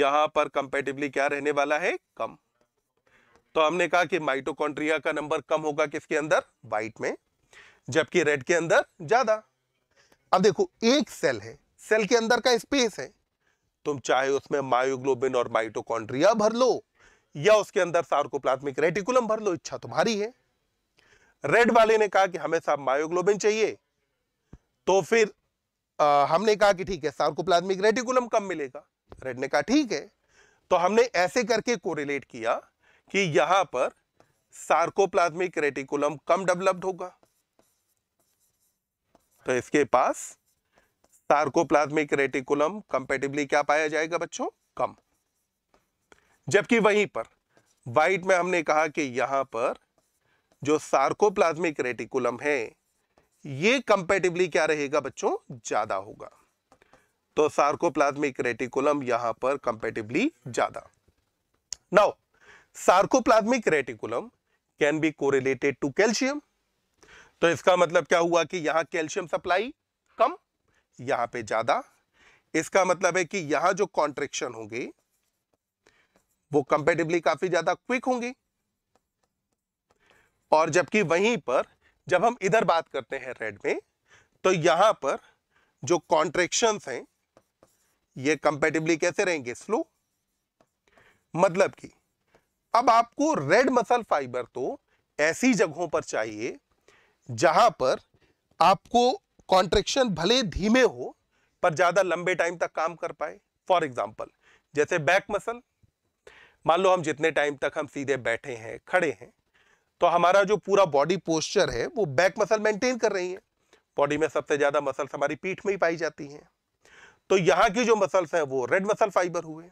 यहां पर कंपेटिवली क्या रहने वाला है कम तो हमने कहा कि माइटोकॉन्ट्रिया का नंबर कम होगा किसके अंदर व्हाइट में जबकि रेड के अंदर ज्यादा अब देखो एक सेल है सेल के अंदर का स्पेस है तुम चाहे उसमें मायोग्लोबिन और माइटोकॉन्ड्रिया भर लो या उसके अंदर सार्कोप्लाज्मिक रेटिकुलम भर लो इच्छा तुम्हारी है रेड वाले ने कहा कि हमें साहब मायोग्लोबिन चाहिए तो फिर आ, हमने कहा कि ठीक है सार्कोप्लाज्मिक रेटिकुलम कम मिलेगा रेड ने कहा ठीक है तो हमने ऐसे करके कोरिलेट किया कि यहां पर सार्कोप्लाज्मिक रेटिकुलम कम डेवलप्ड होगा तो इसके पास सार्कोप्लाज्मिक रेटिकुलम कंपेटिबली क्या पाया जाएगा बच्चों कम जबकि वहीं पर वाइट में हमने कहा कि यहां पर जो सार्कोप्लाज्मिक रेटिकुलम है ये कंपेटिबली क्या रहेगा बच्चों ज्यादा होगा तो सार्कोप्लाज्मिक रेटिकुलम यहां पर कंपेटिबली ज्यादा now sarcoplasmic reticulum can be correlated to calcium तो इसका मतलब क्या हुआ कि यहाँ कैल्शियम सप्लाई कम यहाँ पे ज़्यादा इसका मतलब है कि यहाँ जो कॉन्ट्रेक्शन होंगे वो कंपेटिवली काफ़ी ज़्यादा क्विक होंगे और जबकि वहीं पर जब हम इधर बात करते हैं रेड में तो यहां पर जो कॉन्ट्रेक्शन हैं ये कंपेटिवली कैसे रहेंगे स्लो मतलब कि अब आपको रेड मसल फाइबर तो ऐसी जगहों पर चाहिए जहां पर आपको कॉन्ट्रेक्शन भले धीमे हो पर ज़्यादा लंबे टाइम तक काम कर पाए फॉर एग्जाम्पल जैसे बैक मसल मान लो हम जितने टाइम तक हम सीधे बैठे हैं खड़े हैं तो हमारा जो पूरा बॉडी पोस्चर है वो बैक मसल मेंटेन कर रही है बॉडी में सबसे ज़्यादा मसल्स हमारी पीठ में ही पाई जाती हैं तो यहाँ की जो मसल्स हैं वो रेड मसल फाइबर हुए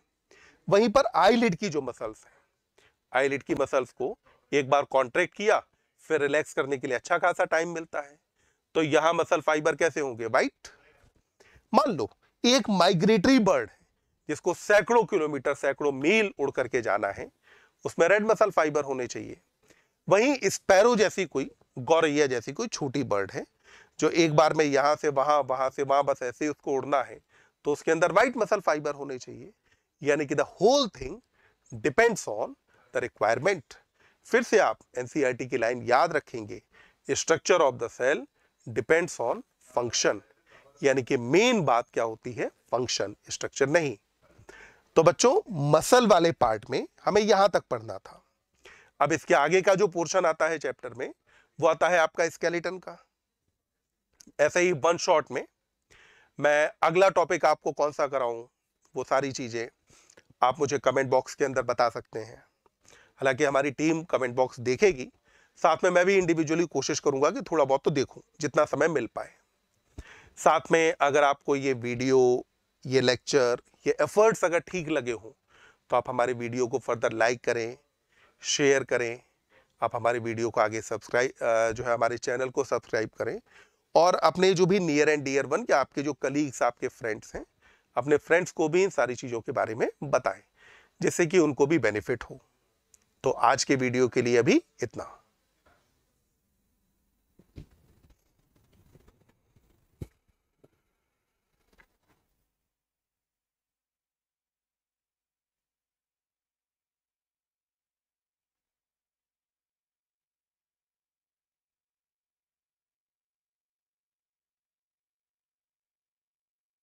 वहीं पर आईलिड की जो मसल्स हैं आईलिड की मसल्स को एक बार कॉन्ट्रैक्ट किया फिर रिलैक्स करने के लिए अच्छा खासा टाइम मिलता है तो यहां मसल फाइबर कैसे होंगे वाइट मान लो एक माइग्रेटरी बर्ड जिसको सैकड़ों किलोमीटर सैकड़ों मील उड़ करके जाना है उसमें रेड मसल फाइबर होने चाहिए वहीं स्पैरो जैसी कोई गौरैया जैसी कोई छोटी बर्ड है जो एक बार में यहां से वहां वहां से वहां बस ऐसे उसको उड़ना है तो उसके अंदर वाइट मसल फाइबर होने चाहिए यानी कि the whole thing depends on the requirement फिर से आप एनसीईआरटी e की लाइन याद रखेंगे structure of the cell depends on function यानी कि मेन बात क्या होती है फंक्शन स्ट्रक्चर नहीं तो बच्चों मसल वाले पार्ट में हमें यहां तक पढ़ना था अब इसके आगे का जो पोर्शन आता है चैप्टर में वो आता है आपका स्केलेटन का ऐसे ही वन शॉट में मैं अगला टॉपिक आपको कौन सा कराऊं वो सारी चीज़ें आप मुझे कमेंट बॉक्स के अंदर बता सकते हैं हालांकि हमारी टीम कमेंट बॉक्स देखेगी साथ में मैं भी इंडिविजुअली कोशिश करूंगा कि थोड़ा बहुत तो देखूं जितना समय मिल पाए साथ में अगर आपको ये वीडियो ये लेक्चर ये एफर्ट्स अगर ठीक लगे हों तो आप हमारे वीडियो को फर्दर लाइक करें शेयर करें आप हमारे वीडियो को आगे सब्सक्राइब जो है हमारे चैनल को सब्सक्राइब करें और अपने जो भी नियर एंड डियर वन के आपके जो कलीग्स आपके फ्रेंड्स हैं अपने फ्रेंड्स को भी इन सारी चीज़ों के बारे में बताएं जिससे कि उनको भी बेनिफिट हो तो आज के वीडियो के लिए अभी इतना